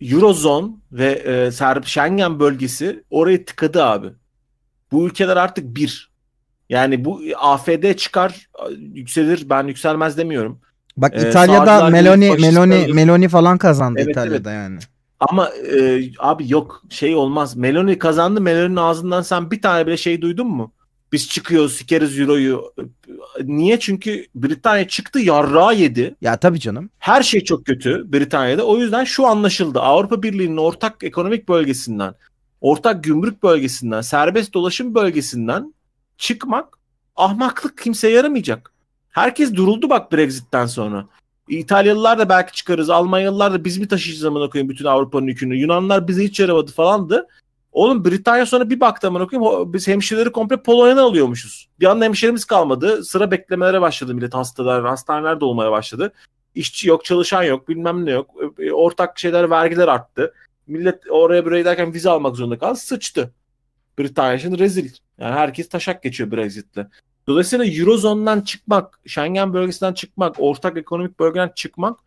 Eurozone ve e, Serb Schengen bölgesi orayı tıkadı abi. Bu ülkeler artık bir. Yani bu AFD çıkar, yükselir. Ben yükselmez demiyorum. Bak ee, İtalya'da Meloni Meloni Meloni falan kazandı evet, İtalya'da evet. yani. Ama e, abi yok şey olmaz. Meloni kazandı. Meloni'nin ağzından sen bir tane bile şey duydun mu? Biz çıkıyoruz sikeriz euroyu. Niye? Çünkü Britanya çıktı yarrağa yedi. Ya tabii canım. Her şey çok kötü Britanya'da. O yüzden şu anlaşıldı. Avrupa Birliği'nin ortak ekonomik bölgesinden, ortak gümrük bölgesinden, serbest dolaşım bölgesinden çıkmak ahmaklık kimseye yaramayacak. Herkes duruldu bak Brexit'ten sonra. İtalyalılar da belki çıkarız. Almanyalılar da biz mi taşıyacağız amına koyayım bütün Avrupa'nın yükünü. Yunanlar bize hiç yaramadı falandı. Oğlum Britanya sonra bir baktım amına koyayım biz hemşireleri komple Polonya'dan alıyormuşuz. Bir anda hemşiremiz kalmadı. Sıra beklemelere başladı millet hastalar, hastaneler dolmaya başladı. İşçi yok, çalışan yok, bilmem ne yok. E, ortak şeyler, vergiler arttı. Millet oraya buraya giderken vize almak zorunda kaldı. Sıçtı. Britanya şimdi rezil. Yani herkes taşak geçiyor Brexit'le. Dolayısıyla Eurozone'dan çıkmak, Schengen bölgesinden çıkmak, ortak ekonomik bölgeden çıkmak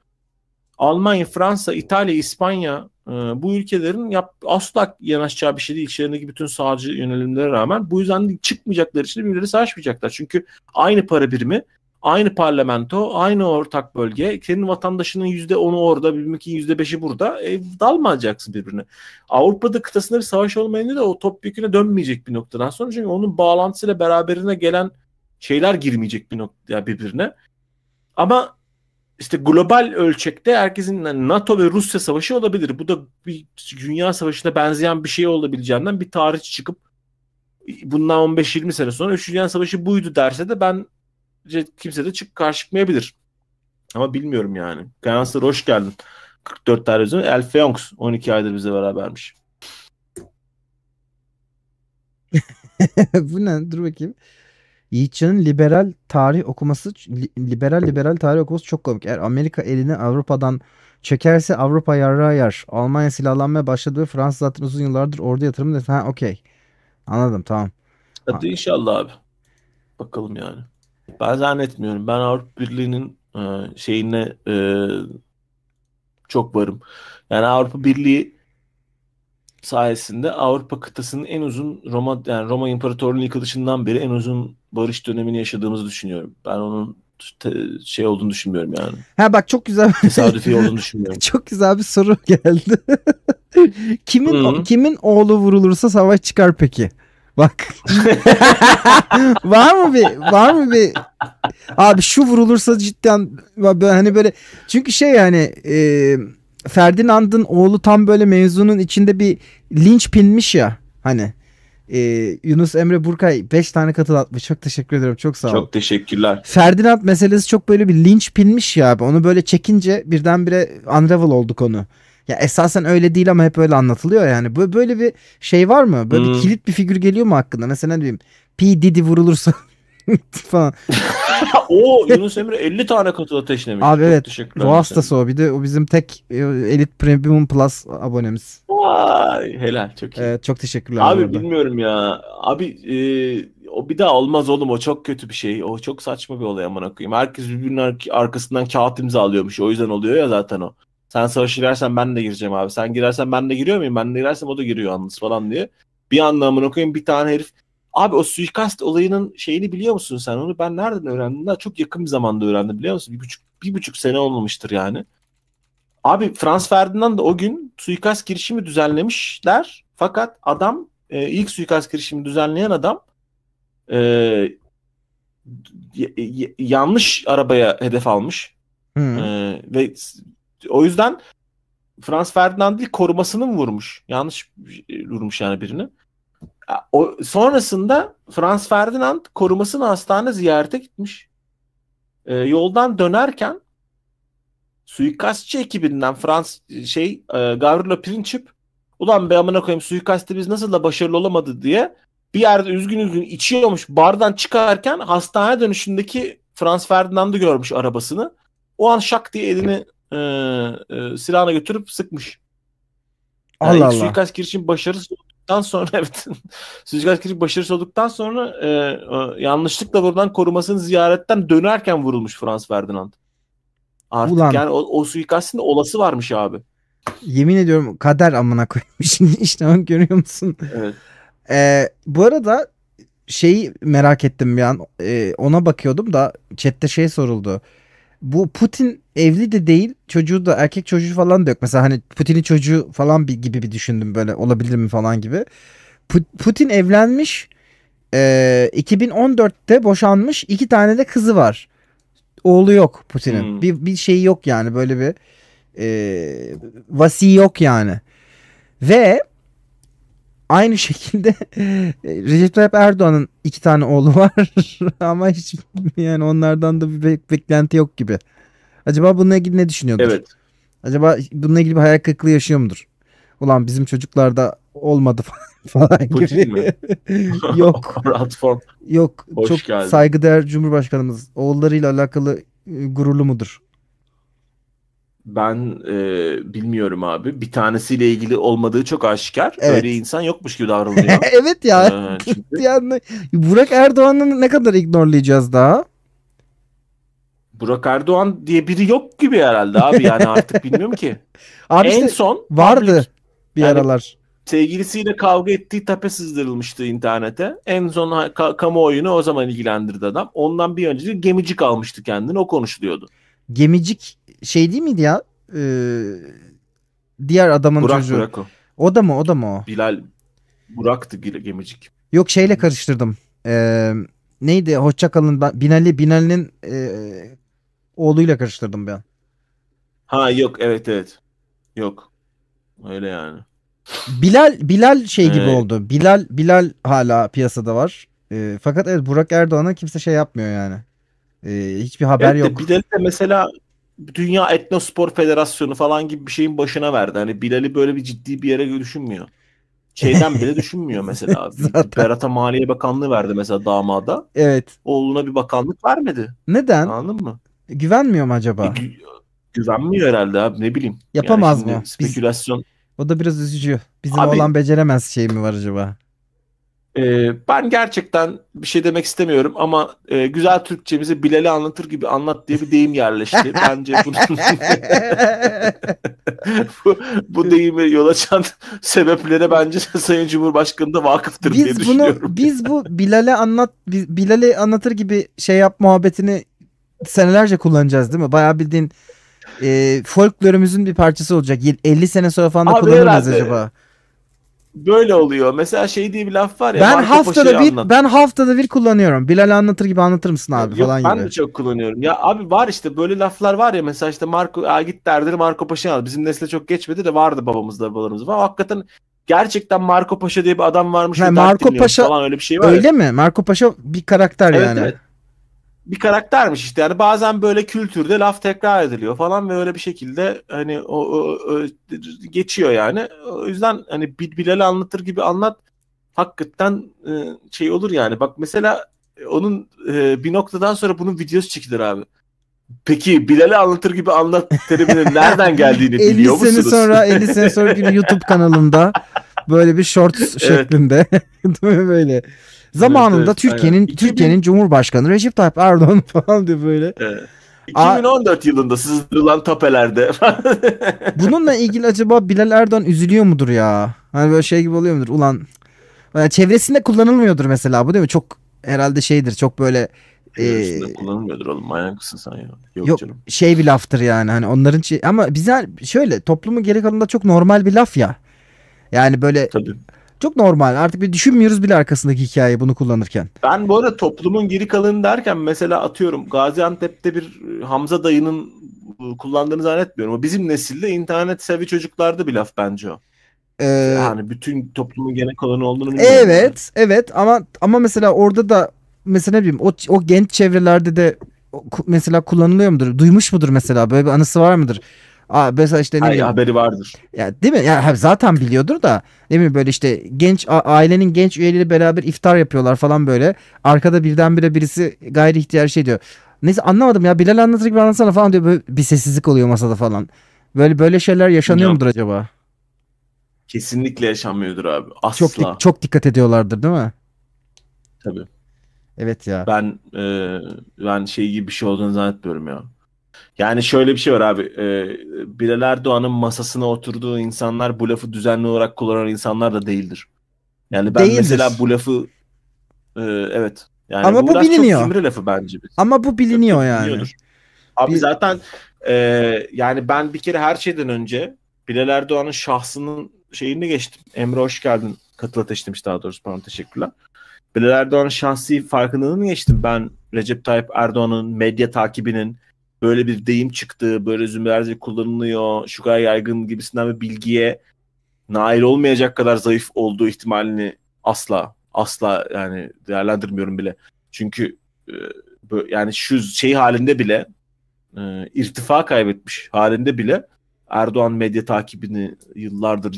Almanya, Fransa, İtalya, İspanya, ee, bu ülkelerin yap, asla yanaşacağı bir şey değil. İçlerindeki bütün sağcı yönelimlere rağmen. Bu yüzden çıkmayacakları için birbirleri savaşmayacaklar. Çünkü aynı para birimi, aynı parlamento, aynı ortak bölge. Senin vatandaşının %10'u orada, birbirinin %5'i burada. E, dalmayacaksın birbirine. Avrupa'da kıtasında bir savaş olmayınca da o topyeküne dönmeyecek bir noktadan sonra. Çünkü onun bağlantısıyla beraberine gelen şeyler girmeyecek bir nokta birbirine. Ama işte global ölçekte herkesin hani NATO ve Rusya savaşı olabilir. Bu da bir dünya savaşına benzeyen bir şey olabileceğinden bir tarih çıkıp bundan 15-20 sene sonra 3. Dünya Savaşı buydu derse de ben kimse de çık karşı çıkmayabilir. Ama bilmiyorum yani. Kayanslar hoş geldin. 44 televizyon. El Feyonks 12 aydır bize berabermiş. [LAUGHS] Bu ne? Dur bakayım. Yiğitcan'ın liberal tarih okuması liberal liberal tarih okuması çok komik. Eğer Amerika elini Avrupa'dan çekerse Avrupa yarra yar. Almanya silahlanmaya başladı ve Fransa zaten uzun yıllardır orada yatırım dedi. Ha okey. Anladım tamam. Hadi ha. inşallah abi. Bakalım yani. Ben zannetmiyorum. Ben Avrupa Birliği'nin e, şeyine e, çok varım. Yani Avrupa Birliği sayesinde Avrupa kıtasının en uzun Roma yani Roma İmparatorluğu yıkılışından beri en uzun barış dönemini yaşadığımızı düşünüyorum. Ben onun şey olduğunu düşünmüyorum yani. Ha bak çok güzel. Tesadüfi olduğunu düşünmüyorum. [LAUGHS] çok güzel bir soru [LAUGHS] geldi. [LAUGHS] kimin O, kimin oğlu vurulursa savaş çıkar peki? Bak. var mı bir var mı bir abi şu vurulursa cidden hani böyle çünkü şey yani e, Ferdinand'ın oğlu tam böyle mevzunun içinde bir linç pinmiş ya hani. Ee, Yunus Emre Burkay 5 tane katıl atmış. Çok teşekkür ederim. Çok sağ ol. Çok teşekkürler. Ferdinand meselesi çok böyle bir linç pinmiş ya abi. Onu böyle çekince birdenbire unravel oldu konu. Ya esasen öyle değil ama hep öyle anlatılıyor yani. Böyle, böyle bir şey var mı? Böyle hmm. bir kilit bir figür geliyor mu hakkında? Mesela ne diyeyim? P Didi vurulursa [LAUGHS] falan. [LAUGHS] o Yunus Emre 50 tane katı ateşlemiş. Abi Çok evet. Ruh hastası o. Bir de o bizim tek e, Elite Premium Plus abonemiz. Vay helal çok iyi. Evet, çok teşekkürler. Abi orada. bilmiyorum ya. Abi e, o bir daha olmaz oğlum o çok kötü bir şey. O çok saçma bir olay amına koyayım. Herkes birbirinin arkasından kağıt imzalıyormuş. O yüzden oluyor ya zaten o. Sen savaşa girersen ben de gireceğim abi. Sen girersen ben de giriyor muyum? Ben de girersem o da giriyor anlıs? falan diye. Bir anlamını okuyayım bir tane herif Abi o suikast olayının şeyini biliyor musun sen? Onu ben nereden öğrendim? Daha çok yakın bir zamanda öğrendim biliyor musun? Bir buçuk, bir buçuk sene olmamıştır yani. Abi Frans Ferdinand da o gün suikast girişimi düzenlemişler. Fakat adam e, ilk suikast girişimi düzenleyen adam e, y- y- yanlış arabaya hedef almış. Hmm. E, ve o yüzden Frans Ferdinand değil korumasını mı vurmuş? Yanlış e, vurmuş yani birini. O, sonrasında Frans Ferdinand korumasını hastane ziyarete gitmiş. E, yoldan dönerken suikastçı ekibinden Frans şey e, Gavrilo Princip ulan be amına koyayım suikastte biz nasıl da başarılı olamadı diye bir yerde üzgün üzgün içiyormuş bardan çıkarken hastane dönüşündeki Frans Ferdinand'ı görmüş arabasını. O an şak diye elini e, e, silahına götürüp sıkmış. Yani Allah Allah. Suikast girişim başarısız olduktan sonra [LAUGHS] evet suikast gerçek başarısı olduktan sonra e, e, yanlışlıkla buradan korumasını ziyaretten dönerken vurulmuş Frans Ferdinand. Artık Ulan. yani o, o suikastin olası varmış abi. Yemin ediyorum kader amına koymuş. [LAUGHS] işte görüyor musun? Evet. Ee, bu arada şeyi merak ettim bir an. Ee, ona bakıyordum da chatte şey soruldu bu Putin evli de değil çocuğu da erkek çocuğu falan da yok. Mesela hani Putin'in çocuğu falan bir, gibi bir düşündüm böyle olabilir mi falan gibi. Putin evlenmiş e, 2014'te boşanmış iki tane de kızı var. Oğlu yok Putin'in. Hmm. Bir, bir şey yok yani böyle bir e, vasi yok yani. Ve Aynı şekilde [LAUGHS] e, Recep Tayyip Erdoğan'ın iki tane oğlu var [LAUGHS] ama hiç yani onlardan da bir beklenti yok gibi. Acaba bununla ilgili ne düşünüyordur? Evet. Acaba bununla ilgili bir hayal kırıklığı yaşıyor mudur? Ulan bizim çocuklarda olmadı [LAUGHS] falan Putin gibi. yok. Platform. Yok. Hoş çok geldin. saygıdeğer Cumhurbaşkanımız oğullarıyla alakalı ıı, gururlu mudur? Ben e, bilmiyorum abi. Bir tanesiyle ilgili olmadığı çok aşikar. Evet. Öyle insan yokmuş gibi [LAUGHS] davranılıyor. evet ya. Ee, [LAUGHS] yani Burak Erdoğan'ı ne kadar ignorlayacağız daha? Burak Erdoğan diye biri yok gibi herhalde abi yani [LAUGHS] artık bilmiyorum ki. Abi en işte son vardı public, bir yani Sevgilisiyle kavga ettiği tepe sızdırılmıştı internete. En son ka- kamuoyunu o zaman ilgilendirdi adam. Ondan bir önce gemicik almıştı kendini o konuşuluyordu. Gemicik şey değil miydi ya? Ee, diğer adamın Burak, çocuğu. Burak o. O da mı o da mı o? Bilal Burak'tı gemicik. Yok şeyle karıştırdım. Ee, neydi? Hoşçakalın. Binali Binali'nin e, oğluyla karıştırdım ben. Ha yok evet evet. Yok. Öyle yani. Bilal Bilal şey evet. gibi oldu. Bilal Bilal hala piyasada var. E, fakat evet Burak Erdoğan'a kimse şey yapmıyor yani. E, hiçbir haber evet, yok. Bilal de mesela Dünya Etnospor Federasyonu falan gibi bir şeyin başına verdi. Hani Bilal'i böyle bir ciddi bir yere düşünmüyor. Şeyden bile [LAUGHS] düşünmüyor mesela abi. Berat'a Maliye Bakanlığı verdi mesela damada. Evet. Oğluna bir bakanlık vermedi. Neden? Anladın mı? E, güvenmiyor mu acaba? E, güvenmiyor herhalde abi ne bileyim. Yapamaz yani mı? Spekülasyon. Biz... O da biraz üzücü. Bizim abi, oğlan beceremez şey mi var acaba? Ee, ben gerçekten bir şey demek istemiyorum ama e, güzel Türkçemizi Bilal'e anlatır gibi anlat diye bir deyim yerleşti. [LAUGHS] Bence bunun [LAUGHS] bu, bu deyimi yol açan [LAUGHS] sebeplere bence Sayın Cumhurbaşkanı da vakıftır biz diye bunu, düşünüyorum. Biz bu Bilal'e anlat Bilal'e anlatır gibi şey yap muhabbetini senelerce kullanacağız değil mi? Bayağı bildiğin e, folklorumuzun bir parçası olacak. 50 sene sonra falan da Abi kullanırız herhalde. acaba böyle oluyor. Mesela şey diye bir laf var ya. Ben Marco haftada bir anlat. ben haftada bir kullanıyorum. Bilal anlatır gibi anlatır mısın abi Yok, falan ben gibi. Ben de çok kullanıyorum. Ya abi var işte böyle laflar var ya mesela işte Marco ya git derdini Marco paşa'ya. anlat. Bizim nesle çok geçmedi de vardı babamızda babalarımızda. Ama hakikaten gerçekten Marco Paşa diye bir adam varmış. Yani Marco Paşa falan öyle bir şey var. Öyle ya. mi? Marco Paşa bir karakter evet, yani. Evet bir karaktermiş işte. Yani bazen böyle kültürde laf tekrar ediliyor falan ve öyle bir şekilde hani o, o, o geçiyor yani. O yüzden hani Bilal anlatır gibi anlat hakikaten e, şey olur yani. Bak mesela e, onun e, bir noktadan sonra bunun videosu çekilir abi. Peki Bilal'e anlatır gibi anlat teriminin [LAUGHS] nereden geldiğini biliyor musunuz? 50 [LAUGHS] sene sonra 50 sene sonra bir YouTube kanalında böyle bir short evet. şeklinde [LAUGHS] değil böyle? Zamanında evet, evet, Türkiye'nin aynen. Türkiye'nin Cumhurbaşkanı Recep Tayyip Erdoğan [LAUGHS] falan diye böyle. Evet. 2014 Aa, yılında sızdırılan tapelerde. [LAUGHS] bununla ilgili acaba Bilal Erdoğan üzülüyor mudur ya? Hani böyle şey gibi oluyor mudur? Ulan yani e, çevresinde kullanılmıyordur mesela bu değil mi? Çok herhalde şeydir. Çok böyle e, Çevresinde kullanılmıyordur oğlum. Manyak mısın sen ya? Yok, yok canım. şey bir laftır yani. Hani onların şey ama bize şöyle toplumun geri kalanında çok normal bir laf ya. Yani böyle Tabii. Çok normal. Artık bir düşünmüyoruz bile arkasındaki hikayeyi bunu kullanırken. Ben bu arada toplumun geri kalanı derken mesela atıyorum Gaziantep'te bir e, Hamza dayının e, kullandığını zannetmiyorum. O bizim nesilde internet sevi çocuklarda bir laf bence o. Ee, yani bütün toplumun gene kalanı olduğunu bilmiyorum. Evet, evet ama ama mesela orada da mesela ne bileyim o, o genç çevrelerde de mesela kullanılıyor mudur? Duymuş mudur mesela? Böyle bir anısı var mıdır? Aa, mesela işte ne bileyim. haberi vardır. Ya değil mi? Ya zaten biliyordur da değil mi böyle işte genç ailenin genç üyeleri beraber iftar yapıyorlar falan böyle. Arkada birdenbire birisi gayri ihtiyar şey diyor. Neyse anlamadım ya Bilal anlatır gibi anlatsana falan diyor. Böyle bir sessizlik oluyor masada falan. Böyle böyle şeyler yaşanıyor Yok. mudur acaba? Kesinlikle yaşanmıyordur abi. Asla. Çok, di- çok dikkat ediyorlardır değil mi? Tabii. Evet ya. Ben e, ben şey gibi bir şey olduğunu zannetmiyorum ya. Yani şöyle bir şey var abi. E, Bilal Erdoğan'ın masasına oturduğu insanlar bu lafı düzenli olarak kullanan insanlar da değildir. Yani ben değildir. mesela bu lafı e, evet. Yani Ama bu, bu biliniyor. Çok lafı bence. Ama bu biliniyor çok, yani. Abi Bil- zaten e, yani ben bir kere her şeyden önce Bilal Erdoğan'ın şahsının şeyini geçtim. Emre hoş geldin. Katıl ateşlemiş daha doğrusu bana teşekkürler. Bilal Erdoğan'ın şahsi farkındalığını geçtim. Ben Recep Tayyip Erdoğan'ın medya takibinin böyle bir deyim çıktı, böyle zümerci kullanılıyor, şu kadar yaygın gibisinden bir bilgiye nail olmayacak kadar zayıf olduğu ihtimalini asla asla yani değerlendirmiyorum bile. Çünkü e, yani şu şey halinde bile e, irtifa kaybetmiş halinde bile Erdoğan medya takibini yıllardır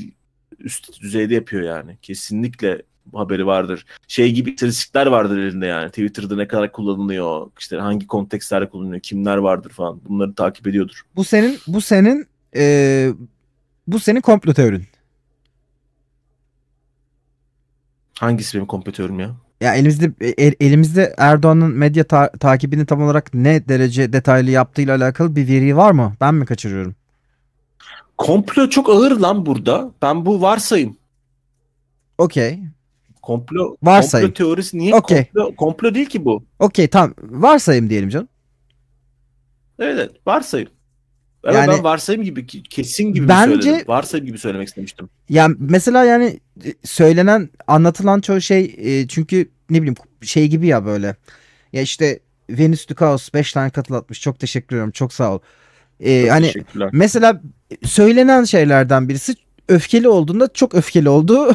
üst düzeyde yapıyor yani. Kesinlikle haberi vardır. Şey gibi istatistikler vardır elinde yani. Twitter'da ne kadar kullanılıyor, işte hangi kontekstlerde kullanılıyor, kimler vardır falan. Bunları takip ediyordur. Bu senin bu senin ee, bu senin komplo teorin. Hangisi benim komplo teorim ya? Ya elimizde e, elimizde Erdoğan'ın medya ta- takibini tam olarak ne derece detaylı yaptığıyla alakalı bir veri var mı? Ben mi kaçırıyorum? Komplo çok ağır lan burada. Ben bu varsayım. Okey. Komplo, varsayım. komplo teorisi niye okay. komplo, komplo değil ki bu? Okey tamam varsayım diyelim canım. Evet, evet varsayım. Ama yani, ben varsayım gibi kesin gibi bence, söyledim. Varsayım gibi söylemek istemiştim. Yani mesela yani e, söylenen anlatılan çoğu şey e, çünkü ne bileyim şey gibi ya böyle. Ya işte Venüs Dukaos 5 tane katıl atmış. Çok teşekkür ederim. Çok sağ ol. Ee, hani mesela söylenen şeylerden birisi öfkeli olduğunda çok öfkeli oldu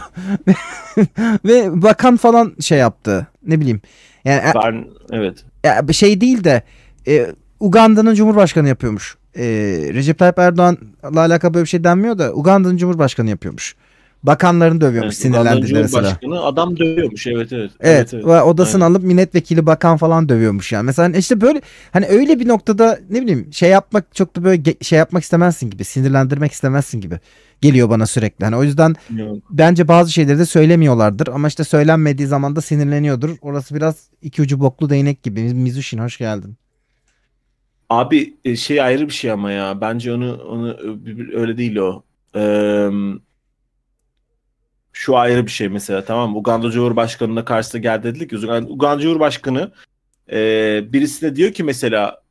[LAUGHS] ve bakan falan şey yaptı. Ne bileyim. Yani e, ben, evet. Ya şey değil de e, Uganda'nın cumhurbaşkanı yapıyormuş. E, Recep Tayyip Erdoğan'la alakalı böyle bir şey denmiyor da Uganda'nın cumhurbaşkanı yapıyormuş. Bakanlarını dövüyormuş evet, sinirlendiğinde Cumhurbaşkanı adam dövüyormuş evet evet. Evet, evet, evet. odasını Aynen. alıp milletvekili bakan falan dövüyormuş yani. Mesela hani işte böyle hani öyle bir noktada ne bileyim şey yapmak çok da böyle şey yapmak istemezsin gibi sinirlendirmek istemezsin gibi geliyor bana sürekli. Hani o yüzden evet. bence bazı şeyleri de söylemiyorlardır ama işte söylenmediği zaman da sinirleniyordur. Orası biraz iki ucu boklu değnek gibi. Mizushin hoş geldin. Abi e, şey ayrı bir şey ama ya. Bence onu onu e, öyle değil o. Ee, şu ayrı bir şey mesela tamam Uganda Cumhurbaşkanı'na karşısına geldi dedik ki Uganda Cumhurbaşkanı e, birisine diyor ki mesela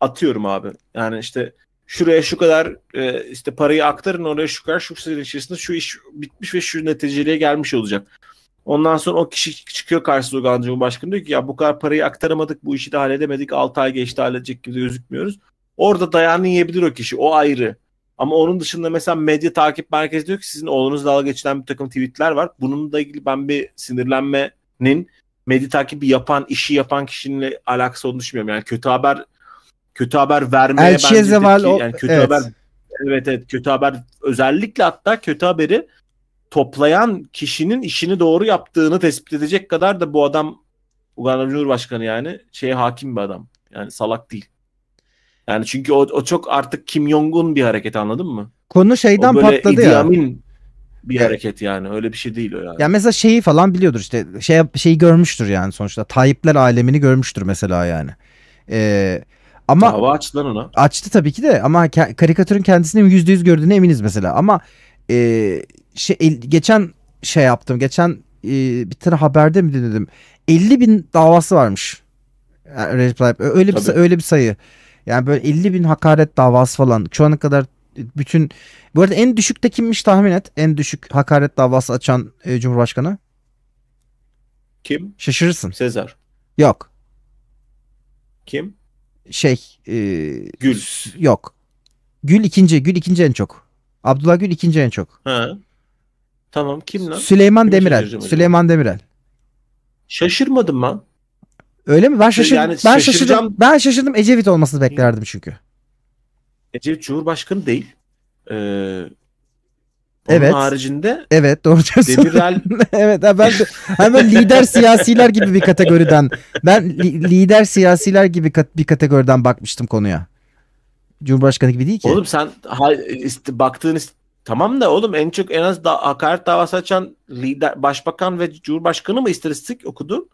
atıyorum abi yani işte şuraya şu kadar e, işte parayı aktarın oraya şu kadar şu süre içerisinde şu iş bitmiş ve şu neticeliğe gelmiş olacak. Ondan sonra o kişi çıkıyor karşısına Uganda Cumhurbaşkanı diyor ki ya bu kadar parayı aktaramadık bu işi de halledemedik 6 ay geçti halledecek gibi de gözükmüyoruz. Orada dayağını yiyebilir o kişi o ayrı. Ama onun dışında mesela medya takip merkezi diyor ki sizin oğlunuzla dalga geçilen bir takım tweetler var. Bununla ilgili ben bir sinirlenmenin medya takibi yapan, işi yapan kişinin alakası olduğunu düşünmüyorum. Yani kötü haber kötü haber vermeye Elçiye bence zeval, tepki, yani kötü evet. haber evet evet kötü haber özellikle hatta kötü haberi toplayan kişinin işini doğru yaptığını tespit edecek kadar da bu adam Uganda Cumhurbaşkanı yani şeye hakim bir adam. Yani salak değil. Yani çünkü o, o çok artık Kim Jong-un bir hareket anladın mı? Konu şeyden o böyle patladı Idi Amin ya. bir hareket yani. Öyle bir şey değil o yani. Ya mesela şeyi falan biliyordur işte. Şey şeyi görmüştür yani sonuçta. Tayyipler alemini görmüştür mesela yani. Eee ama dava açtı lan ona. Açtı tabii ki de ama karikatürün kendisini %100 gördüğüne eminiz mesela. Ama e, şey geçen şey yaptım. Geçen e, bir tane haberde mi dedim. 50 bin davası varmış. Yani, öyle bir öyle bir sayı. Yani böyle 50 bin hakaret davası falan şu ana kadar bütün bu arada en düşükte kimmiş tahmin et en düşük hakaret davası açan e, Cumhurbaşkanı? Kim? Şaşırırsın. Sezar. Yok. Kim? Şey. E, Gül. Yok. Gül ikinci. Gül ikinci en çok. Abdullah Gül ikinci en çok. Ha. Tamam kim lan? Süleyman Kimi Demirel. Süleyman Demirel. Şaşırmadım ben. Öyle mi? Ben şaşırdım. Yani ben şaşırdım. Ben şaşırdım. Ecevit olmasını beklerdim çünkü. Ecevit Cumhurbaşkanı değil. Ee, onun haricinde Evet, doğru diyorsun. Demirel [LAUGHS] Evet, ben hemen lider siyasiler gibi bir kategoriden. Ben li, lider siyasiler gibi kat, bir kategoriden bakmıştım konuya. Cumhurbaşkanı gibi değil ki. Oğlum sen baktığın Tamam da oğlum en çok en az da hakaret davası açan lider, başbakan ve cumhurbaşkanı mı istatistik okudun?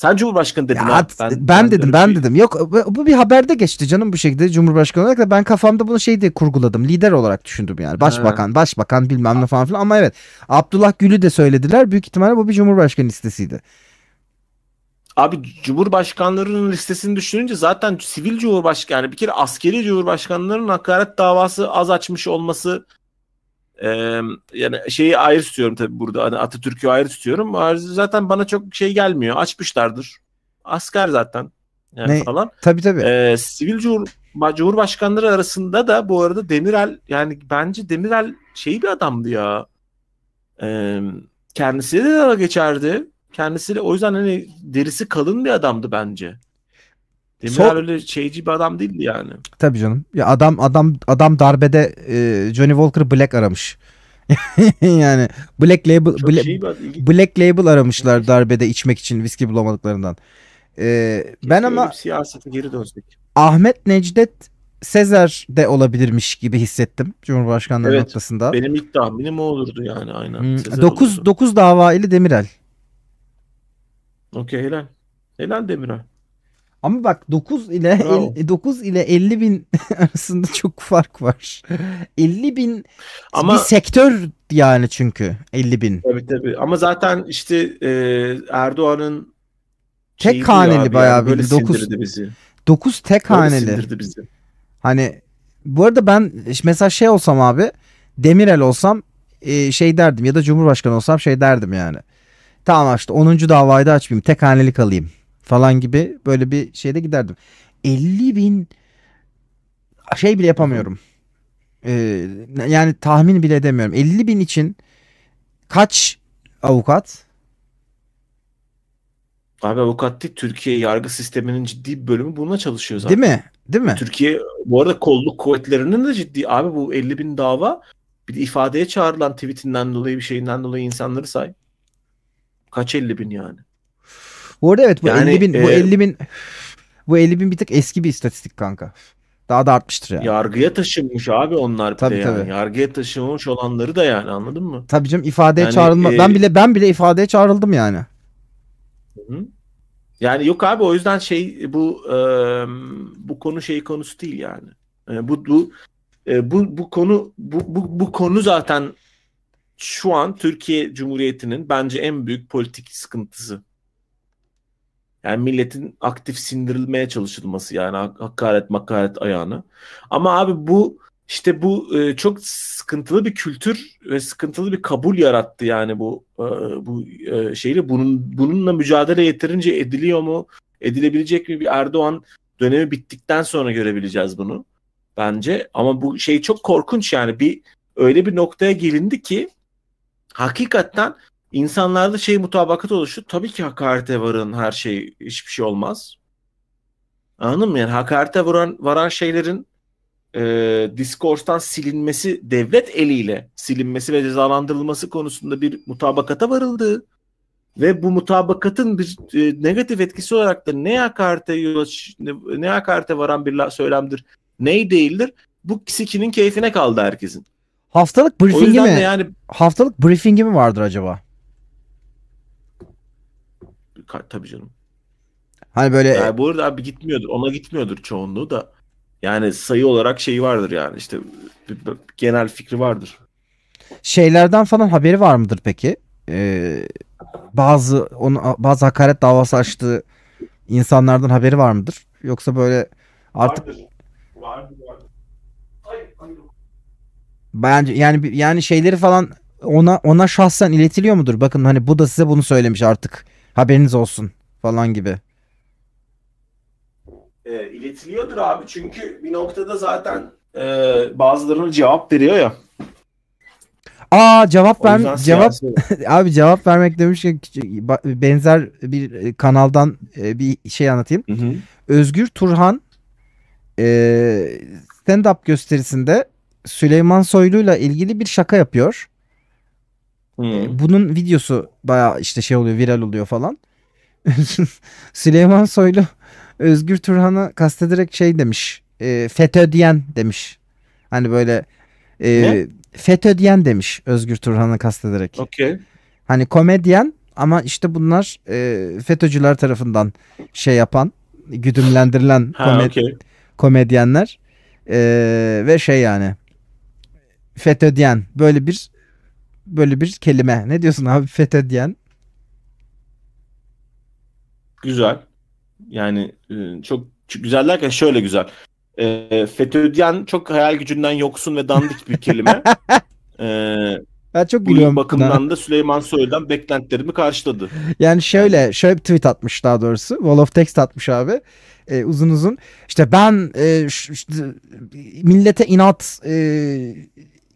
Sen Cumhurbaşkanı dedin. Ya, ben, ben, ben dedim ben şey... dedim. Yok bu bir haberde geçti canım bu şekilde Cumhurbaşkanı olarak da ben kafamda bunu şey diye kurguladım. Lider olarak düşündüm yani. Başbakan, ha. başbakan bilmem ne falan filan ama evet. Abdullah Gül'ü de söylediler. Büyük ihtimalle bu bir Cumhurbaşkanı listesiydi. Abi Cumhurbaşkanlarının listesini düşününce zaten sivil Cumhurbaşkanı yani bir kere askeri Cumhurbaşkanlarının hakaret davası az açmış olması ee, yani şeyi ayrı tutuyorum tabii burada. Hani Atatürk'ü ayrı tutuyorum. Zaten bana çok şey gelmiyor. Açmışlardır. Asker zaten. Yani ne? falan. Tabii tabii. Ee, sivil cumhur, cumhurbaşkanları arasında da bu arada Demirel yani bence Demirel şeyi bir adamdı ya. Ee, kendisiyle de dalga geçerdi. Kendisiyle o yüzden hani derisi kalın bir adamdı bence. Demirel Sol... öyle şeyci bir adam değildi yani. Tabii canım. Ya adam adam adam darbede e, Johnny Walker Black aramış. [LAUGHS] yani Black Label Black, şey Black Label aramışlar [LAUGHS] darbede içmek için viski bulamadıklarından. Ee, ben ama siyasete geri dönsek. Ahmet Necdet Sezer de olabilirmiş gibi hissettim Cumhurbaşkanlığı evet, noktasında. Benim ilk tahminim o olurdu yani aynen. Hmm, 9 9 dava ile Demirel. Okey helal. Helal Demirel. Ama bak 9 ile Bravo. 9 e, ile 50 bin [LAUGHS] arasında çok fark var. 50 bin Ama, bir sektör yani çünkü 50 bin. Tabii tabii. Ama zaten işte e, Erdoğan'ın tek haneli bayağı yani, bir 9 bizi. 9 tek böyle haneli. Hani bu arada ben mesela şey olsam abi Demirel olsam e, şey derdim ya da Cumhurbaşkanı olsam şey derdim yani. Tamam işte 10. davayı da açmayayım tek haneli kalayım falan gibi böyle bir şeyde giderdim. 50 bin şey bile yapamıyorum. Ee, yani tahmin bile edemiyorum. 50 bin için kaç avukat? Abi avukat değil Türkiye yargı sisteminin ciddi bir bölümü bununla çalışıyor zaten. Değil mi? Değil mi? Türkiye bu arada kolluk kuvvetlerinin de ciddi abi bu 50 bin dava bir de ifadeye çağrılan tweetinden dolayı bir şeyinden dolayı insanları say. Kaç 50 bin yani? Bu arada evet bu yani, 50 bin e, bu 50 bin bu 50 e, bin bir tık eski bir istatistik kanka. Daha da artmıştır yani. Yargıya taşınmış abi onlar bir tabii, de yani. Yargıya taşınmış olanları da yani anladın mı? Tabii canım ifadeye yani, çağrılma. E... Ben bile ben bile ifadeye çağrıldım yani. Yani yok abi o yüzden şey bu e, bu konu şey konusu değil yani. E, bu bu e, bu bu konu bu, bu bu konu zaten şu an Türkiye Cumhuriyeti'nin bence en büyük politik sıkıntısı. Yani milletin aktif sindirilmeye çalışılması yani hakaret makaret ayağını. Ama abi bu işte bu e, çok sıkıntılı bir kültür ve sıkıntılı bir kabul yarattı yani bu e, bu e, şeyle bunun bununla mücadele yeterince ediliyor mu? Edilebilecek mi? Bir Erdoğan dönemi bittikten sonra görebileceğiz bunu bence. Ama bu şey çok korkunç yani bir öyle bir noktaya gelindi ki hakikaten İnsanlarda şey mutabakat oluştu. Tabii ki hakarete varın her şey hiçbir şey olmaz. Anladın mı? Yani hakarete varan, varan şeylerin e, diskorstan silinmesi devlet eliyle silinmesi ve cezalandırılması konusunda bir mutabakata varıldı. Ve bu mutabakatın bir e, negatif etkisi olarak da ne hakarete ne hakarete varan bir söylemdir, ney değildir. Bu sikinin keyfine kaldı herkesin. Haftalık briefingi mi? Yani... Haftalık briefingi mi vardır acaba? tabii canım. Hani böyle yani bu arada abi gitmiyordur. Ona gitmiyordur çoğunluğu da. Yani sayı olarak şeyi vardır yani işte genel fikri vardır. Şeylerden falan haberi var mıdır peki? Ee, bazı onu bazı hakaret davası açtığı insanlardan haberi var mıdır? Yoksa böyle artık Bence yani yani şeyleri falan ona ona şahsen iletiliyor mudur? Bakın hani bu da size bunu söylemiş artık Haberiniz olsun falan gibi. E, iletiliyordur abi çünkü bir noktada zaten e, bazılarına cevap veriyor ya. Aa cevap ver cevap [LAUGHS] abi cevap vermek demişken benzer bir e, kanaldan e, bir şey anlatayım. Hı hı. Özgür Turhan e, stand up gösterisinde Süleyman Soylu'yla ilgili bir şaka yapıyor. Hmm. E, bunun videosu baya işte şey oluyor viral oluyor falan. [LAUGHS] Süleyman Soylu Özgür Turhan'ı kastederek şey demiş. E, FETÖ diyen demiş. Hani böyle e, FETÖ diyen demiş Özgür Turhan'ı kastederek. Okey. Hani komedyen ama işte bunlar e, FETÖ'cüler tarafından şey yapan, güdümlendirilen ha, komed okay. komedyenler e, ve şey yani FETÖ diyen böyle bir böyle bir kelime. Ne diyorsun abi fethe diyen? Güzel. Yani e, çok güzel derken şöyle güzel. E, FETÖ'den çok hayal gücünden yoksun ve dandik bir kelime. [LAUGHS] e, ben çok gülüyorum. bakımdan da Süleyman Soylu'dan beklentilerimi karşıladı. Yani şöyle, şöyle bir tweet atmış daha doğrusu. Wall of text atmış abi. E, uzun uzun. İşte ben e, işte, millete inat e,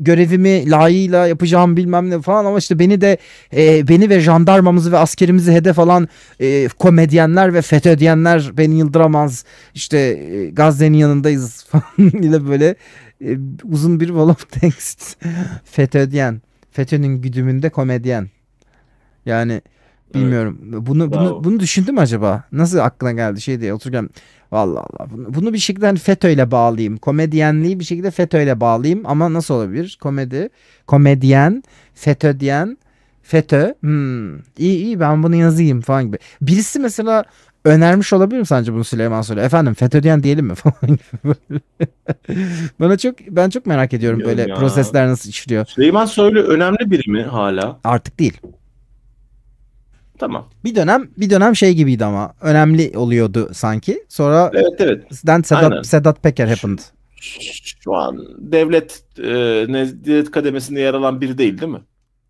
görevimi layığıyla yapacağım bilmem ne falan ama işte beni de e, beni ve jandarmamızı ve askerimizi hedef alan e, komedyenler ve FETÖ diyenler beni yıldıramaz işte e, Gazze'nin yanındayız [LAUGHS] falan ile böyle e, uzun bir wall of text [LAUGHS] FETÖ diyen FETÖ'nün güdümünde komedyen yani bilmiyorum evet. bunu, bunu bunu düşündün mü acaba nasıl aklına geldi şey diye otururken Allah Allah. Bunu, bunu bir şekilde hani FETÖ'yle bağlayayım. Komedyenliği bir şekilde FETÖ'yle bağlayayım ama nasıl olabilir? Komedi, komedyen, FETÖ diyen, FETÖ. Hmm, iyi iyi ben bunu yazayım falan gibi. Birisi mesela önermiş olabilir mi sence bunu Süleyman Soylu? Efendim FETÖ diyen diyelim mi [LAUGHS] falan gibi. Bana çok ben çok merak ediyorum Bilmiyorum böyle ya. prosesler nasıl işliyor. Süleyman Soylu önemli biri mi hala? Artık değil. Tamam. Bir dönem bir dönem şey gibiydi ama önemli oluyordu sanki. Sonra Evet evet. Then Sedat, Aynen. Sedat Peker happened. Şu, şu an devlet e, nezdet kademesinde yer alan biri değil değil mi?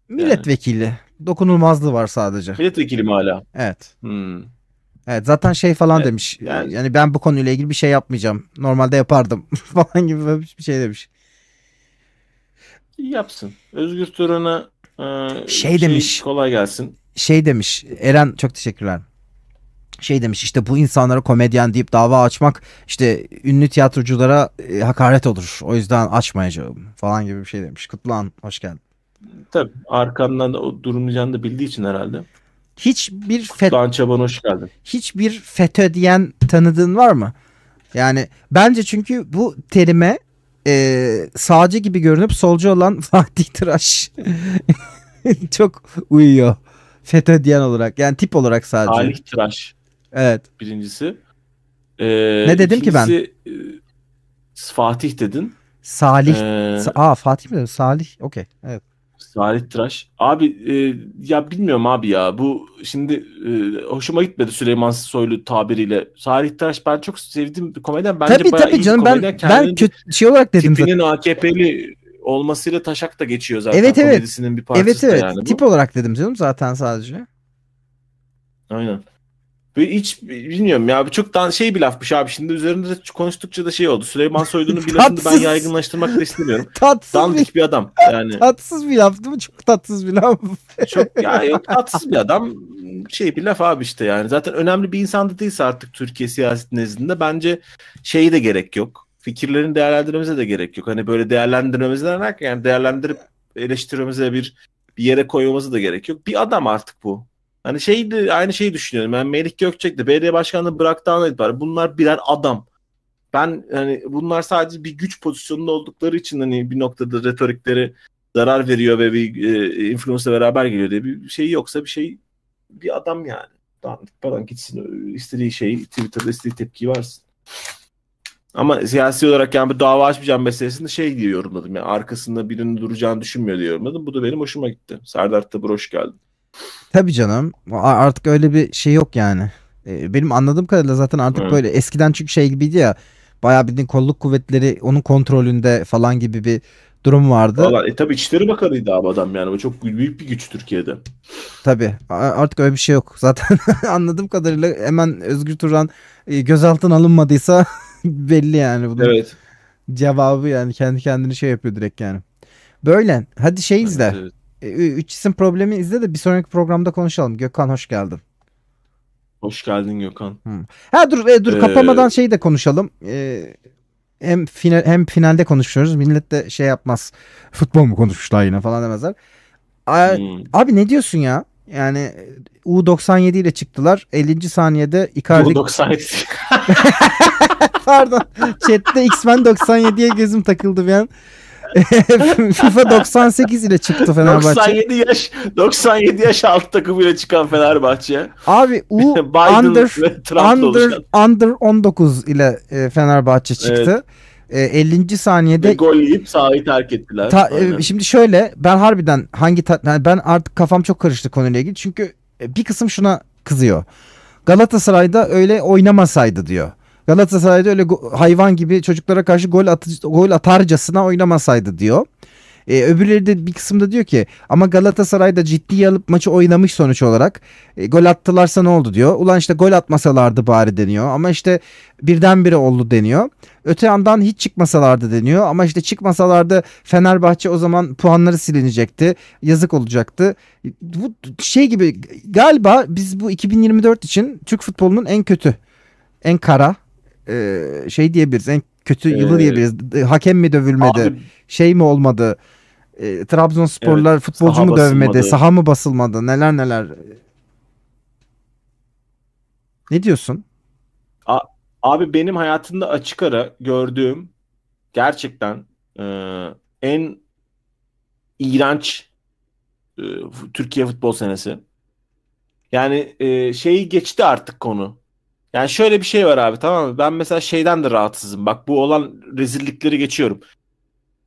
Milletvekili. Yani. Dokunulmazlığı var sadece. Milletvekili mi hala? Evet. Hmm. Evet zaten şey falan evet, demiş. Yani... yani ben bu konuyla ilgili bir şey yapmayacağım. Normalde yapardım [LAUGHS] falan gibi bir şey demiş. Yapsın. Özgür Turan'a e, şey, şey demiş. Kolay gelsin şey demiş Eren çok teşekkürler şey demiş işte bu insanlara komedyen deyip dava açmak işte ünlü tiyatroculara e, hakaret olur. O yüzden açmayacağım falan gibi bir şey demiş. Kutluhan hoş geldin. Tabii arkamdan da o da bildiği için herhalde. Hiçbir FETÖ... Çaban hoş geldin. Hiçbir FETÖ diyen tanıdığın var mı? Yani bence çünkü bu terime e, sağcı gibi görünüp solcu olan [LAUGHS] Fatih Tıraş [LAUGHS] çok uyuyor. Fetö fethediyen olarak yani tip olarak sadece. Tarih tıraş. Evet. Birincisi. Ee, ne dedim ki ben? E, Fatih dedin. Salih. Ee, Aa Fatih mi dedim? Salih. Okey. Evet. Salih Tıraş. Abi e, ya bilmiyorum abi ya. Bu şimdi e, hoşuma gitmedi Süleyman Soylu tabiriyle. Salih Tıraş ben çok sevdim komedyen. Bence tabii tabii canım ben, ben kötü şey olarak dedim. Tipinin AKP'li olmasıyla taşak da geçiyor zaten. Evet evet. Komedisinin bir parçası evet, evet. yani. Bu. Tip olarak dedim canım zaten sadece. Aynen. Böyle hiç bilmiyorum ya çok daha şey bir lafmış abi şimdi üzerinde de konuştukça da şey oldu. Süleyman Soylu'nun [LAUGHS] bir lafını ben yaygınlaştırmak da istemiyorum. [LAUGHS] tatsız Dandik bir, bir adam [LAUGHS] yani. tatsız bir laf değil mi? Çok tatsız bir laf. çok ya yok tatsız bir adam şey bir laf abi işte yani. Zaten önemli bir insan da değilse artık Türkiye siyaset nezdinde bence şeyi de gerek yok fikirlerini değerlendirmemize de gerek yok. Hani böyle değerlendirmemizden demek yani değerlendirip eleştirmemize bir bir yere koymamıza da gerek yok. Bir adam artık bu. Hani şeydi aynı şeyi düşünüyorum. Ben yani Melih Gökçek de belediye başkanlığı bıraktığından itibaren bunlar birer adam. Ben hani bunlar sadece bir güç pozisyonunda oldukları için hani bir noktada retorikleri zarar veriyor ve bir e, influence'la beraber geliyor diye bir şey yoksa bir şey bir adam yani. Dandik falan gitsin istediği şey Twitter'da istediği tepki varsın. Ama siyasi olarak yani bir dava açmayacağım meselesini şey diye yorumladım. Yani arkasında birinin duracağını düşünmüyor diye yorumladım. Bu da benim hoşuma gitti. Serdar Tabur hoş geldin. Tabii canım. Artık öyle bir şey yok yani. E, benim anladığım kadarıyla zaten artık evet. böyle eskiden çünkü şey gibiydi ya. Bayağı bildiğin kolluk kuvvetleri onun kontrolünde falan gibi bir durum vardı. Valla e tabi İçişleri Bakanı'ydı abi adam yani. Bu çok büyük bir güç Türkiye'de. Tabi artık öyle bir şey yok. [LAUGHS] Zaten anladığım kadarıyla hemen Özgür Turan e, gözaltına alınmadıysa [LAUGHS] [LAUGHS] Belli yani bunun evet. cevabı yani kendi kendini şey yapıyor direkt yani. Böyle hadi şey izle. Evet, evet. Üç isim problemi izle de bir sonraki programda konuşalım. Gökhan hoş geldin. Hoş geldin Gökhan. Hmm. Ha dur e, dur ee... kapamadan şeyi de konuşalım. Ee, hem final hem finalde konuşuyoruz. Millet de şey yapmaz. Futbol mu konuşmuşlar yine falan demezler. A hmm. Abi ne diyorsun ya? Yani U97 ile çıktılar. 50. saniyede Icardi U97. [LAUGHS] [LAUGHS] [LAUGHS] Pardon. Chat'te X-Men 97'ye gözüm takıldı bir an. [LAUGHS] FIFA 98 ile çıktı Fenerbahçe. 97 yaş 97 yaş alt takımıyla çıkan Fenerbahçe. Abi U [LAUGHS] under under under 19 ile e, Fenerbahçe çıktı. Evet. E, 50. saniyede Ve gol yiyip sahayı terk ettiler. Ta, e, şimdi şöyle ben harbiden hangi ta, yani ben artık kafam çok karıştı konuyla ilgili. Çünkü e, bir kısım şuna kızıyor. Galatasaray'da öyle oynamasaydı diyor. Galatasaray'da öyle hayvan gibi çocuklara karşı gol, atı, gol atarcasına oynamasaydı diyor. ee, öbürleri de bir kısımda diyor ki ama Galatasaray'da da alıp maçı oynamış sonuç olarak. E, gol attılarsa ne oldu diyor. Ulan işte gol atmasalardı bari deniyor. Ama işte birdenbire oldu deniyor. Öte yandan hiç çıkmasalardı deniyor. Ama işte çıkmasalardı Fenerbahçe o zaman puanları silinecekti. Yazık olacaktı. Bu şey gibi galiba biz bu 2024 için Türk futbolunun en kötü, en kara e, şey diyebiliriz en kötü ee, yılı ee, diyebiliriz. Hakem mi dövülmedi? Abi, şey mi olmadı? E, Trabzonsporlar evet, futbolcu mu basılmadı. dövmedi? Saha mı basılmadı? Neler neler. Ne diyorsun? A, abi benim hayatımda açık ara gördüğüm gerçekten e, en iğrenç e, Türkiye futbol senesi. Yani e, şeyi geçti artık konu. Yani şöyle bir şey var abi tamam mı? Ben mesela şeyden de rahatsızım. Bak bu olan rezillikleri geçiyorum.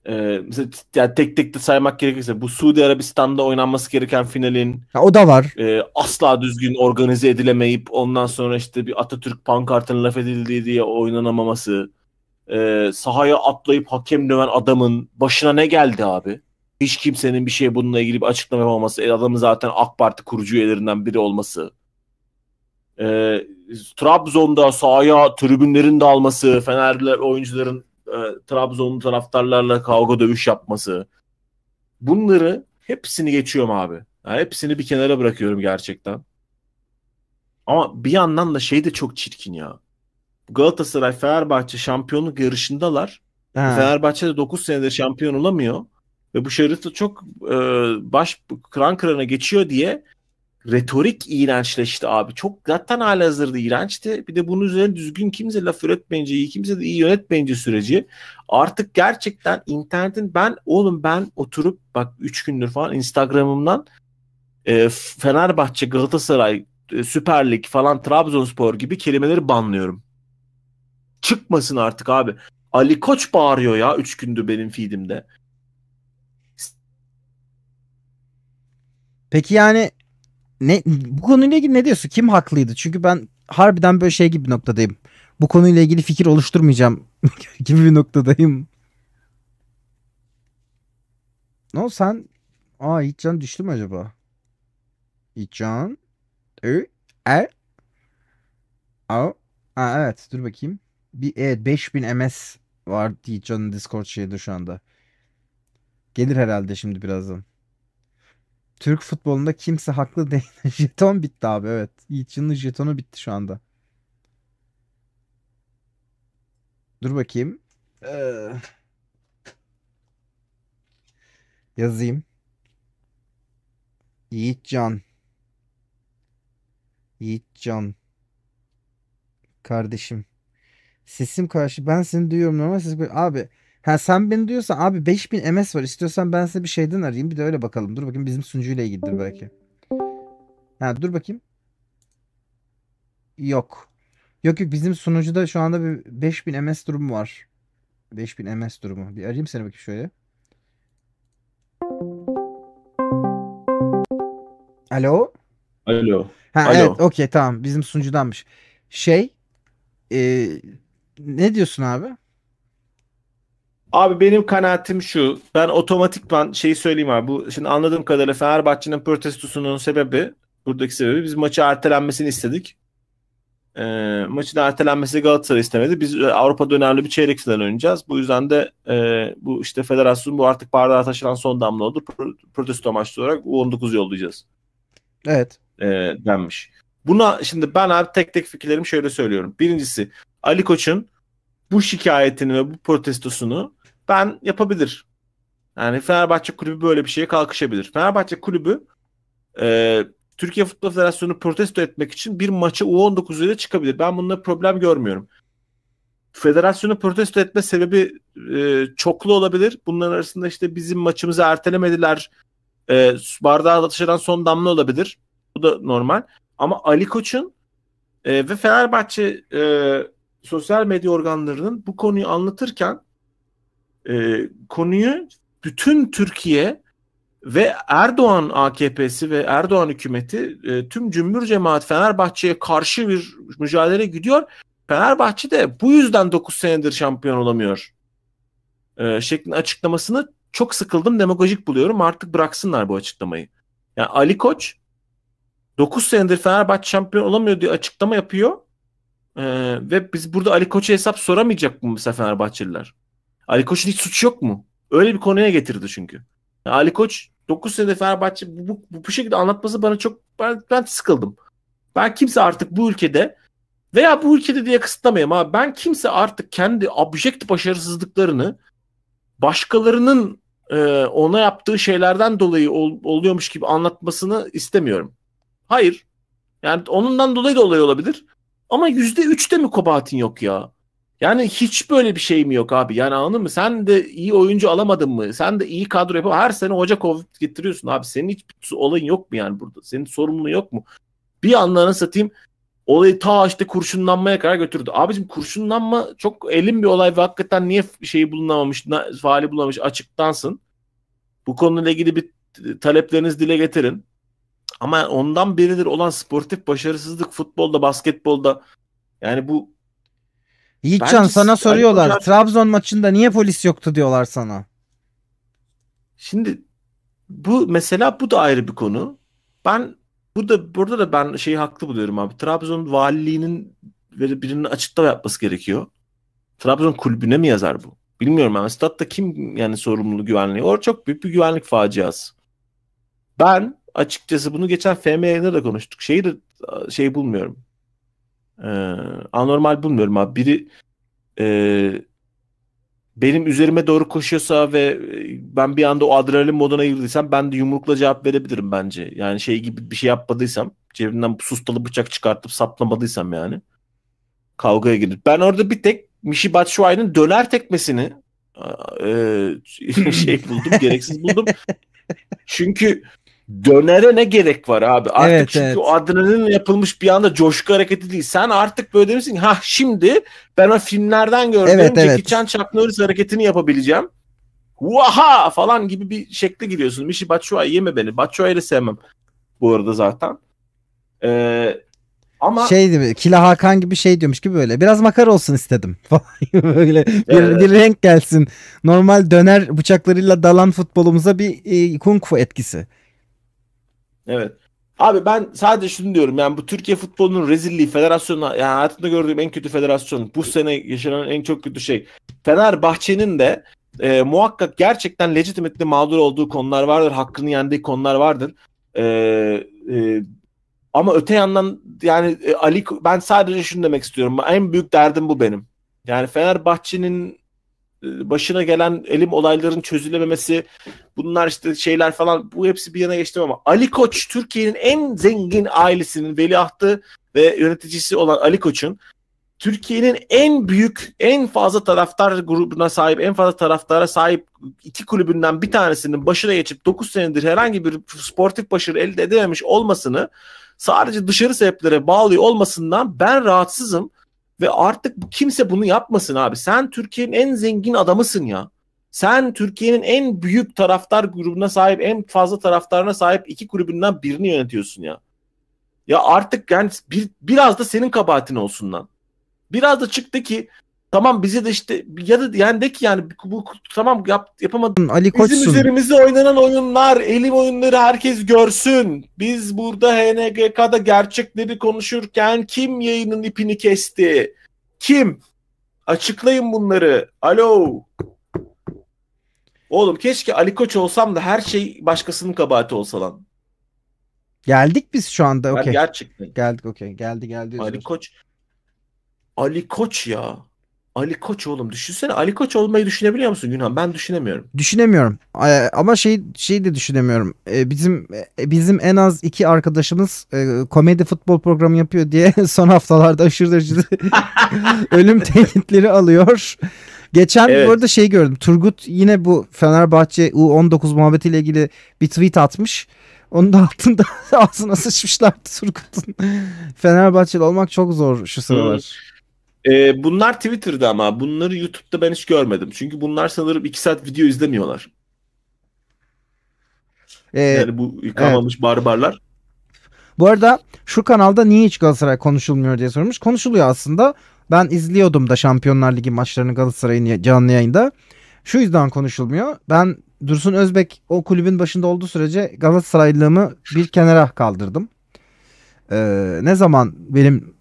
Ee, mesela yani tek tek de saymak gerekirse bu Suudi Arabistan'da oynanması gereken finalin ha, o da var. E, asla düzgün organize edilemeyip ondan sonra işte bir Atatürk pankartının laf edildiği diye oynanamaması. E, sahaya atlayıp hakem döven adamın başına ne geldi abi? Hiç kimsenin bir şey bununla ilgili bir açıklama yapamaması. E, adamın zaten AK Parti kurucu üyelerinden biri olması. Eee Trabzon'da sahaya tribünlerin dalması, Fenerli oyuncuların e, Trabzonlu taraftarlarla kavga dövüş yapması. Bunları hepsini geçiyorum abi. Yani hepsini bir kenara bırakıyorum gerçekten. Ama bir yandan da şey de çok çirkin ya. Galatasaray Fenerbahçe şampiyonluk yarışındalar. Ha. Fenerbahçe de 9 senedir şampiyon olamıyor. Ve bu şartı çok e, baş kıran kırana geçiyor diye retorik iğrençleşti abi. Çok zaten hala hazırda iğrençti. Bir de bunun üzerine düzgün kimse laf üretmeyince, kimse de iyi yönetmeyince süreci artık gerçekten internetin ben oğlum ben oturup bak 3 gündür falan Instagram'ımdan e, Fenerbahçe, Galatasaray, e, Süper Lig falan Trabzonspor gibi kelimeleri banlıyorum. Çıkmasın artık abi. Ali Koç bağırıyor ya 3 gündür benim feedimde. Peki yani ne bu konuyla ilgili ne diyorsun? Kim haklıydı? Çünkü ben harbiden böyle şey gibi bir noktadayım. Bu konuyla ilgili fikir oluşturmayacağım [LAUGHS] gibi bir noktadayım. No sen Aa Yiğitcan düştü mü acaba? Yiğitcan. Ö. E. Er? A. Aa, evet dur bakayım. Bir evet 5000 MS var Yiğitcan'ın Discord şeyinde şu anda. Gelir herhalde şimdi birazdan. Türk futbolunda kimse haklı [LAUGHS] değil. Jeton bitti abi evet. Yiğitçin'in jetonu bitti şu anda. Dur bakayım. Ee... Yazayım. Yiğitcan. Yiğitcan. Kardeşim. Sesim karşı. Ben seni duyuyorum normal sesim. Abi Ha sen beni diyorsan abi 5000 MS var. istiyorsan ben size bir şeyden arayayım. Bir de öyle bakalım. Dur bakayım bizim sunucuyla ilgilidir belki. Ha dur bakayım. Yok. Yok yok bizim sunucuda şu anda bir 5000 MS durumu var. 5000 MS durumu. Bir arayayım seni bakayım şöyle. Alo. Alo. Ha Alo. evet okey tamam bizim sunucudanmış. Şey e, ne diyorsun abi? Abi benim kanaatim şu. Ben otomatikman şeyi söyleyeyim abi. Bu şimdi anladığım kadarıyla Fenerbahçe'nin protestosunun sebebi buradaki sebebi biz maçı ertelenmesini istedik. E, maçın ertelenmesi Galatasaray istemedi. Biz e, Avrupa'da önemli bir çeyrek final oynayacağız. Bu yüzden de e, bu işte federasyon bu artık bardağa taşıran son damla oldu. Pro, protesto amaçlı olarak U19 yollayacağız. Evet. E, denmiş. Buna şimdi ben abi tek tek fikirlerimi şöyle söylüyorum. Birincisi Ali Koç'un bu şikayetini ve bu protestosunu ben yapabilir. Yani Fenerbahçe kulübü böyle bir şeye kalkışabilir. Fenerbahçe kulübü e, Türkiye Futbol Federasyonu protesto etmek için bir maça U19 ile çıkabilir. Ben bunda problem görmüyorum. Federasyonu protesto etme sebebi e, çoklu olabilir. Bunların arasında işte bizim maçımızı ertelemediler. E, bardağı atışıran son damla olabilir. Bu da normal. Ama Ali Koç'un e, ve Fenerbahçe e, sosyal medya organlarının bu konuyu anlatırken e, konuyu bütün Türkiye ve Erdoğan AKP'si ve Erdoğan hükümeti e, tüm cümbür cemaat Fenerbahçe'ye karşı bir mücadele gidiyor. Fenerbahçe de bu yüzden 9 senedir şampiyon olamıyor. E, şeklinde açıklamasını çok sıkıldım demagojik buluyorum. Artık bıraksınlar bu açıklamayı. Yani Ali Koç 9 senedir Fenerbahçe şampiyon olamıyor diye açıklama yapıyor. E, ve biz burada Ali Koç'a hesap soramayacak mı mesela Fenerbahçeliler? Ali Koç'un hiç suçu yok mu? Öyle bir konuya getirdi çünkü. Ali Koç 9 senede Fenerbahçe bu, bu, bu, şekilde anlatması bana çok ben, ben sıkıldım. Ben kimse artık bu ülkede veya bu ülkede diye kısıtlamayayım ama ben kimse artık kendi objekt başarısızlıklarını başkalarının e, ona yaptığı şeylerden dolayı ol, oluyormuş gibi anlatmasını istemiyorum. Hayır. Yani onundan dolayı da olay olabilir. Ama yüzde üçte mi kabahatin yok ya? Yani hiç böyle bir şeyim yok abi. Yani anladın mı? Sen de iyi oyuncu alamadın mı? Sen de iyi kadro yapıp her sene hoca kovup getiriyorsun abi. Senin hiç olayın yok mu yani burada? Senin sorumluluğun yok mu? Bir anlarına satayım olayı ta işte kurşunlanmaya kadar götürdü. Abicim kurşunlanma çok elin bir olay ve hakikaten niye şeyi bulunamamış, faali bulunamamış açıktansın. Bu konuyla ilgili bir taleplerinizi dile getirin. Ama ondan biridir olan sportif başarısızlık futbolda, basketbolda yani bu Yiğitcan sana soruyorlar. Hoca... Trabzon maçında niye polis yoktu diyorlar sana. Şimdi bu mesela bu da ayrı bir konu. Ben burada burada da ben şeyi haklı buluyorum abi. Trabzon valiliğinin birinin açıklama yapması gerekiyor. Trabzon kulübüne mi yazar bu? Bilmiyorum ama yani. statta kim yani sorumluluğu güvenliği? Orada çok büyük bir güvenlik faciası. Ben açıkçası bunu geçen FM'de de konuştuk. Şeyi de şey bulmuyorum. Ee, anormal bulmuyorum abi. Biri e, benim üzerime doğru koşuyorsa ve e, ben bir anda o adrenalin moduna girdiysem ben de yumrukla cevap verebilirim bence. Yani şey gibi bir şey yapmadıysam cebimden sustalı bıçak çıkartıp saplamadıysam yani kavgaya girip ben orada bir tek Mishi Batshuayi'nin döner tekmesini e, [LAUGHS] şey buldum gereksiz buldum. [LAUGHS] Çünkü dönere ne gerek var abi? Artık evet, çünkü evet. o adrenalin yapılmış bir anda coşku hareketi değil. Sen artık böyle demişsin ha şimdi ben o filmlerden gördüğüm evet, Jackie Chan Chuck Norris hareketini yapabileceğim. Vaha falan gibi bir şekle giriyorsun. Mişi Batshuayi yeme beni. Batshuayi'yi sevmem bu arada zaten. Ee, ama şey gibi Kila Hakan gibi şey diyormuş gibi böyle biraz makar olsun istedim. [LAUGHS] böyle evet. bir, bir renk gelsin. Normal döner bıçaklarıyla dalan futbolumuza bir e, kung fu etkisi. Evet. Abi ben sadece şunu diyorum yani bu Türkiye futbolunun rezilliği federasyonu yani hayatımda gördüğüm en kötü federasyon bu sene yaşanan en çok kötü şey. Fenerbahçe'nin de e, muhakkak gerçekten legitimately mağdur olduğu konular vardır. Hakkını yendiği konular vardır. E, e, ama öte yandan yani e, Ali ben sadece şunu demek istiyorum. En büyük derdim bu benim. Yani Fenerbahçe'nin e, başına gelen elim olayların çözülememesi bunlar işte şeyler falan bu hepsi bir yana geçtim ama Ali Koç Türkiye'nin en zengin ailesinin veliahtı ve yöneticisi olan Ali Koç'un Türkiye'nin en büyük, en fazla taraftar grubuna sahip, en fazla taraftara sahip iki kulübünden bir tanesinin başına geçip 9 senedir herhangi bir sportif başarı elde edememiş olmasını sadece dışarı sebeplere bağlı olmasından ben rahatsızım. Ve artık kimse bunu yapmasın abi. Sen Türkiye'nin en zengin adamısın ya. Sen Türkiye'nin en büyük taraftar grubuna sahip, en fazla taraftarına sahip iki kulübünden birini yönetiyorsun ya. Ya artık yani bir, biraz da senin kabahatin olsun lan. Biraz da çıktı ki Tamam bizi de işte ya da yani de ki yani bu tamam yap, yapamadım. Ali Koçsun. Bizim üzerimizde oynanan oyunlar, elim oyunları herkes görsün. Biz burada HNGK'da gerçekleri konuşurken kim yayının ipini kesti? Kim? Açıklayın bunları. Alo. Oğlum keşke Ali Koç olsam da her şey başkasının kabahati olsa lan. Geldik biz şu anda. Okay. Gerçekten. Geldik okey. Geldi geldi. Ali Koç. Ali Koç ya. Ali Koç oğlum düşünsene Ali Koç olmayı düşünebiliyor musun Günhan? Ben düşünemiyorum. Düşünemiyorum. Ee, ama şey şey de düşünemiyorum. Ee, bizim e, bizim en az iki arkadaşımız e, komedi futbol programı yapıyor diye [LAUGHS] son haftalarda aşırı derecede [LAUGHS] ölüm tehditleri alıyor. Geçen evet. bu arada şey gördüm. Turgut yine bu Fenerbahçe U19 muhabbetiyle ilgili bir tweet atmış. Onun da altında [LAUGHS] ağzına sıçmışlardı Turgut'un. Fenerbahçeli olmak çok zor şu sıralar. Hmm. E, bunlar Twitter'da ama bunları YouTube'da ben hiç görmedim. Çünkü bunlar sanırım 2 saat video izlemiyorlar. Ee, yani bu yıkamamış evet. barbarlar. Bu arada şu kanalda niye hiç Galatasaray konuşulmuyor diye sormuş. Konuşuluyor aslında. Ben izliyordum da Şampiyonlar Ligi maçlarını Galatasaray'ın canlı yayında. Şu yüzden konuşulmuyor. Ben Dursun Özbek o kulübün başında olduğu sürece Galatasaraylığımı bir kenara kaldırdım. Ee, ne zaman benim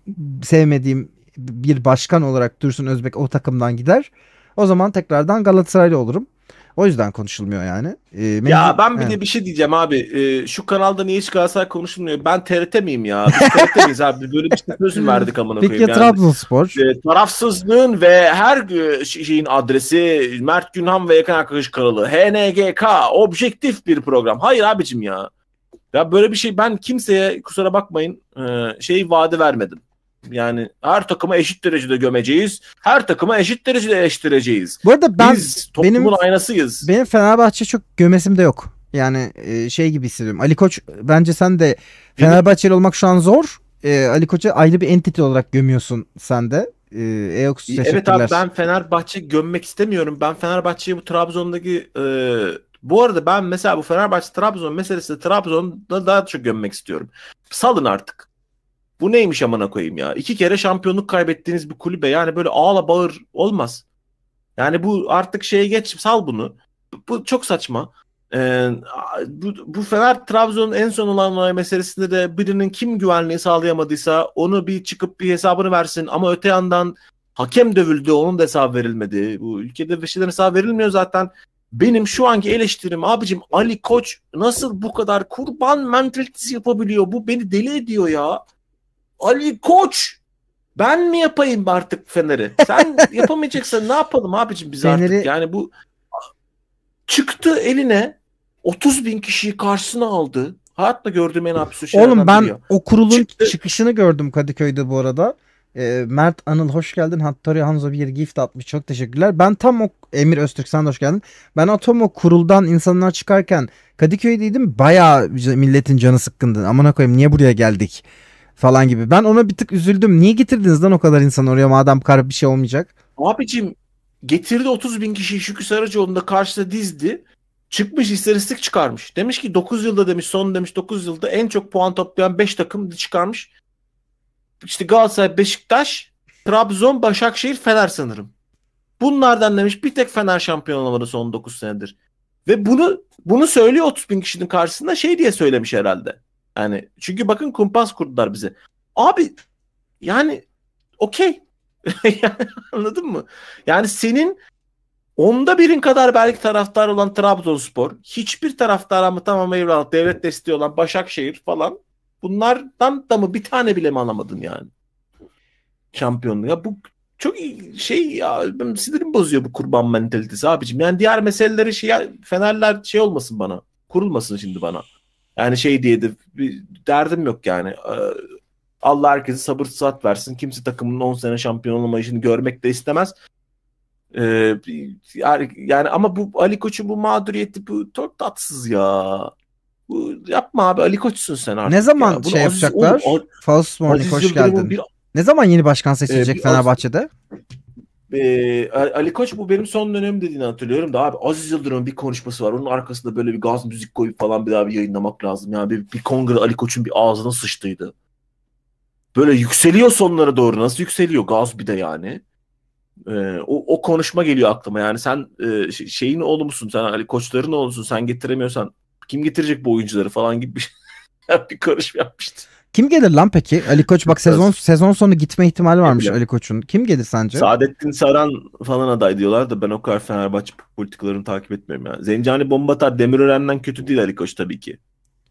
sevmediğim bir başkan olarak Dursun Özbek o takımdan gider. O zaman tekrardan Galatasaraylı olurum. O yüzden konuşulmuyor yani. Ee, mevcut... Ya ben bir de bir şey diyeceğim abi. Ee, şu kanalda niye hiç Galatasaray konuşulmuyor? Ben TRT miyim ya? Biz TRT miyiz abi? Böyle bir şey [LAUGHS] söz mü verdik amına koyayım? Peki ya yani. Trabzonspor? Ee, tarafsızlığın ve her şeyin adresi Mert Günhan ve yakın arkadaş kanalı. HNGK. Objektif bir program. Hayır abicim ya. Ya böyle bir şey ben kimseye kusura bakmayın e, şey vaadi vermedim. Yani her takımı eşit derecede gömeceğiz. Her takımı eşit derecede eleştireceğiz. Bu arada ben Biz toplumun benim, aynasıyız. Benim Fenerbahçe çok gömesim de yok. Yani e, şey gibi hissediyorum. Ali Koç bence sen de Fenerbahçeli olmak şu an zor. Ee, Ali Koç'u ayrı bir entity olarak gömüyorsun sen de. Ee, Eox e, Evet abi ben Fenerbahçe gömmek istemiyorum. Ben Fenerbahçe'yi bu Trabzon'daki e, bu arada ben mesela bu Fenerbahçe Trabzon meselesi Trabzon'da daha çok gömmek istiyorum. Salın artık. Bu neymiş amına koyayım ya? İki kere şampiyonluk kaybettiğiniz bir kulübe yani böyle ağla bağır olmaz. Yani bu artık şeye geç sal bunu. Bu çok saçma. Ee, bu, bu Fener Trabzon'un en son olan olay meselesinde de birinin kim güvenliği sağlayamadıysa onu bir çıkıp bir hesabını versin. Ama öte yandan hakem dövüldü onun da hesap verilmedi. Bu ülkede bir şeyden hesap verilmiyor zaten. Benim şu anki eleştirim abicim Ali Koç nasıl bu kadar kurban mentalitesi yapabiliyor? Bu beni deli ediyor ya. Ali Koç ben mi yapayım artık Fener'i? Sen [LAUGHS] yapamayacaksan ne yapalım abicim biz Fener'i... artık? Yani bu çıktı eline 30 bin kişiyi karşısına aldı. Hayatta gördüğüm en absürt şeylerden Oğlum ben biliyor. o kurulun çıktı. çıkışını gördüm Kadıköy'de bu arada. E, Mert Anıl hoş geldin. Hattarya Hanzo bir gift atmış. Çok teşekkürler. Ben tam o Emir Öztürk sen de hoş geldin. Ben Atomo kuruldan insanlar çıkarken Kadıköy'deydim. Baya milletin canı sıkkındı. Amına koyayım niye buraya geldik falan gibi. Ben ona bir tık üzüldüm. Niye getirdiniz lan o kadar insan oraya madem kar bir şey olmayacak? Abicim getirdi 30 bin kişiyi Şükrü Saracoğlu'nda karşısında dizdi. Çıkmış istatistik çıkarmış. Demiş ki 9 yılda demiş son demiş 9 yılda en çok puan toplayan 5 takım çıkarmış. İşte Galatasaray, Beşiktaş, Trabzon, Başakşehir, Fener sanırım. Bunlardan demiş bir tek Fener şampiyon olamadı son 9 senedir. Ve bunu bunu söylüyor 30 bin kişinin karşısında şey diye söylemiş herhalde. Yani çünkü bakın kumpas kurdular bize. Abi yani okey. [LAUGHS] anladın mı? Yani senin onda birin kadar belki taraftar olan Trabzonspor, hiçbir taraftar mı tamam eyvallah devlet desteği olan Başakşehir falan bunlardan da mı bir tane bile mi alamadın yani? Şampiyonluğu. Ya bu çok şey ya sinirim bozuyor bu kurban mentalitesi abicim. Yani diğer meseleleri şey Fenerler şey olmasın bana. Kurulmasın şimdi bana. Yani şey diye de bir derdim yok yani. Ee, Allah herkese sabır sıhhat versin. Kimse takımının 10 sene şampiyon olamayışını görmek de istemez. Ee, yani ama bu Ali Koç'un bu mağduriyeti bu çok tatsız ya. Bu, yapma abi Ali Koç'sun sen artık. Ne zaman ya. şey yapacaklar? Faust Morning hoş geldin. Bir... Ne zaman yeni başkan ee, seçilecek ee, Fenerbahçe'de? Az e, Ali Koç bu benim son dönem dediğini hatırlıyorum da abi Aziz Yıldırım'ın bir konuşması var. Onun arkasında böyle bir gaz müzik koyup falan bir daha bir yayınlamak lazım. Yani bir, bir kongre Ali Koç'un bir ağzına sıçtıydı. Böyle yükseliyor sonlara doğru. Nasıl yükseliyor? Gaz bir de yani. Ee, o, o konuşma geliyor aklıma. Yani sen e, şeyin oğlu musun? Sen Ali Koçların oğlusun. Sen getiremiyorsan kim getirecek bu oyuncuları falan gibi bir, [LAUGHS] bir konuşma yapmıştı. Kim gelir lan peki? Ali Koç bak sezon sezon sonu gitme ihtimali varmış Ali Koç'un. Kim gelir sence? Saadettin Saran falan aday diyorlar da ben o kadar Fenerbahçe politikalarını takip etmiyorum ya. Zencani Bombatar Demirören'den kötü değil Ali Koç tabii ki.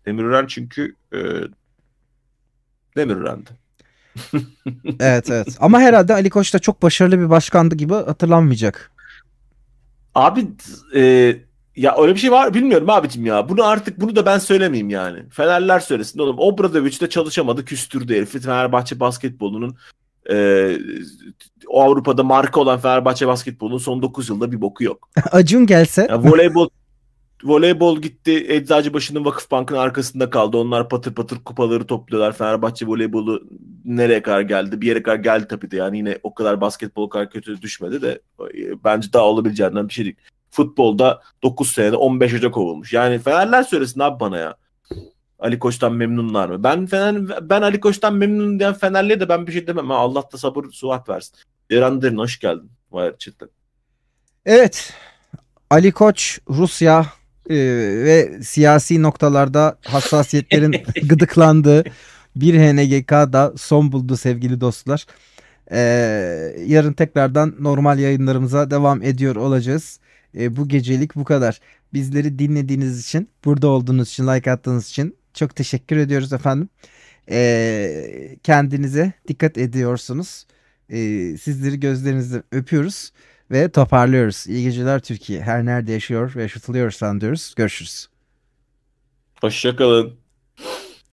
Demirören çünkü e, Demirören'di. [LAUGHS] evet evet. Ama herhalde Ali Koç da çok başarılı bir başkandı gibi hatırlanmayacak. Abi e, ya öyle bir şey var bilmiyorum abicim ya. Bunu artık bunu da ben söylemeyeyim yani. Fenerler söylesin oğlum. Obradoviç de çalışamadı küstürdü herifi. Fenerbahçe basketbolunun e, o Avrupa'da marka olan Fenerbahçe basketbolunun son 9 yılda bir boku yok. [LAUGHS] Acun gelse. Yani voleybol voleybol gitti. Eczacıbaşı'nın Vakıf Bank'ın arkasında kaldı. Onlar patır patır kupaları topluyorlar. Fenerbahçe voleybolu nereye kadar geldi? Bir yere kadar geldi tabii de. Yani yine o kadar basketbol kadar kötü düşmedi de bence daha olabileceğinden bir şey değil futbolda 9 senede 15 hoca kovulmuş. Yani Fenerler söylesin abi bana ya. Ali Koç'tan memnunlar mı? Ben Fener ben Ali Koç'tan memnun diyen Fenerli'ye de ben bir şey demem. Ha, Allah da sabır suat versin. Eren Derin hoş geldin. Vay cidden. Evet. Ali Koç Rusya e, ve siyasi noktalarda hassasiyetlerin [LAUGHS] [LAUGHS] gıdıklandığı bir HNGK da son buldu sevgili dostlar. Ee, yarın tekrardan normal yayınlarımıza devam ediyor olacağız. E, bu gecelik bu kadar. Bizleri dinlediğiniz için, burada olduğunuz için, like attığınız için çok teşekkür ediyoruz efendim. E, kendinize dikkat ediyorsunuz. E, sizleri gözlerinizle öpüyoruz ve toparlıyoruz. İyi geceler Türkiye. Her nerede yaşıyor ve yaşatılıyorsan diyoruz. Görüşürüz. Hoşçakalın.